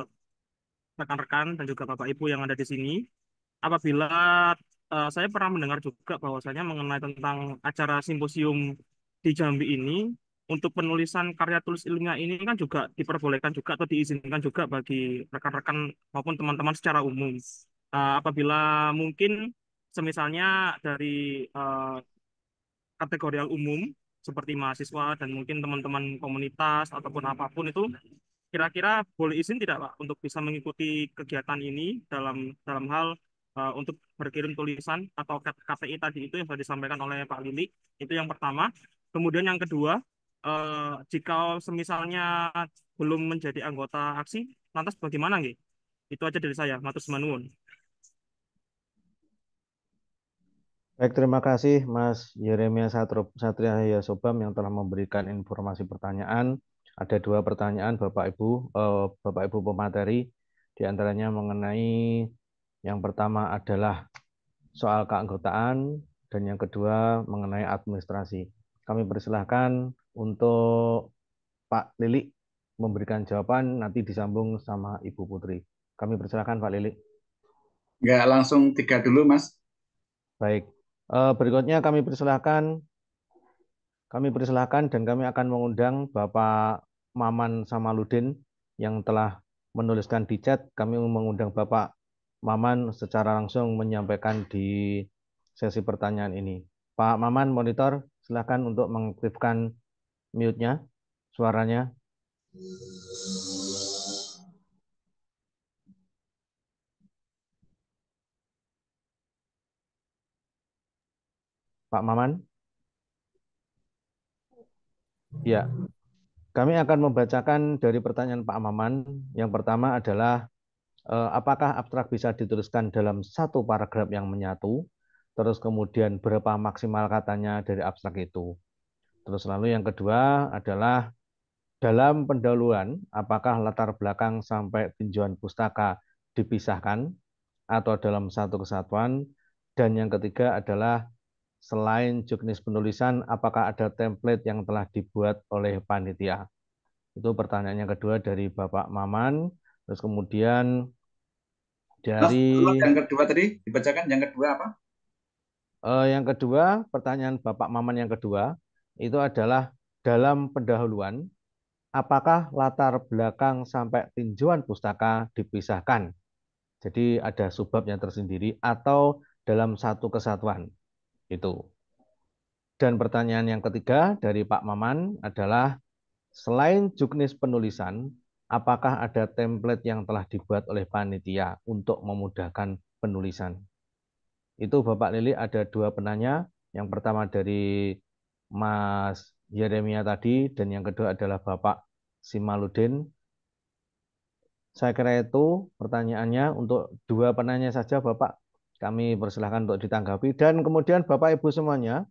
rekan -rekan dan juga Bapak Ibu yang ada di sini. Apabila uh, saya pernah mendengar juga bahwasanya mengenai tentang acara simposium di Jambi ini untuk penulisan karya tulis ilmiah ini kan juga diperbolehkan juga atau diizinkan juga bagi rekan-rekan maupun teman-teman secara umum. Uh, apabila mungkin semisalnya dari uh, eh, kategorial umum seperti mahasiswa dan mungkin teman-teman komunitas ataupun apapun itu kira-kira boleh izin tidak Pak untuk bisa mengikuti kegiatan ini dalam dalam hal uh, untuk berkirim tulisan atau KPI tadi itu yang sudah disampaikan oleh Pak Lili itu yang pertama kemudian yang kedua uh, jika semisalnya belum menjadi anggota aksi lantas bagaimana nggih itu aja dari saya Matus Manuun Baik, terima kasih Mas Yeremia Satria Yasobam yang telah memberikan informasi pertanyaan. Ada dua pertanyaan Bapak Ibu, eh, Bapak Ibu pemateri, di antaranya mengenai yang pertama adalah soal keanggotaan dan yang kedua mengenai administrasi. Kami persilahkan untuk Pak Lili memberikan jawaban nanti disambung sama Ibu Putri. Kami persilahkan Pak Lili. Ya, langsung tiga dulu, Mas. Baik. Eh, berikutnya kami persilahkan kami persilahkan dan kami akan mengundang Bapak Maman Samaludin yang telah menuliskan di chat. Kami mengundang Bapak Maman secara langsung menyampaikan di sesi pertanyaan ini. Pak Maman monitor, silakan untuk mengaktifkan mute-nya, suaranya. Pak Maman? Ya, kami akan membacakan dari pertanyaan Pak Maman. Yang pertama adalah Eh, apakah abstrak bisa dituliskan dalam satu paragraf yang menyatu, terus kemudian berapa maksimal katanya dari abstrak itu. Terus lalu yang kedua adalah dalam pendahuluan, apakah latar belakang sampai tinjauan pustaka dipisahkan atau dalam satu kesatuan? Dan yang ketiga adalah selain jenis penulisan, apakah ada template yang telah dibuat oleh panitia? Itu pertanyaan yang kedua dari Bapak Maman. Terus kemudian dari Loh, yang kedua tadi dibacakan yang kedua apa? Eh, yang kedua, pertanyaan Bapak Maman yang kedua itu adalah dalam pendahuluan apakah latar belakang sampai tinjauan pustaka dipisahkan? Jadi ada subbabnya tersendiri atau dalam satu kesatuan. Itu. Dan pertanyaan yang ketiga dari Pak Maman adalah selain juknis penulisan, apakah ada template yang telah dibuat oleh panitia untuk memudahkan penulisan? Itu Bapak Lili ada dua penanya, yang pertama dari Mas Yeremia tadi dan yang kedua adalah Bapak Simaludin. Saya kira itu pertanyaannya untuk dua penanya saja Bapak. Kami persilahkan untuk ditanggapi dan kemudian Bapak Ibu semuanya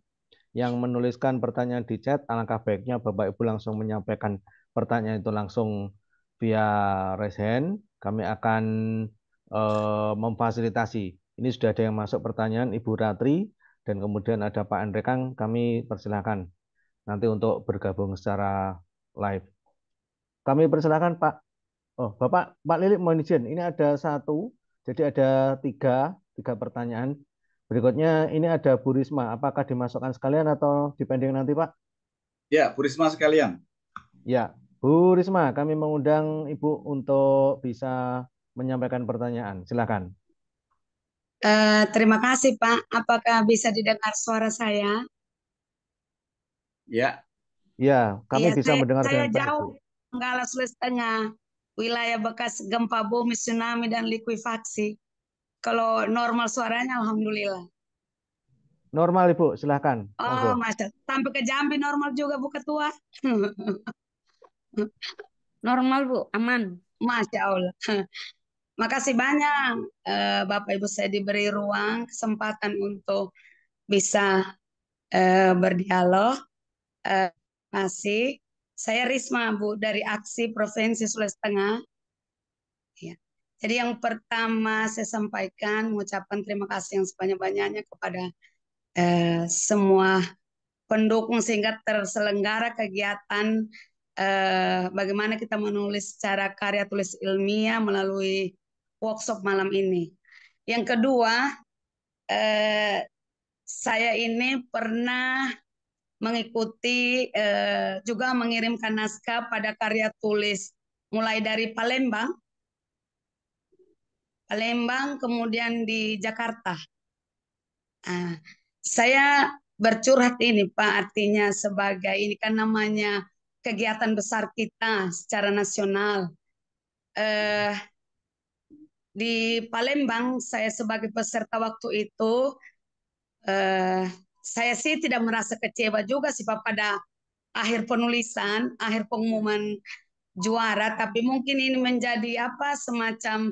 yang menuliskan pertanyaan di chat, alangkah baiknya Bapak Ibu langsung menyampaikan pertanyaan itu langsung via raise kami akan uh, memfasilitasi. Ini sudah ada yang masuk pertanyaan Ibu Ratri dan kemudian ada Pak Andre kami persilahkan nanti untuk bergabung secara live. Kami persilahkan Pak Oh, Bapak, Pak Lilik mohon izin. Ini ada satu, jadi ada tiga, tiga pertanyaan. Berikutnya ini ada Bu Risma. Apakah dimasukkan sekalian atau dipending nanti, Pak? Ya, Bu Risma sekalian. Ya, Bu Risma, kami mengundang Ibu untuk bisa menyampaikan pertanyaan. Silakan. Uh, terima kasih Pak. Apakah bisa didengar suara saya? Ya. Ya, kami ya, bisa saya, mendengar saya jauh Enggak Sulawesi Tengah, wilayah bekas gempa bumi, tsunami dan likuifaksi. Kalau normal suaranya alhamdulillah. Normal Ibu, silahkan. Oh, masa Sampai ke Jambi normal juga Bu Ketua. Normal Bu, aman. Masya Allah. Makasih banyak eh, Bapak Ibu saya diberi ruang, kesempatan untuk bisa eh, berdialog. Eh, masih. Saya Risma Bu dari Aksi Provinsi Sulawesi Tengah. Ya. Jadi yang pertama saya sampaikan mengucapkan terima kasih yang sebanyak-banyaknya kepada eh, semua pendukung sehingga terselenggara kegiatan eh, bagaimana kita menulis secara karya tulis ilmiah melalui workshop malam ini. Yang kedua, eh, saya ini pernah mengikuti eh, juga mengirimkan naskah pada karya tulis mulai dari Palembang, Palembang, kemudian di Jakarta. Nah, saya bercurhat ini Pak, artinya sebagai ini kan namanya kegiatan besar kita secara nasional. Eh, di Palembang, saya sebagai peserta waktu itu, eh, saya sih tidak merasa kecewa juga sih Pak pada akhir penulisan, akhir pengumuman juara, tapi mungkin ini menjadi apa semacam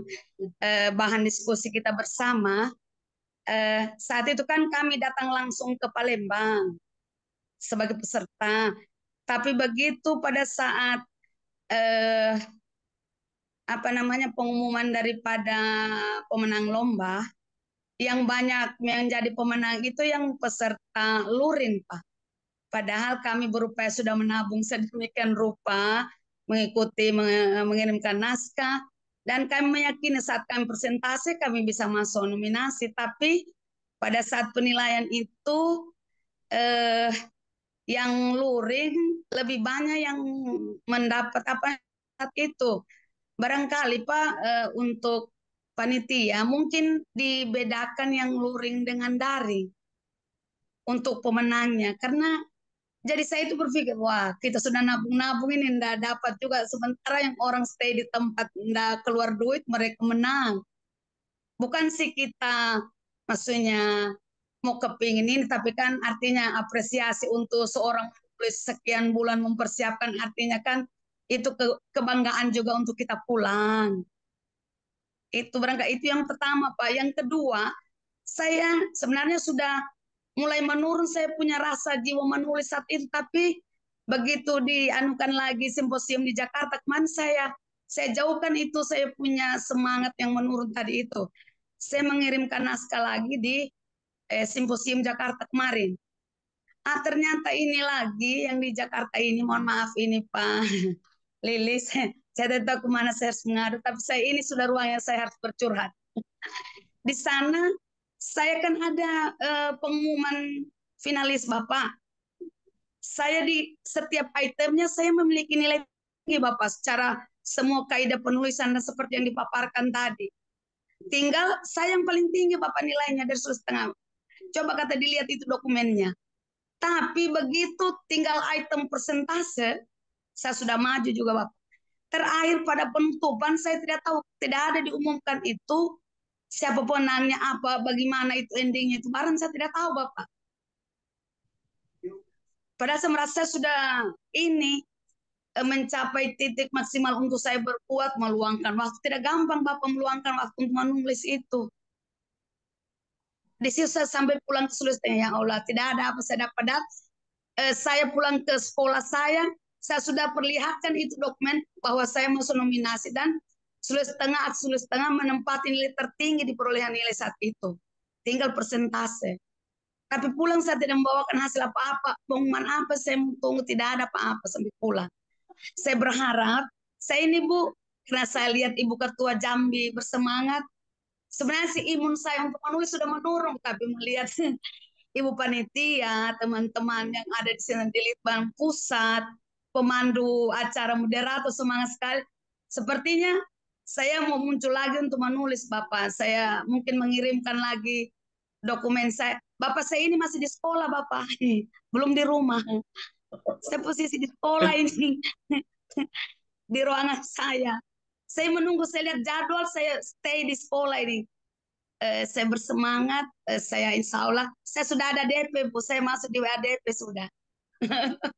eh, bahan diskusi kita bersama. Eh, saat itu kan kami datang langsung ke Palembang sebagai peserta tapi begitu pada saat eh, apa namanya pengumuman daripada pemenang lomba, yang banyak yang jadi pemenang itu yang peserta lurin pak. Padahal kami berupaya sudah menabung sedemikian rupa, mengikuti mengirimkan naskah, dan kami meyakini saat kami presentasi kami bisa masuk nominasi. Tapi pada saat penilaian itu eh, yang luring lebih banyak yang mendapat apa itu. Barangkali Pak uh, untuk panitia mungkin dibedakan yang luring dengan dari untuk pemenangnya karena jadi saya itu berpikir wah kita sudah nabung-nabung ini ndak dapat juga sementara yang orang stay di tempat ndak keluar duit mereka menang bukan sih kita maksudnya mau kepingin ini tapi kan artinya apresiasi untuk seorang penulis sekian bulan mempersiapkan artinya kan itu ke, kebanggaan juga untuk kita pulang itu berangkat itu yang pertama pak yang kedua saya sebenarnya sudah mulai menurun saya punya rasa jiwa menulis saat itu tapi begitu dianukan lagi simposium di Jakarta kemarin saya saya jauhkan itu saya punya semangat yang menurun tadi itu saya mengirimkan naskah lagi di eh, simposium Jakarta kemarin. Ah ternyata ini lagi yang di Jakarta ini, mohon maaf ini Pak Lilis, saya tidak tahu kemana saya harus mengadu, tapi saya ini sudah ruang yang saya harus bercurhat. di sana saya kan ada eh, pengumuman finalis Bapak. Saya di setiap itemnya saya memiliki nilai tinggi Bapak secara semua kaidah penulisan dan seperti yang dipaparkan tadi. Tinggal saya yang paling tinggi Bapak nilainya dari setengah Coba kata dilihat itu dokumennya. Tapi begitu tinggal item persentase, saya sudah maju juga Bapak. Terakhir pada penutupan saya tidak tahu, tidak ada diumumkan itu siapa ponannya apa, bagaimana itu endingnya itu barang saya tidak tahu Bapak. Padahal saya merasa sudah ini eh, mencapai titik maksimal untuk saya berkuat meluangkan waktu tidak gampang Bapak meluangkan waktu untuk menulis itu di saya sampai pulang ke Sulawesi Tengah, ya Allah tidak ada apa saya dapat eh, saya pulang ke sekolah saya saya sudah perlihatkan itu dokumen bahwa saya masuk nominasi dan Sulawesi Tengah Sulawesi Tengah menempati nilai tertinggi di perolehan nilai saat itu tinggal persentase tapi pulang saya tidak membawakan hasil apa-apa pengumuman apa saya tunggu tidak ada apa-apa sampai pulang saya berharap saya ini Bu karena saya lihat Ibu Ketua Jambi bersemangat sebenarnya si imun saya untuk menulis sudah menurun tapi melihat ibu panitia, teman-teman yang ada di sini di Litbang Pusat, pemandu acara moderator semangat sekali. Sepertinya saya mau muncul lagi untuk menulis Bapak. Saya mungkin mengirimkan lagi dokumen saya. Bapak saya ini masih di sekolah Bapak, belum di rumah. Saya posisi di sekolah eh. ini di ruangan saya. Saya menunggu, saya lihat jadwal, saya stay di sekolah ini. Eh, saya bersemangat, eh, saya insya Allah, saya sudah ada DP, Bu. Saya masuk di WADP sudah.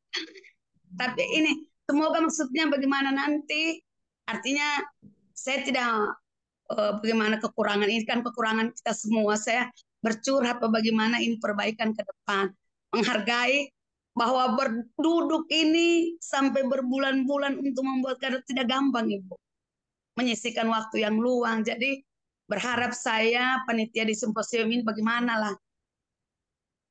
Tapi ini, semoga maksudnya bagaimana nanti, artinya saya tidak eh, bagaimana kekurangan, ini kan kekurangan kita semua. Saya bercurhat bagaimana ini perbaikan ke depan. Menghargai bahwa berduduk ini sampai berbulan-bulan untuk membuat kader tidak gampang ibu menyisikan waktu yang luang. Jadi berharap saya panitia di simposium ini bagaimana lah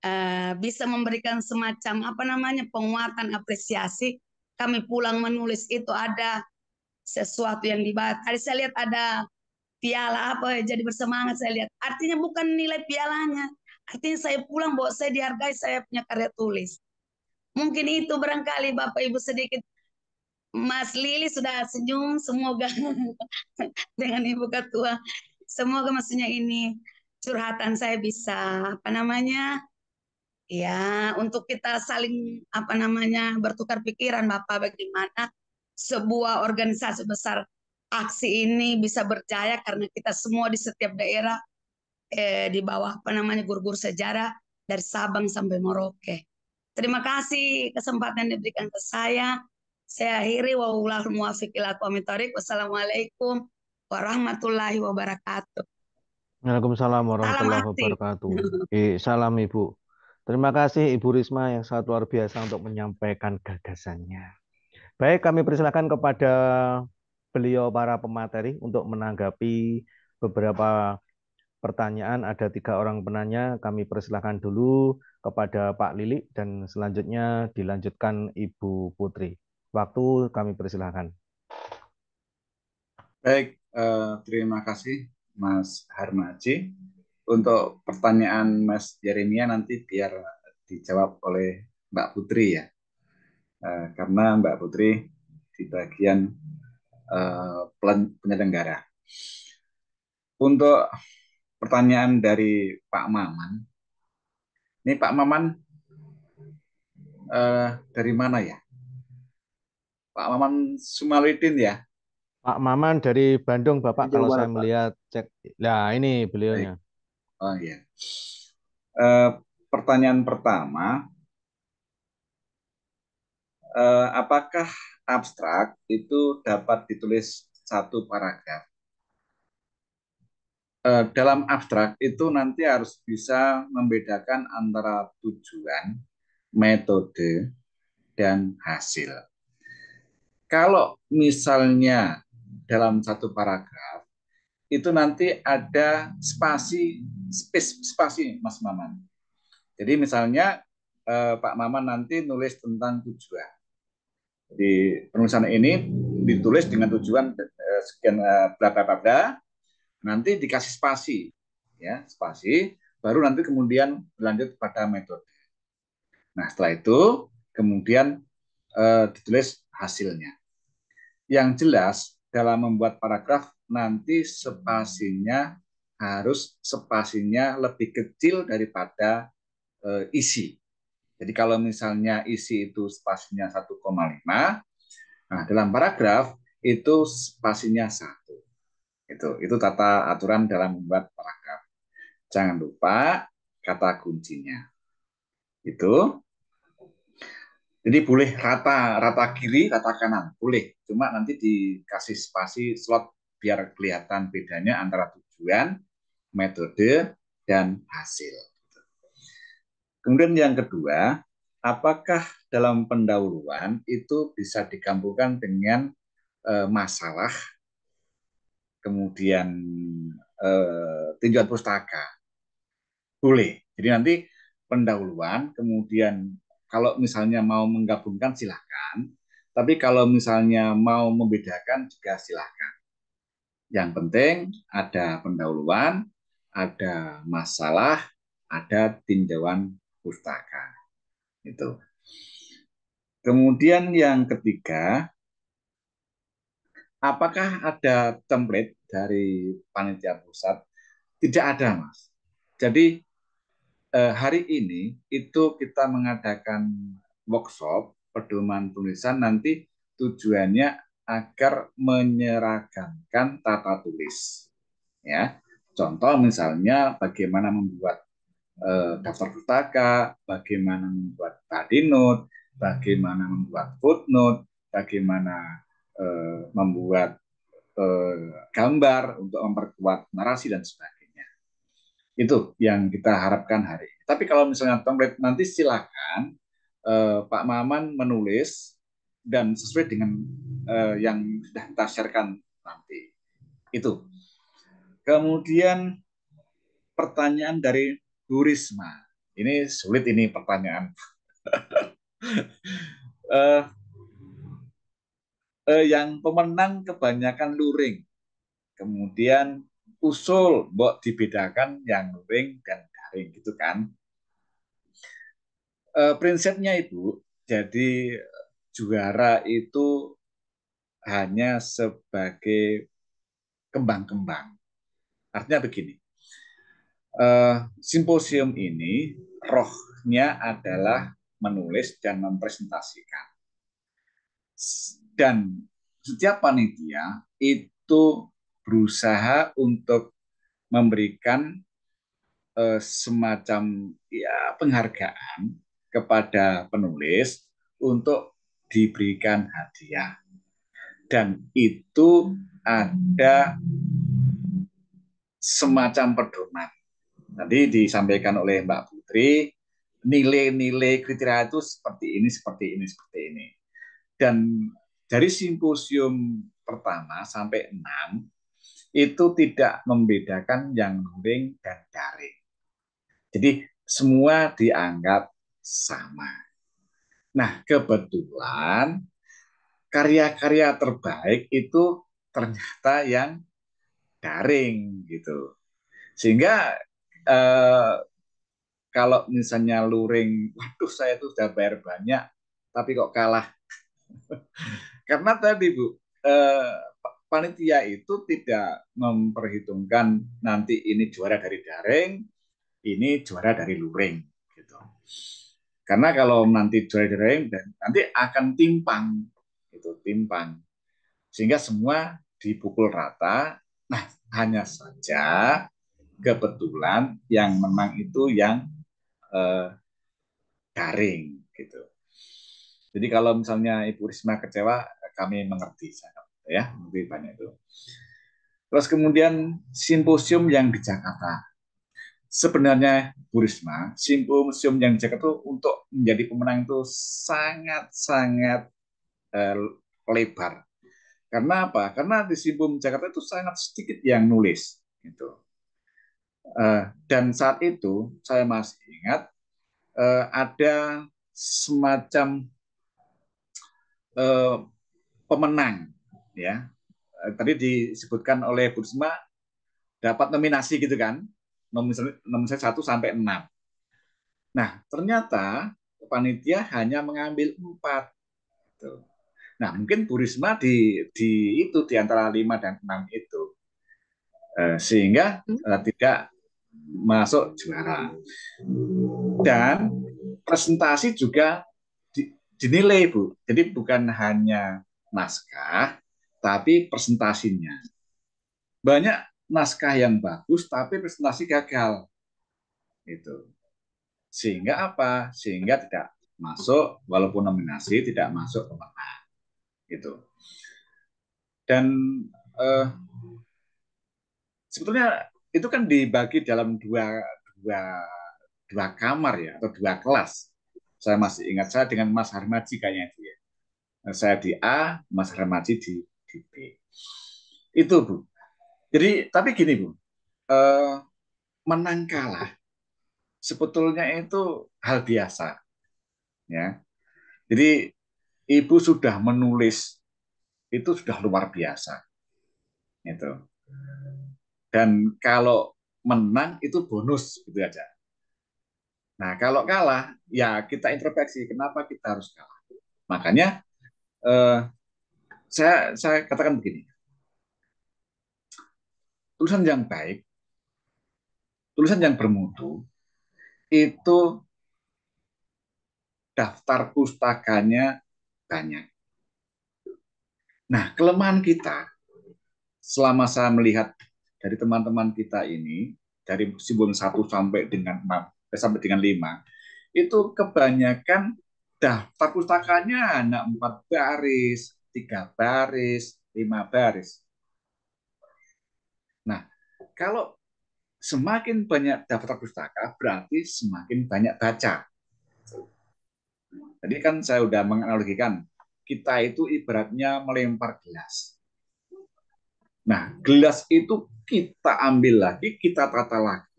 uh, eh, bisa memberikan semacam apa namanya penguatan apresiasi. Kami pulang menulis itu ada sesuatu yang dibahas. Tadi saya lihat ada piala apa jadi bersemangat saya lihat. Artinya bukan nilai pialanya. Artinya saya pulang bahwa saya dihargai saya punya karya tulis. Mungkin itu barangkali Bapak Ibu sedikit Mas Lili sudah senyum, semoga dengan Ibu Ketua, semoga maksudnya ini curhatan saya bisa apa namanya ya untuk kita saling apa namanya bertukar pikiran Bapak bagaimana sebuah organisasi besar aksi ini bisa berjaya karena kita semua di setiap daerah eh, di bawah apa namanya guru-guru sejarah dari Sabang sampai Merauke. Terima kasih kesempatan diberikan ke saya. Saya akhiri wa ulahul muwafiq ila Wassalamualaikum warahmatullahi wabarakatuh. Waalaikumsalam warahmatullahi wabarakatuh. Eh, salam Ibu. Terima kasih Ibu Risma yang sangat luar biasa untuk menyampaikan gagasannya. Baik, kami persilakan kepada beliau para pemateri untuk menanggapi beberapa pertanyaan. Ada tiga orang penanya, kami persilakan dulu kepada Pak Lili dan selanjutnya dilanjutkan Ibu Putri. Waktu kami persilahkan. Baik, eh, terima kasih Mas Harmaji. Untuk pertanyaan Mas Jeremia nanti biar dijawab oleh Mbak Putri ya. Eh, karena Mbak Putri di bagian eh, penyelenggara. Untuk pertanyaan dari Pak Maman, ini Pak Maman eh, dari mana ya? Pak Maman Sumalidin ya. Pak Maman dari Bandung, Bapak Jawa, kalau saya Pak. melihat cek. Nah, ini beliaunya. Oh iya. Uh, pertanyaan pertama, uh, apakah abstrak itu dapat ditulis satu paragraf? Eh, dalam abstrak itu nanti harus bisa membedakan antara tujuan, metode, dan hasil kalau misalnya dalam satu paragraf itu nanti ada spasi space spasi Mas Maman. Jadi misalnya eh, Pak Maman nanti nulis tentang tujuan. di penulisan ini ditulis dengan tujuan eh, sekian eh, bla bla nanti dikasih spasi ya, spasi baru nanti kemudian lanjut pada metode. Nah, setelah itu kemudian eh, ditulis hasilnya. Yang jelas dalam membuat paragraf nanti spasinya harus spasinya lebih kecil daripada eh, isi. Jadi kalau misalnya isi itu spasinya 1,5, nah dalam paragraf itu spasinya satu. Itu itu tata aturan dalam membuat paragraf. Jangan lupa kata kuncinya. Itu jadi boleh rata, rata kiri, rata kanan, boleh. Cuma nanti dikasih spasi slot biar kelihatan bedanya antara tujuan, metode, dan hasil. Kemudian yang kedua, apakah dalam pendahuluan itu bisa digabungkan dengan e, masalah, kemudian e, tinjauan pustaka? Boleh. Jadi nanti pendahuluan, kemudian kalau misalnya mau menggabungkan silahkan, tapi kalau misalnya mau membedakan juga silahkan. Yang penting ada pendahuluan, ada masalah, ada tinjauan pustaka. Itu. Kemudian yang ketiga, apakah ada template dari panitia pusat? Tidak ada, Mas. Jadi eh, hari ini itu kita mengadakan workshop pedoman tulisan nanti tujuannya agar menyeragamkan tata tulis. Ya. Contoh misalnya bagaimana membuat eh, daftar pustaka, bagaimana membuat tadi note, bagaimana membuat footnote, bagaimana eh, membuat eh, gambar untuk memperkuat narasi dan sebagainya. Itu yang kita harapkan hari ini. Tapi kalau misalnya template nanti silakan uh, Pak Maman menulis dan sesuai dengan uh, yang sudah kita sharekan nanti. Itu. Kemudian pertanyaan dari Burisma. Ini sulit ini pertanyaan. uh, uh, yang pemenang kebanyakan luring. Kemudian usul mbok dibedakan yang ring dan daring gitu kan e, prinsipnya itu jadi juara itu hanya sebagai kembang-kembang artinya begini e, simposium ini rohnya adalah menulis dan mempresentasikan dan setiap panitia itu berusaha untuk memberikan uh, semacam ya penghargaan kepada penulis untuk diberikan hadiah. Dan itu ada semacam pedoman. Tadi disampaikan oleh Mbak Putri, nilai-nilai kriteria itu seperti ini, seperti ini, seperti ini. Dan dari simposium pertama sampai enam itu tidak membedakan yang luring dan garing. Jadi semua dianggap sama. Nah, kebetulan karya-karya terbaik itu ternyata yang daring gitu. Sehingga eh, kalau misalnya luring, waduh saya itu sudah bayar banyak, tapi kok kalah. Karena tadi Bu, eh, panitia itu tidak memperhitungkan nanti ini juara dari daring, ini juara dari luring gitu. Karena kalau nanti juara dari daring dan nanti akan timpang itu timpang. Sehingga semua dipukul rata. Nah, hanya saja kebetulan yang menang itu yang eh, daring gitu. Jadi kalau misalnya Ibu Risma kecewa, kami mengerti Saya. Gitu ya banyak itu. Terus kemudian simposium yang di Jakarta. Sebenarnya Bu Risma, simposium yang di Jakarta itu untuk menjadi pemenang itu sangat-sangat eh, lebar. Karena apa? Karena di simposium Jakarta itu sangat sedikit yang nulis. Gitu. Eh, dan saat itu saya masih ingat eh, ada semacam eh, pemenang ya eh, tadi disebutkan oleh Bu dapat nominasi gitu kan nominasi satu sampai enam. nah ternyata panitia hanya mengambil empat. Gitu. nah mungkin Bu Risma di, di itu di antara lima dan enam itu eh, sehingga hmm. eh, tidak masuk juara dan presentasi juga dinilai Bu. Jadi bukan hanya naskah, tapi presentasinya. Banyak naskah yang bagus tapi presentasi gagal. Itu. Sehingga apa? Sehingga tidak masuk walaupun nominasi tidak masuk pemenang. Gitu. Dan eh, sebetulnya itu kan dibagi dalam dua dua dua kamar ya atau dua kelas. Saya masih ingat saya dengan Mas Harmaji kayaknya dia. Saya di A, Mas Harmaji di titik. Itu Bu. Jadi tapi gini Bu, eh, menang kalah sebetulnya itu hal biasa. Ya. Jadi ibu sudah menulis itu sudah luar biasa. Itu. Dan kalau menang itu bonus gitu aja. Nah, kalau kalah ya kita introspeksi kenapa kita harus kalah. Makanya eh, saya saya katakan begini. Tulisan yang baik, tulisan yang bermutu itu daftar pustakanya banyak. Nah, kelemahan kita selama saya melihat dari teman-teman kita ini dari simbol 1 sampai dengan 6 eh, sampai dengan 5 itu kebanyakan daftar pustakanya hanya empat baris, tiga baris, lima baris. Nah, kalau semakin banyak daftar pustaka, berarti semakin banyak baca. Tadi kan saya sudah menganalogikan, kita itu ibaratnya melempar gelas. Nah, gelas itu kita ambil lagi, kita tata lagi.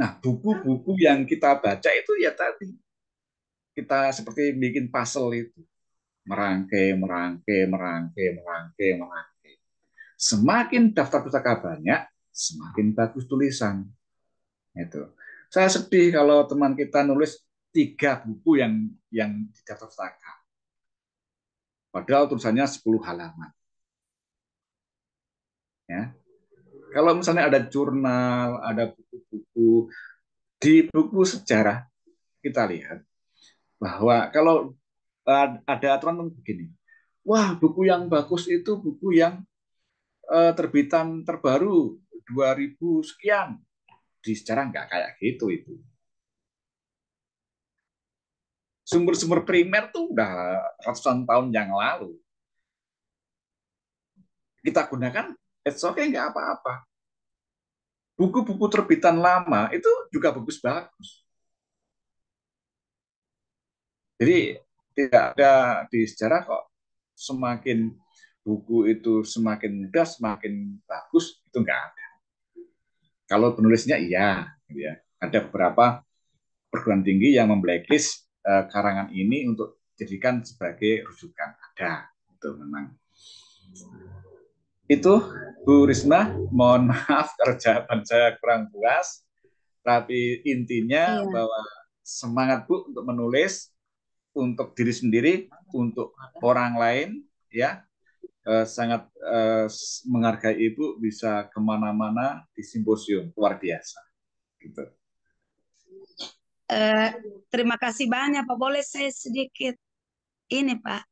Nah, buku-buku yang kita baca itu ya tadi kita seperti bikin puzzle itu merangkai, merangkai, merangkai, merangkai, merangkai. Semakin daftar pustaka banyak, semakin bagus tulisan. Itu. Saya sedih kalau teman kita nulis tiga buku yang yang di daftar pustaka. Padahal tulisannya 10 halaman. Ya. Kalau misalnya ada jurnal, ada buku-buku di buku sejarah kita lihat bahwa kalau ada aturan begini. Wah, buku yang bagus itu buku yang eh, terbitan terbaru 2000 sekian. Di secara nggak kayak gitu itu. Sumber-sumber primer tuh udah ratusan tahun yang lalu. Kita gunakan, it's okay, nggak apa-apa. Buku-buku terbitan lama itu juga bagus-bagus. Jadi tidak ada di sejarah kok semakin buku itu semakin mudah semakin bagus itu enggak ada kalau penulisnya iya gitu ya ada beberapa perguruan tinggi yang memblacklist uh, karangan ini untuk jadikan sebagai rujukan ada itu memang itu Bu Risma mohon maaf kerjaan jawaban saya kurang puas tapi intinya iya. bahwa semangat Bu untuk menulis untuk diri sendiri, untuk orang lain, ya eh, sangat eh, menghargai ibu bisa kemana-mana di simposium luar biasa. Gitu. Eh, terima kasih banyak Pak. Boleh saya sedikit ini Pak?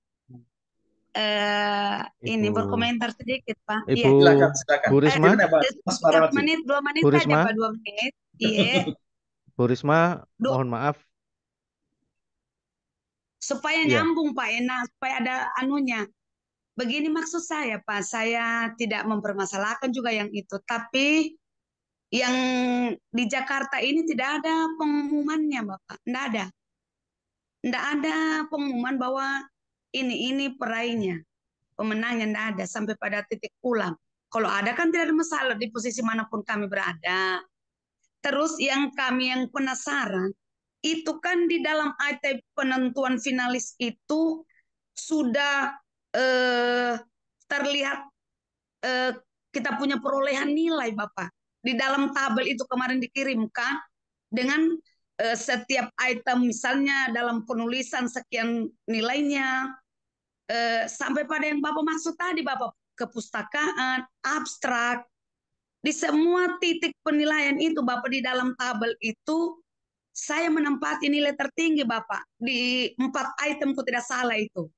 Uh, ini Ibu. berkomentar sedikit Pak. Iya. Ibu, ya. silakan, Bu Risma, eh, menit, dua menit Bu Risma. saja Pak, dua menit. Iya. Bu Risma, mohon maaf supaya yeah. nyambung Pak enak ya. supaya ada anunya begini maksud saya Pak saya tidak mempermasalahkan juga yang itu tapi yang di Jakarta ini tidak ada pengumumannya Bapak tidak ada tidak ada pengumuman bahwa ini ini peraihnya pemenangnya tidak ada sampai pada titik pulang kalau ada kan tidak ada masalah di posisi manapun kami berada terus yang kami yang penasaran itu kan di dalam IT penentuan finalis itu sudah eh, terlihat eh, kita punya perolehan nilai Bapak. Di dalam tabel itu kemarin dikirimkan dengan eh, setiap item misalnya dalam penulisan sekian nilainya eh, sampai pada yang Bapak maksud tadi Bapak kepustakaan, abstrak di semua titik penilaian itu Bapak di dalam tabel itu saya menempati nilai tertinggi Bapak di empat item ku tidak salah itu.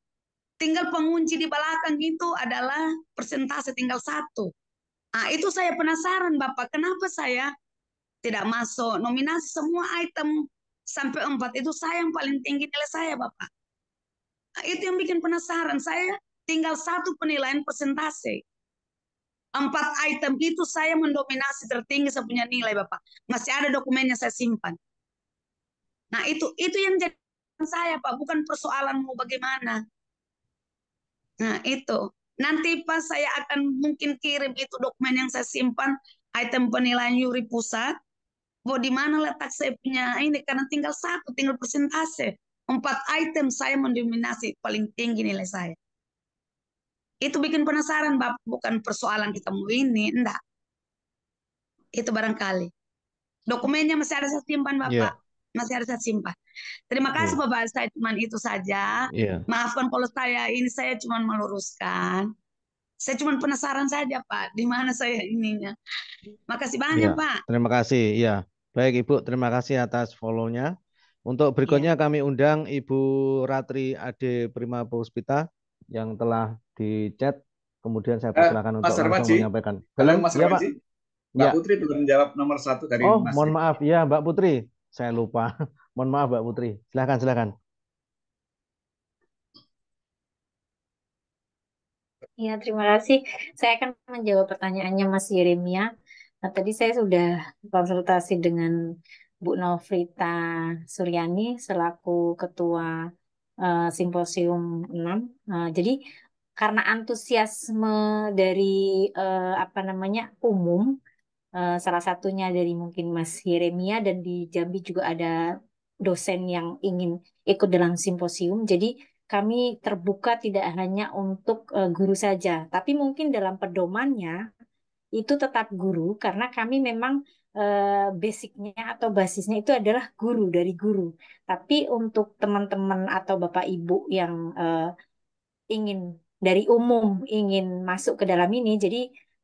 Tinggal pengunci di belakang itu adalah persentase tinggal satu. Ah itu saya penasaran Bapak, kenapa saya tidak masuk nominasi semua item sampai empat itu saya yang paling tinggi nilai saya Bapak. Nah, itu yang bikin penasaran. Saya tinggal satu penilaian persentase. Empat item itu saya mendominasi tertinggi sepunya nilai Bapak. Masih ada dokumennya saya simpan. Nah, itu itu yang jadi saya, Pak, bukan persoalan mau bagaimana. Nah, itu. Nanti pas saya akan mungkin kirim itu dokumen yang saya simpan item penilaian Yuri pusat. Mau di mana letak saya punya nah, ini karena tinggal satu, tinggal persentase. Empat item saya mendominasi paling tinggi nilai saya. Itu bikin penasaran, Bapak. Bukan persoalan kita mau ini, enggak. Itu barangkali. Dokumennya masih ada saya simpan, Bapak. Yeah masih harus saya simpan. Terima kasih yeah. Bapak, saya cuma itu saja. Yeah. Maafkan kalau saya ini saya cuma meluruskan. Saya cuma penasaran saja Pak, di mana saya ininya. Makasih banyak yeah. Pak. Terima kasih, ya. Baik Ibu, terima kasih atas follow-nya. Untuk berikutnya yeah. kami undang Ibu Ratri Ade Prima Puspita yang telah di chat. Kemudian saya eh, persilakan eh, untuk langsung menyampaikan. Halo Mas ya, Pak. Mbak ya. Putri belum menjawab nomor satu dari oh, Mas. Mohon maaf, ya Mbak Putri saya lupa. Mohon maaf Mbak Putri. Silahkan, silahkan. Ya, terima kasih. Saya akan menjawab pertanyaannya Mas Yeremia. Nah, tadi saya sudah konsultasi dengan Bu Novrita Suryani selaku Ketua uh, Simposium 6. Uh, eh, jadi karena antusiasme dari uh, apa namanya umum Eh, salah satunya dari mungkin Mas Yeremia dan di Jambi juga ada dosen yang ingin ikut dalam simposium. Jadi kami terbuka tidak hanya untuk eh, guru saja, tapi mungkin dalam pedomannya itu tetap guru karena kami memang eh, basicnya atau basisnya itu adalah guru dari guru. Tapi untuk teman-teman atau bapak ibu yang ingin dari umum ingin masuk ke dalam ini, jadi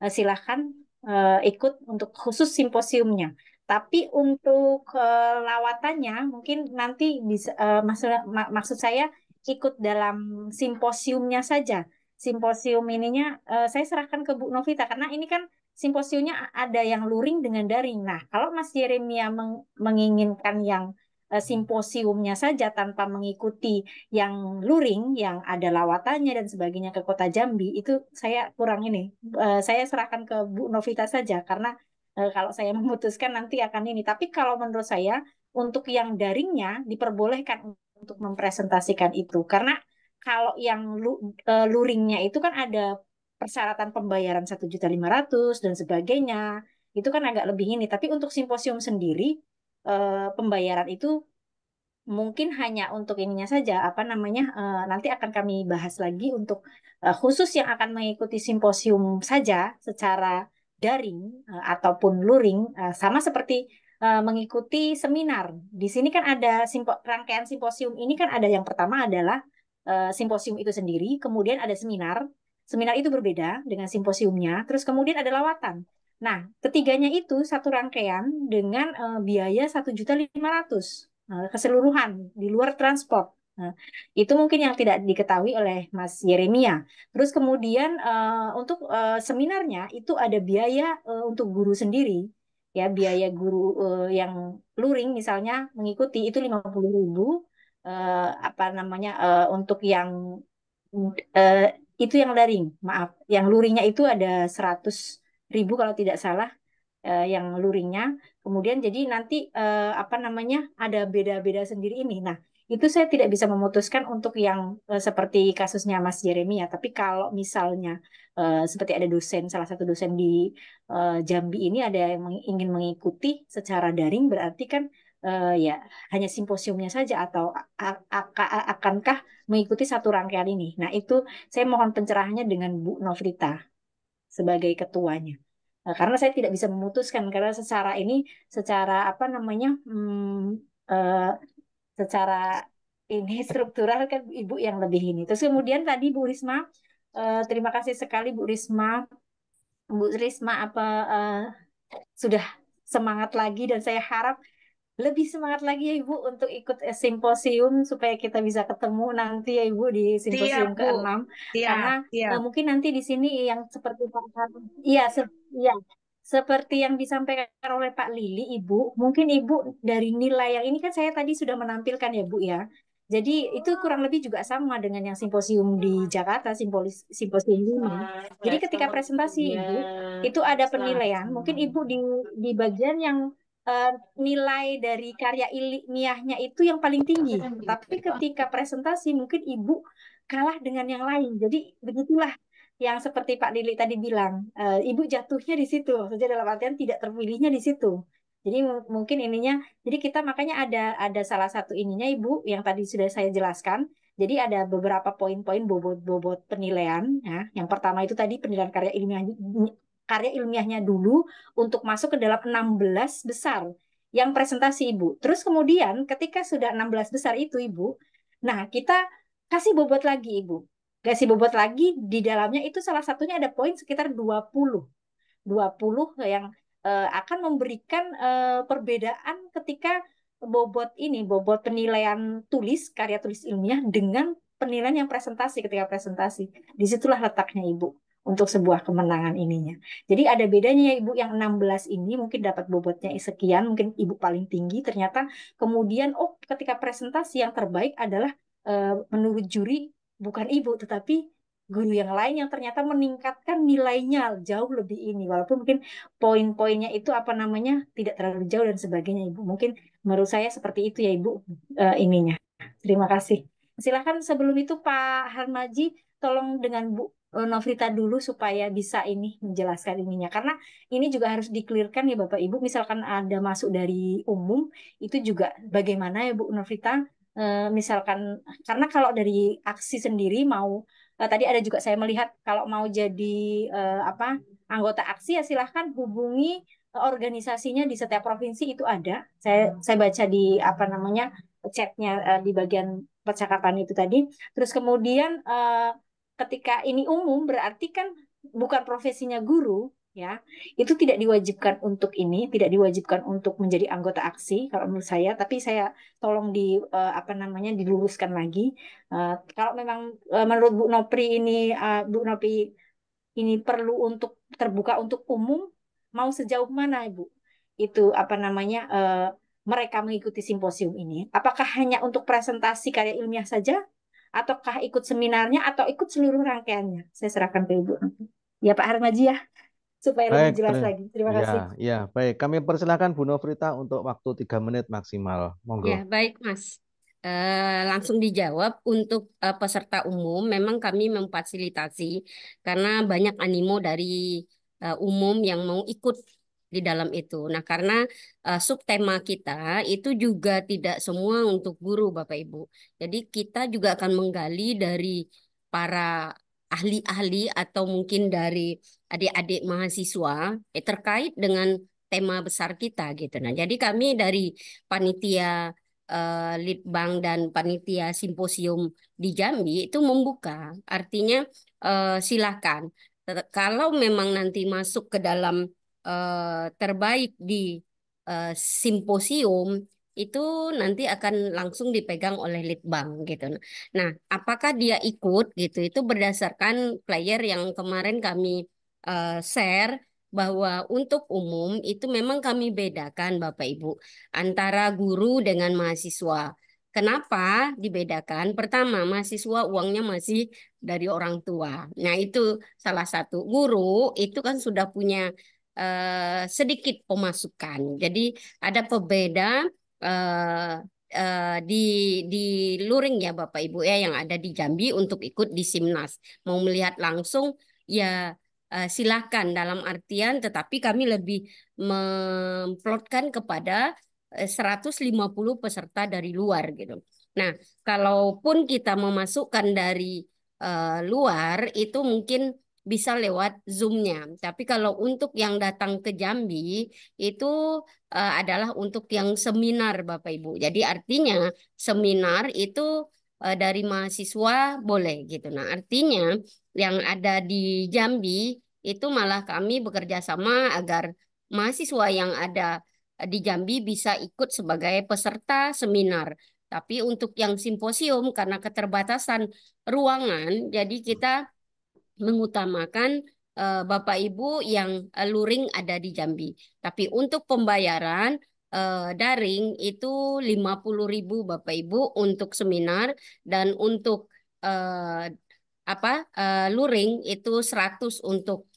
uh, silahkan uh, ikut untuk khusus simposiumnya. Tapi untuk eh, lawatannya mungkin nanti bisa uh, maksud mak maksud saya ikut dalam simposiumnya saja. Simposium ininya uh, saya serahkan ke Bu Novita karena ini kan simposiumnya ada yang luring dengan daring. Nah, kalau Mas Jeremia meng menginginkan yang Eh, simposiumnya saja tanpa mengikuti yang luring yang ada lawatannya dan sebagainya ke kota Jambi itu saya kurang ini eh, saya serahkan ke Bu Novita saja karena eh, kalau saya memutuskan nanti akan ini tapi kalau menurut saya untuk yang daringnya diperbolehkan untuk mempresentasikan itu karena kalau yang luringnya itu kan ada persyaratan pembayaran satu juta lima ratus dan sebagainya itu kan agak lebih ini tapi untuk simposium sendiri Eh, pembayaran itu mungkin hanya untuk ininya saja apa namanya uh, nanti akan kami bahas lagi untuk uh, khusus yang akan mengikuti simposium saja secara daring uh, ataupun luring uh, sama seperti uh, mengikuti seminar di sini kan ada simpo rangkaian simposium ini kan ada yang pertama adalah uh, simposium itu sendiri kemudian ada seminar seminar itu berbeda dengan simposiumnya terus kemudian ada lawatan Nah, ketiganya itu satu rangkaian dengan uh, biaya lima ratus eh, keseluruhan di luar transport. Nah, itu mungkin yang tidak diketahui oleh Mas Yeremia. Terus kemudian uh, untuk uh, seminarnya itu ada biaya uh, untuk guru sendiri, ya biaya guru uh, yang luring misalnya mengikuti itu lima puluh ribu, uh, apa namanya uh, untuk yang uh, itu yang daring, maaf, yang luringnya itu ada seratus ribu kalau tidak salah uh, yang luringnya. Kemudian jadi nanti uh, apa namanya ada beda-beda sendiri ini. Nah itu saya tidak bisa memutuskan untuk yang uh, seperti kasusnya Mas Jeremy ya. Tapi kalau misalnya uh, seperti ada dosen salah satu dosen di uh, Jambi ini ada yang ingin mengikuti secara daring berarti kan uh, ya hanya simposiumnya saja atau akankah mengikuti satu rangkaian ini? Nah itu saya mohon pencerahannya dengan Bu Novrita sebagai ketuanya. Nah, karena saya tidak bisa memutuskan karena secara ini secara apa namanya hmm, uh, secara ini struktural kan ibu yang lebih ini. Terus kemudian tadi Bu Risma uh, terima kasih sekali Bu Risma. Bu Risma apa uh, sudah semangat lagi dan saya harap lebih semangat lagi ya Ibu untuk ikut eh, simposium supaya kita bisa ketemu nanti ya Ibu di simposium ke-6 karena eh, siap. Uh, mungkin nanti di sini yang seperti iya se ya seperti yang disampaikan oleh Pak Lili Ibu mungkin Ibu dari nilai yang ini kan saya tadi sudah menampilkan ya Bu ya jadi itu kurang lebih juga sama dengan yang simposium di Jakarta, simpolis, simposium ini. Jadi ketika presentasi Ibu, itu ada penilaian. Mungkin Ibu di di bagian yang nilai dari karya ilmiahnya itu yang paling tinggi. Tapi ketika presentasi mungkin ibu kalah dengan yang lain. Jadi begitulah yang seperti Pak Lili tadi bilang, eh, ibu jatuhnya di situ. Maksudnya dalam artian tidak terpilihnya di situ. Jadi mungkin ininya, jadi kita makanya ada ada salah satu ininya ibu yang tadi sudah saya jelaskan. Jadi ada beberapa poin-poin bobot-bobot penilaian. Ya. Yang pertama itu tadi penilaian karya ilmiah karya ilmiahnya dulu untuk masuk ke dalam 16 besar yang presentasi Ibu. Terus kemudian ketika sudah 16 besar itu Ibu, nah kita kasih bobot lagi Ibu. Kasih bobot lagi di dalamnya itu salah satunya ada poin sekitar 20. 20 yang uh, akan memberikan uh, perbedaan ketika bobot ini, bobot penilaian tulis, karya tulis ilmiah dengan penilaian yang presentasi ketika presentasi. Disitulah letaknya Ibu untuk sebuah kemenangan ininya. Jadi ada bedanya ya Ibu yang 16 ini mungkin dapat bobotnya sekian, mungkin Ibu paling tinggi ternyata kemudian oh ketika presentasi yang terbaik adalah uh, menurut juri bukan Ibu tetapi guru yang lain yang ternyata meningkatkan nilainya jauh lebih ini walaupun mungkin poin-poinnya itu apa namanya tidak terlalu jauh dan sebagainya ibu mungkin menurut saya seperti itu ya ibu uh, ininya terima kasih silahkan sebelum itu Pak Harmaji tolong dengan Bu Eh, Novrita dulu supaya bisa ini menjelaskan ininya karena ini juga harus diklirkan ya Bapak Ibu misalkan ada masuk dari umum itu juga bagaimana ya Bu Novrita e, eh, misalkan karena kalau dari aksi sendiri mau e, tadi ada juga saya melihat kalau mau jadi e, apa anggota aksi ya silahkan hubungi organisasinya di setiap provinsi itu ada saya hmm. saya baca di apa namanya chatnya di bagian percakapan itu tadi terus kemudian ketika ini umum berarti kan bukan profesinya guru ya itu tidak diwajibkan untuk ini tidak diwajibkan untuk menjadi anggota aksi kalau menurut saya tapi saya tolong di uh, apa namanya diluruskan lagi uh, kalau memang uh, menurut Bu Nopri ini uh, Bu Nopri ini perlu untuk terbuka untuk umum mau sejauh mana Ibu itu apa namanya uh, mereka mengikuti simposium ini apakah hanya untuk presentasi karya ilmiah saja ataukah ikut seminarnya atau ikut seluruh rangkaiannya? Saya serahkan ke Ibu. Ya Pak Harmaji ya, supaya baik, lebih jelas lagi. Terima iya, kasih. Ya, baik. Kami persilakan Bu Novrita untuk waktu tiga menit maksimal. Monggo. Ya, baik Mas. Uh, langsung dijawab untuk uh, peserta umum memang kami memfasilitasi karena banyak animo dari uh, umum yang mau ikut di dalam itu. Nah, karena uh, subtema kita itu juga tidak semua untuk guru, Bapak Ibu. Jadi kita juga akan menggali dari para ahli-ahli atau mungkin dari adik-adik mahasiswa eh, terkait dengan tema besar kita gitu. Nah, jadi kami dari panitia eh, Litbang dan panitia simposium di Jambi itu membuka, artinya eh, silakan. Kalau memang nanti masuk ke dalam Eh, terbaik di uh, simposium itu nanti akan langsung dipegang oleh litbang gitu. Nah, apakah dia ikut gitu? Itu berdasarkan player yang kemarin kami uh, share bahwa untuk umum itu memang kami bedakan Bapak Ibu antara guru dengan mahasiswa. Kenapa dibedakan? Pertama, mahasiswa uangnya masih dari orang tua. Nah, itu salah satu. Guru itu kan sudah punya Eh, sedikit pemasukan. Jadi ada pembeda uh, uh, di di luring ya Bapak Ibu ya yang ada di Jambi untuk ikut di Simnas. Mau melihat langsung ya uh, silakan dalam artian tetapi kami lebih memplotkan kepada 150 peserta dari luar gitu. Nah, kalaupun kita memasukkan dari uh, luar itu mungkin bisa lewat Zoom-nya. Tapi kalau untuk yang datang ke Jambi itu uh, adalah untuk yang seminar Bapak Ibu. Jadi artinya seminar itu uh, dari mahasiswa boleh gitu. Nah, artinya yang ada di Jambi itu malah kami bekerja sama agar mahasiswa yang ada eh, di Jambi bisa ikut sebagai peserta seminar. Tapi untuk yang simposium karena keterbatasan ruangan, jadi kita mengutamakan uh, Bapak Ibu yang uh, luring ada di Jambi. Tapi untuk pembayaran uh, daring itu 50.000 Bapak Ibu untuk seminar dan untuk uh, apa uh, luring itu 100 untuk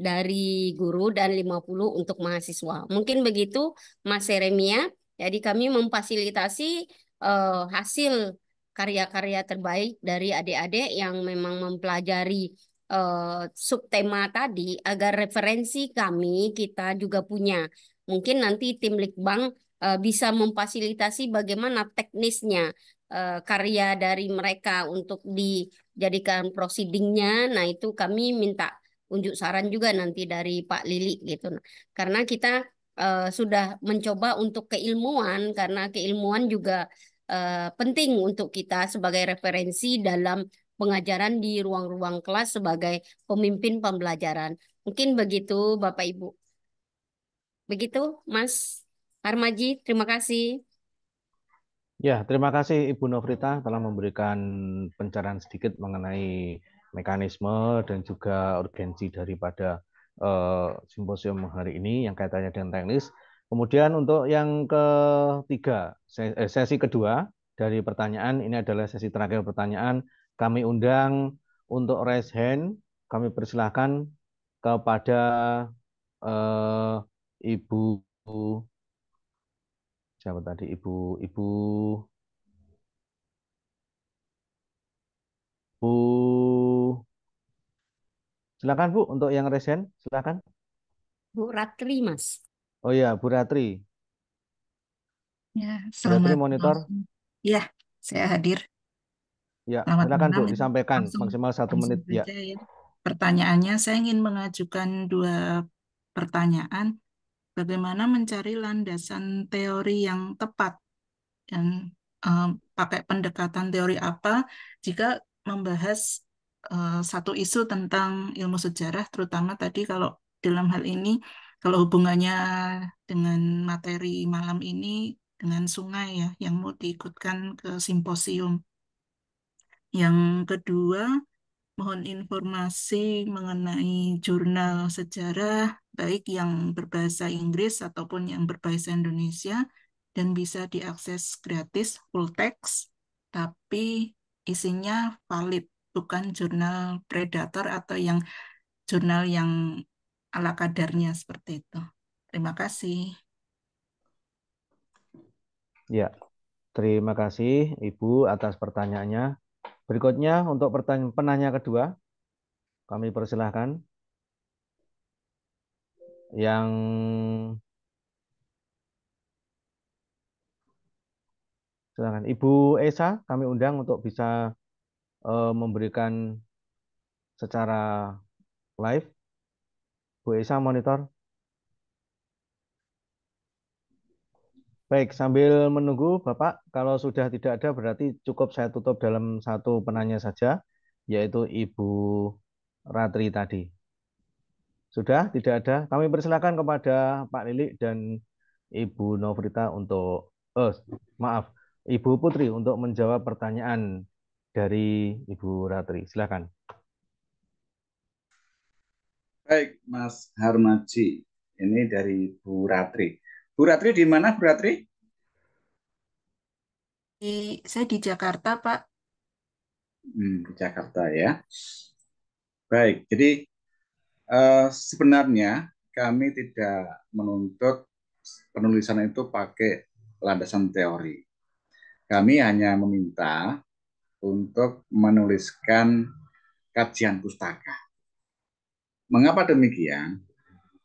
dari guru dan 50 untuk mahasiswa. Mungkin begitu Mas Seremia. Jadi kami memfasilitasi uh, hasil karya-karya terbaik dari adik-adik yang memang mempelajari uh, subtema tadi agar referensi kami kita juga punya. Mungkin nanti tim Likbang uh, bisa memfasilitasi bagaimana teknisnya uh, karya dari mereka untuk dijadikan prosidingnya. Nah, itu kami minta unjuk saran juga nanti dari Pak Lili gitu. Nah, karena kita uh, sudah mencoba untuk keilmuan karena keilmuan juga uh, penting untuk kita sebagai referensi dalam pengajaran di ruang-ruang kelas sebagai pemimpin pembelajaran. Mungkin begitu Bapak Ibu. Begitu Mas Armaji, terima kasih. Ya, terima kasih Ibu Novrita telah memberikan pencerahan sedikit mengenai mekanisme dan juga urgensi daripada uh, simposium hari ini yang kaitannya dengan teknis. Kemudian untuk yang ketiga, eh, sesi kedua dari pertanyaan, ini adalah sesi terakhir pertanyaan kami undang untuk raise hand. Kami persilahkan kepada uh, Ibu siapa tadi Ibu Ibu Bu silakan Bu untuk yang resen silakan Bu Ratri Mas Oh iya, ya Bu Ratri ya selamat Ratri monitor malam. ya saya hadir Ya, Selamat silakan Bu disampaikan langsung, maksimal satu menit ya. ya. Pertanyaannya saya ingin mengajukan dua pertanyaan. Bagaimana mencari landasan teori yang tepat dan um, pakai pendekatan teori apa jika membahas uh, satu isu tentang ilmu sejarah, terutama tadi kalau dalam hal ini kalau hubungannya dengan materi malam ini dengan sungai ya yang mau diikutkan ke simposium yang kedua, mohon informasi mengenai jurnal sejarah, baik yang berbahasa Inggris ataupun yang berbahasa Indonesia, dan bisa diakses gratis full text, tapi isinya valid, bukan jurnal predator atau yang jurnal yang ala kadarnya seperti itu. Terima kasih. Ya, terima kasih Ibu atas pertanyaannya. Berikutnya untuk pertanyaan penanya kedua, kami persilahkan. Yang silakan Ibu Esa kami undang untuk bisa uh, memberikan secara live. Bu Esa monitor. Baik, sambil menunggu Bapak, kalau sudah tidak ada berarti cukup saya tutup dalam satu penanya saja, yaitu Ibu Ratri tadi. Sudah, tidak ada. Kami persilakan kepada Pak Lili dan Ibu Novrita untuk, eh, maaf, Ibu Putri untuk menjawab pertanyaan dari Ibu Ratri. Silakan. Baik, Mas Harmaji. Ini dari Ibu Ratri. Bu Ratri di mana Bu Ratri? Di, saya di Jakarta Pak. Hmm, di Jakarta ya. Baik, jadi uh, sebenarnya kami tidak menuntut penulisan itu pakai landasan teori. Kami hanya meminta untuk menuliskan kajian pustaka. Mengapa demikian?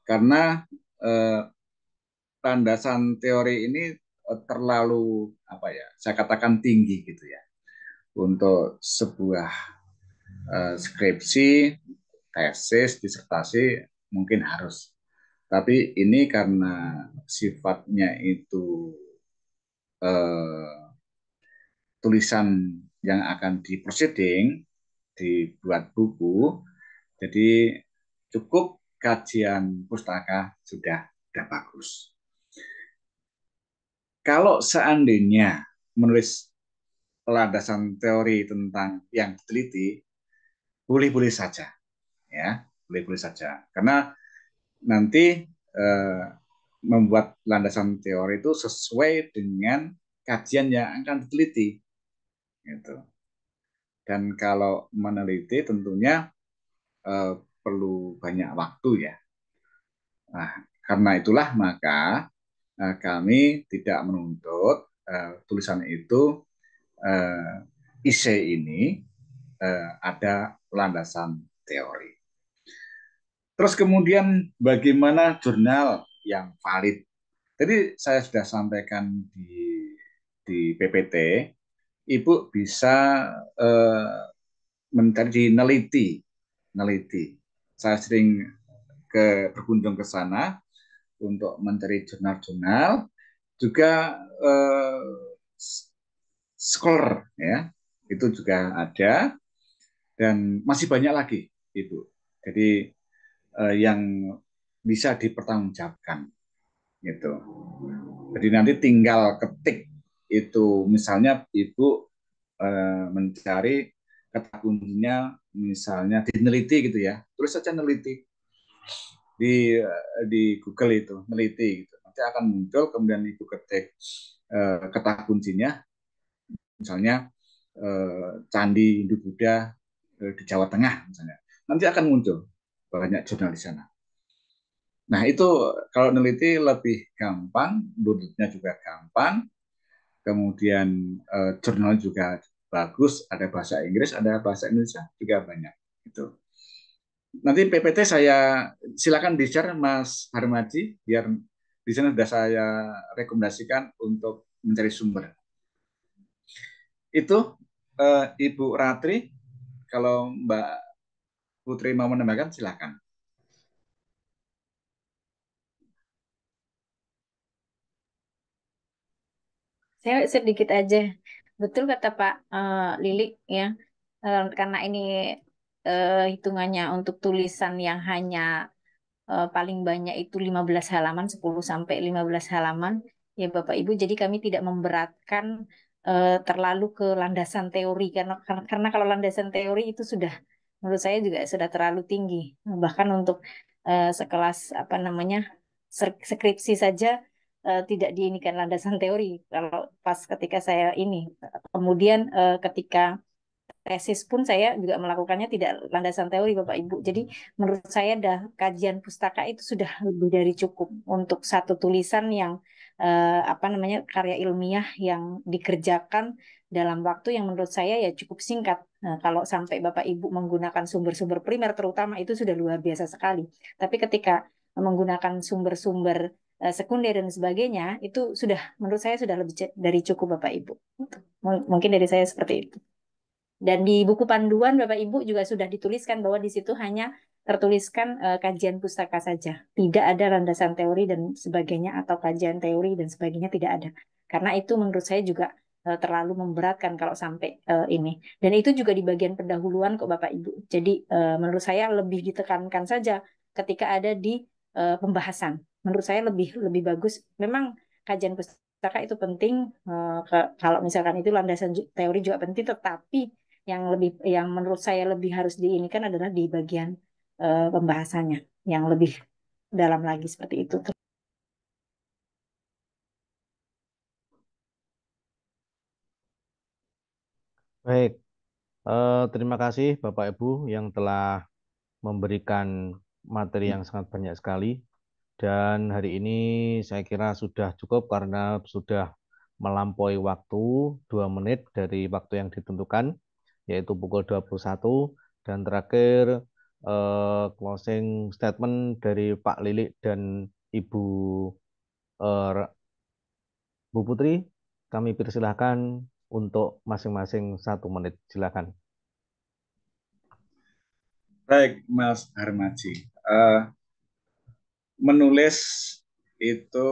Karena eh, landasan teori ini eh, terlalu apa ya saya katakan tinggi gitu ya untuk sebuah uh, skripsi tesis disertasi mungkin harus tapi ini karena sifatnya itu uh, tulisan yang akan di proceeding dibuat buku jadi cukup kajian pustaka sudah sudah bagus kalau seandainya menulis landasan teori tentang yang diteliti, boleh-boleh saja, ya, boleh-boleh saja. Karena nanti eh, membuat landasan teori itu sesuai dengan kajian yang akan diteliti, gitu. Dan kalau meneliti tentunya eh, perlu banyak waktu ya. Nah, karena itulah maka Nah, kami tidak menuntut uh, tulisan itu uh, eh, IC ini uh, ada landasan teori. Terus kemudian bagaimana jurnal yang valid? Jadi saya sudah sampaikan di di PPT, Ibu bisa uh, mencari neliti, neliti. Saya sering ke berkunjung ke sana untuk menteri jurnal-jurnal juga eh, scholar ya itu juga ada dan masih banyak lagi itu jadi eh, yang bisa dipertanggungjawabkan gitu jadi nanti tinggal ketik itu misalnya ibu eh, mencari kata kuncinya misalnya diteliti gitu ya terus saja neliti di eh, di Google itu meliti gitu nanti akan muncul kemudian ibu ketik eh, kata kuncinya misalnya eh, candi Hindu Buddha eh, di Jawa Tengah misalnya nanti akan muncul banyak jurnal di sana Nah, itu kalau neliti lebih gampang, downloadnya juga gampang, kemudian eh, jurnal juga bagus, ada bahasa Inggris, ada bahasa Indonesia juga banyak. Itu nanti PPT saya silakan di share Mas Harmaji biar di sana sudah saya rekomendasikan untuk mencari sumber. Itu eh, Ibu Ratri, kalau Mbak Putri mau menambahkan silakan. Saya sedikit aja. Betul kata Pak uh, Lili ya. Uh, karena ini uh, hitungannya untuk tulisan yang hanya uh, paling banyak itu 15 halaman, 10 sampai 15 halaman, ya Bapak Ibu, jadi kami tidak memberatkan uh, terlalu ke landasan teori karena karena kalau landasan teori itu sudah menurut saya juga sudah terlalu tinggi. Bahkan untuk uh, sekelas apa namanya skripsi saja tidak diinikan landasan teori kalau pas ketika saya ini kemudian ketika tesis pun saya juga melakukannya tidak landasan teori Bapak Ibu. Jadi menurut saya dah kajian pustaka itu sudah lebih dari cukup untuk satu tulisan yang eh, apa namanya karya ilmiah yang dikerjakan dalam waktu yang menurut saya ya cukup singkat. Nah, kalau sampai Bapak Ibu menggunakan sumber-sumber primer terutama itu sudah luar biasa sekali. Tapi ketika menggunakan sumber-sumber eh, sekunder dan sebagainya itu sudah menurut saya sudah lebih dari cukup Bapak Ibu. Mungkin dari saya seperti itu. Dan di buku panduan Bapak Ibu juga sudah dituliskan bahwa di situ hanya tertuliskan uh, kajian pustaka saja. Tidak ada landasan teori dan sebagainya atau kajian teori dan sebagainya tidak ada. Karena itu menurut saya juga uh, terlalu memberatkan kalau sampai uh, ini. Dan itu juga di bagian pendahuluan kok Bapak Ibu. Jadi uh, menurut saya lebih ditekankan saja ketika ada di uh, pembahasan. Menurut saya lebih lebih bagus. Memang kajian pustaka itu penting uh, ke, kalau misalkan itu landasan teori juga penting tetapi yang lebih yang menurut saya lebih harus diinikan adalah di bagian uh, pembahasannya yang lebih dalam lagi seperti itu. Baik, uh, terima kasih Bapak Ibu yang telah memberikan materi yang sangat banyak sekali. Dan hari ini saya kira sudah cukup karena sudah melampaui waktu dua menit dari waktu yang ditentukan yaitu pukul 21 dan terakhir uh, closing statement dari Pak Lilik dan Ibu uh, Bu Putri kami persilahkan untuk masing-masing satu menit silakan baik Mas Harmaji uh, eh, menulis itu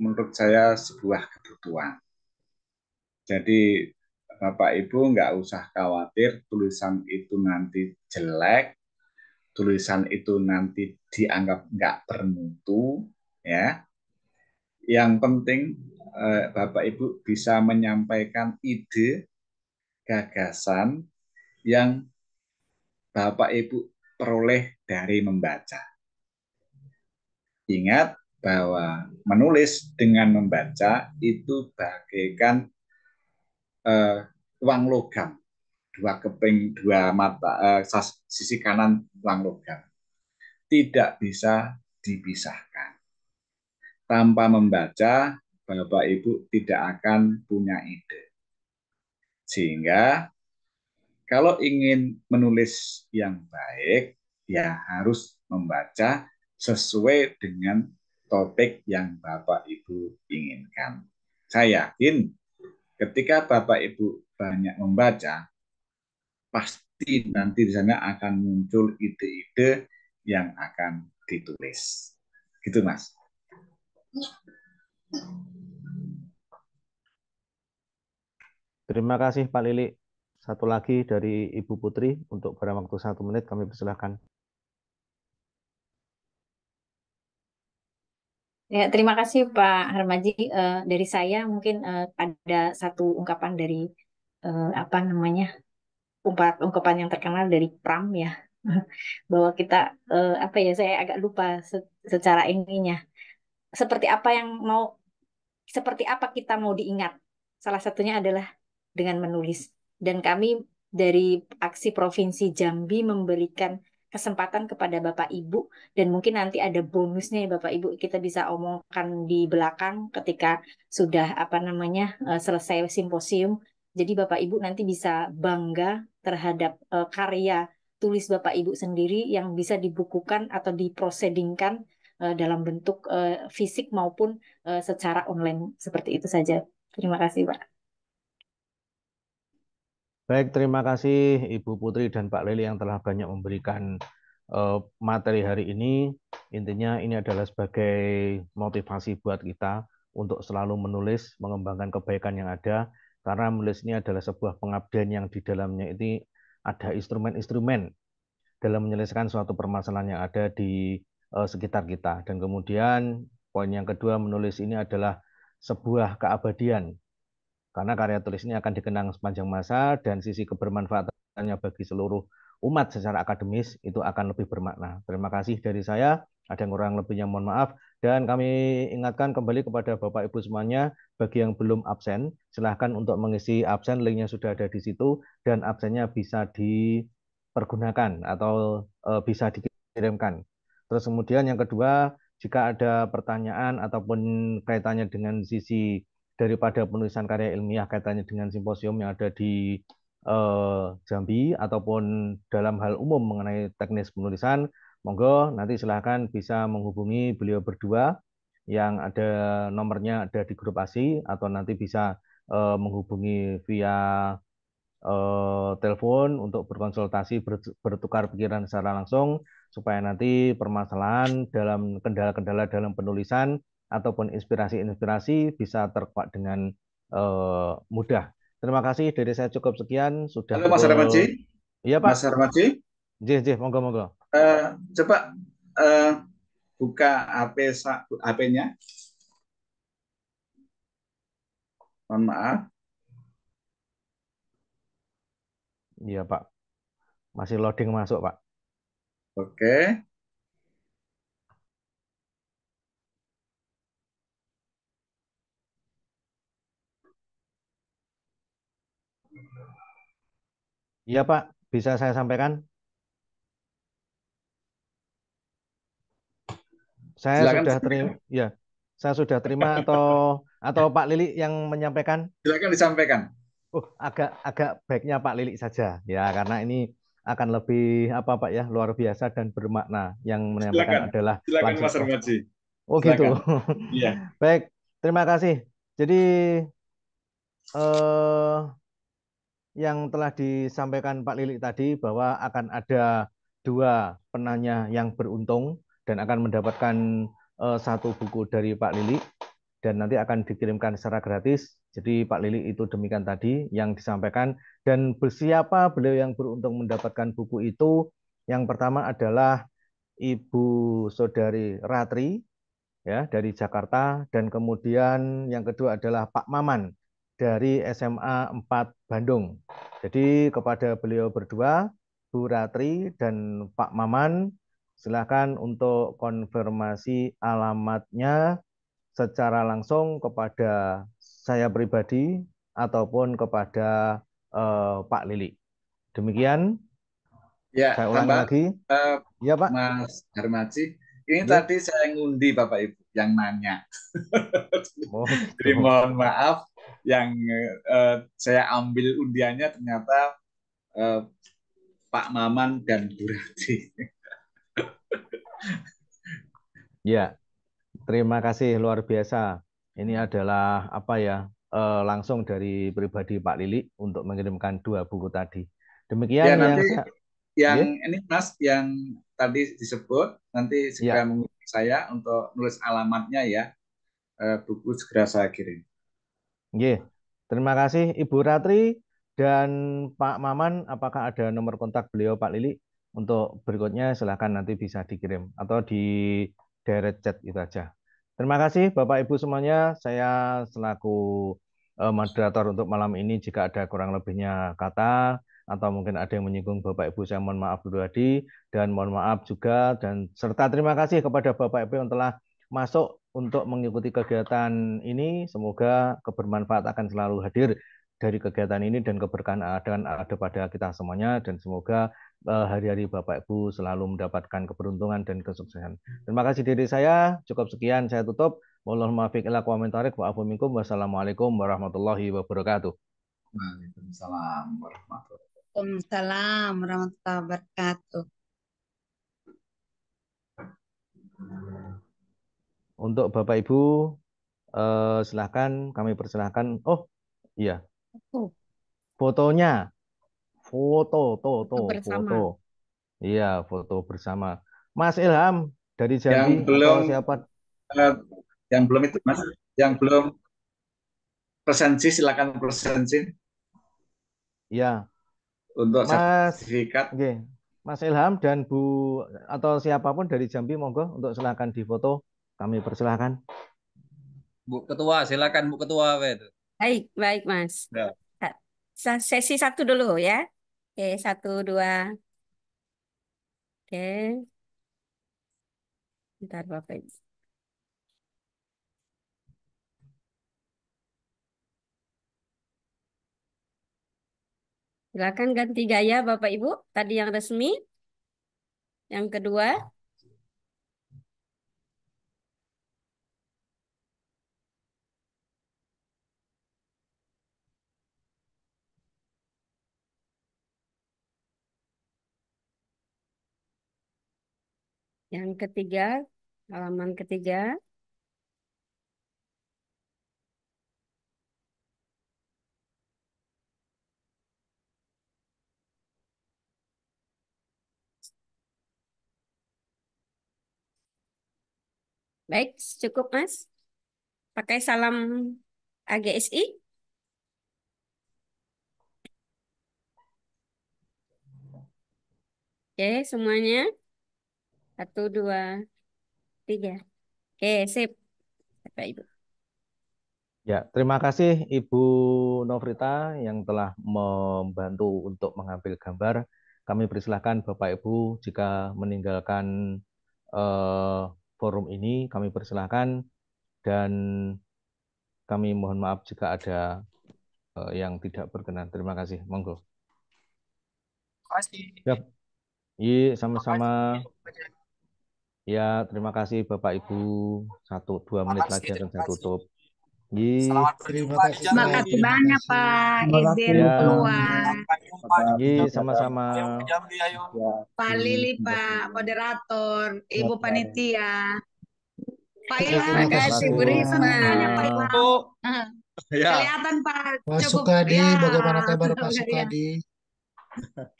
menurut saya sebuah kebutuhan jadi Bapak Ibu nggak usah khawatir tulisan itu nanti jelek, tulisan itu nanti dianggap nggak bermutu, ya. Yang penting eh, Bapak Ibu bisa menyampaikan ide, gagasan yang Bapak Ibu peroleh dari membaca. Ingat bahwa menulis dengan membaca itu bagaikan eh, Uang logam dua keping dua mata eh, sisi kanan uang logam tidak bisa dipisahkan tanpa membaca bapak ibu tidak akan punya ide sehingga kalau ingin menulis yang baik ya harus membaca sesuai dengan topik yang bapak ibu inginkan saya yakin ketika Bapak Ibu banyak membaca, pasti nanti di sana akan muncul ide-ide yang akan ditulis. Gitu, Mas. Terima kasih Pak Lili. Satu lagi dari Ibu Putri untuk barang waktu satu menit kami persilahkan. Ya, terima kasih Pak Harmaji. Uh, dari saya mungkin uh, ada satu ungkapan dari uh, apa namanya ungkapan ungkapan yang terkenal dari Pram ya bahwa kita apa ya saya agak lupa se secara ininya seperti apa yang mau seperti apa kita mau diingat salah satunya adalah dengan menulis dan kami dari aksi provinsi Jambi memberikan kesempatan kepada Bapak Ibu dan mungkin nanti ada bonusnya ya Bapak Ibu kita bisa omongkan di belakang ketika sudah apa namanya eh, selesai simposium. Jadi Bapak Ibu nanti bisa bangga terhadap uh, karya tulis Bapak Ibu sendiri yang bisa dibukukan atau diprosedingkan uh, dalam bentuk uh, fisik maupun uh, secara online seperti itu saja. Terima kasih, Pak. Baik, terima kasih Ibu Putri dan Pak Lili yang telah banyak memberikan uh, materi hari ini. Intinya ini adalah sebagai motivasi buat kita untuk selalu menulis, mengembangkan kebaikan yang ada, karena menulis ini adalah sebuah pengabdian yang di dalamnya ini ada instrumen-instrumen dalam menyelesaikan suatu permasalahan yang ada di uh, sekitar kita. Dan kemudian poin yang kedua menulis ini adalah sebuah keabadian karena karya tulis ini akan dikenang sepanjang masa dan sisi kebermanfaatannya bagi seluruh umat secara akademis itu akan lebih bermakna. Terima kasih dari saya. Ada yang kurang lebihnya mohon maaf. Dan kami ingatkan kembali kepada Bapak Ibu semuanya, bagi yang belum absen, silahkan untuk mengisi absen, linknya sudah ada di situ, dan absennya bisa dipergunakan atau eh, bisa dikirimkan. Terus kemudian yang kedua, jika ada pertanyaan ataupun kaitannya dengan sisi daripada penulisan karya ilmiah kaitannya dengan simposium yang ada di uh, Jambi ataupun dalam hal umum mengenai teknis penulisan, monggo nanti silahkan bisa menghubungi beliau berdua yang ada nomornya ada di grup ASI atau nanti bisa uh, menghubungi via eh, telepon untuk berkonsultasi bertukar pikiran secara langsung supaya nanti permasalahan dalam kendala-kendala dalam penulisan ataupun inspirasi-inspirasi bisa terkuat dengan uh, mudah. Terima kasih dari saya cukup sekian sudah. Halo Mas Armaji. Iya Pak. Mas Armaji. Jih, jih, monggo monggo. Uh, coba uh, buka HP HP-nya. Mohon maaf. Iya Pak. Masih loading masuk Pak. Oke. Okay. Iya Pak, bisa saya sampaikan? Saya Silakan. sudah terima, ya, saya sudah terima atau atau Pak Lili yang menyampaikan? Silakan disampaikan. Oh, agak agak baiknya Pak Lili saja ya, karena ini akan lebih apa Pak ya luar biasa dan bermakna yang menyampaikan Silakan. adalah Silakan langsung. Mas Armaji. Oh gitu. Iya. Baik, terima kasih. Jadi eh, yang telah disampaikan Pak Lilik tadi bahwa akan ada dua penanya yang beruntung dan akan mendapatkan uh, satu buku dari Pak Lilik dan nanti akan dikirimkan secara gratis. Jadi Pak Lili itu demikian tadi yang disampaikan dan bersiapa beliau yang beruntung mendapatkan buku itu? Yang pertama adalah Ibu Saudari Ratri ya dari Jakarta dan kemudian yang kedua adalah Pak Maman dari SMA 4 Bandung. Jadi kepada beliau berdua, Bu Ratri dan Pak Maman, silakan untuk konfirmasi alamatnya secara langsung kepada saya pribadi ataupun kepada uh, Pak Lili. Demikian. Ya, saya ulang lagi. Uh, ya Pak. Mas Hermaci, ini ya. tadi saya ngundi Bapak Ibu yang nanya. Oh, Jadi oh. mohon maaf yang uh, saya ambil undiannya ternyata uh, Pak Maman dan Bu Rati. ya, terima kasih luar biasa. Ini adalah apa ya? Eh, langsung dari pribadi Pak Lili untuk mengirimkan dua buku tadi. Demikian ya, yang nanti saya... yang yeah. ini Mas yang tadi disebut nanti iya. segera yeah. menghubungi saya untuk nulis alamatnya ya. buku segera saya kirim. Nggih. Terima kasih Ibu Ratri dan Pak Maman. Apakah ada nomor kontak beliau Pak Lili? Untuk berikutnya silahkan nanti bisa dikirim atau di direct chat itu aja. Terima kasih Bapak Ibu semuanya. Saya selaku eh, moderator untuk malam ini jika ada kurang lebihnya kata atau mungkin ada yang menyinggung Bapak Ibu saya mohon maaf dulu tadi dan mohon maaf juga dan serta terima kasih kepada Bapak Ibu yang telah masuk untuk mengikuti kegiatan ini. Semoga kebermanfaat akan selalu hadir dari kegiatan ini dan keberkahan akan ada pada kita semuanya dan semoga eh, hari-hari Bapak Ibu selalu mendapatkan keberuntungan dan kesuksesan. Terima kasih diri saya, cukup sekian saya tutup. Wallahul muwaffiq ila Wassalamualaikum warahmatullahi wabarakatuh. Waalaikumsalam warahmatullahi wabarakatuh. Untuk Bapak Ibu, eh, silahkan kami persilahkan. Oh, iya. Fotonya. Foto, to, to, foto. Iya, foto bersama. Mas Ilham dari Jambi yang belum, siapa? Uh, yang belum itu Mas, yang belum presensi silakan presensi. Iya. Untuk Mas, sertifikat. Okay. Mas Ilham dan Bu atau siapapun dari Jambi monggo untuk silakan difoto. Kami persilahkan. Bu Ketua, silakan Bu Ketua. Baik, baik Mas. Ya. Sesi satu dulu ya. Oke, satu, dua. Oke. Bentar Bapak. Silakan ganti gaya Bapak Ibu tadi yang resmi. Yang kedua. Yang ketiga, halaman ketiga. Baik, cukup Mas. Pakai salam AGSI. Oke, semuanya. Satu, dua, tiga. Oke, sip. Bapak Ibu. Ya, terima kasih Ibu Novrita yang telah membantu untuk mengambil gambar. Kami persilahkan Bapak Ibu jika meninggalkan eh, forum ini, kami persilahkan dan kami mohon maaf jika ada eh, yang tidak berkenan. Terima kasih. Monggo. Terima kasih. ya Iya, sama-sama. Ya, terima kasih Bapak Ibu. Satu dua menit lagi akan saya tutup. Terima kasih banyak Pak izin keluar. sama-sama. Pak Lili Pak moderator, Ibu Panitia. Pak Ilham, kasih beri iya. semuanya Pak Ilham. Iya. Kelihatan Pak. Pak Sukadi, ya. bagaimana kabar Pak ya. Sukadi?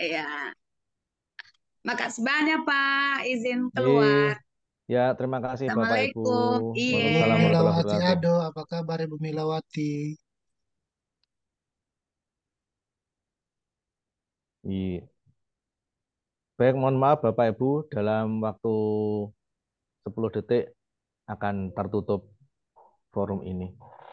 Iya. Makasih banyak Pak, izin iya. keluar. Ya, terima kasih Bapak iya. Ibu. Iya. Milawati Ado, apa kabar Ibu Milawati? Iya. Baik, mohon maaf Bapak Ibu, dalam waktu 10 detik akan tertutup forum ini.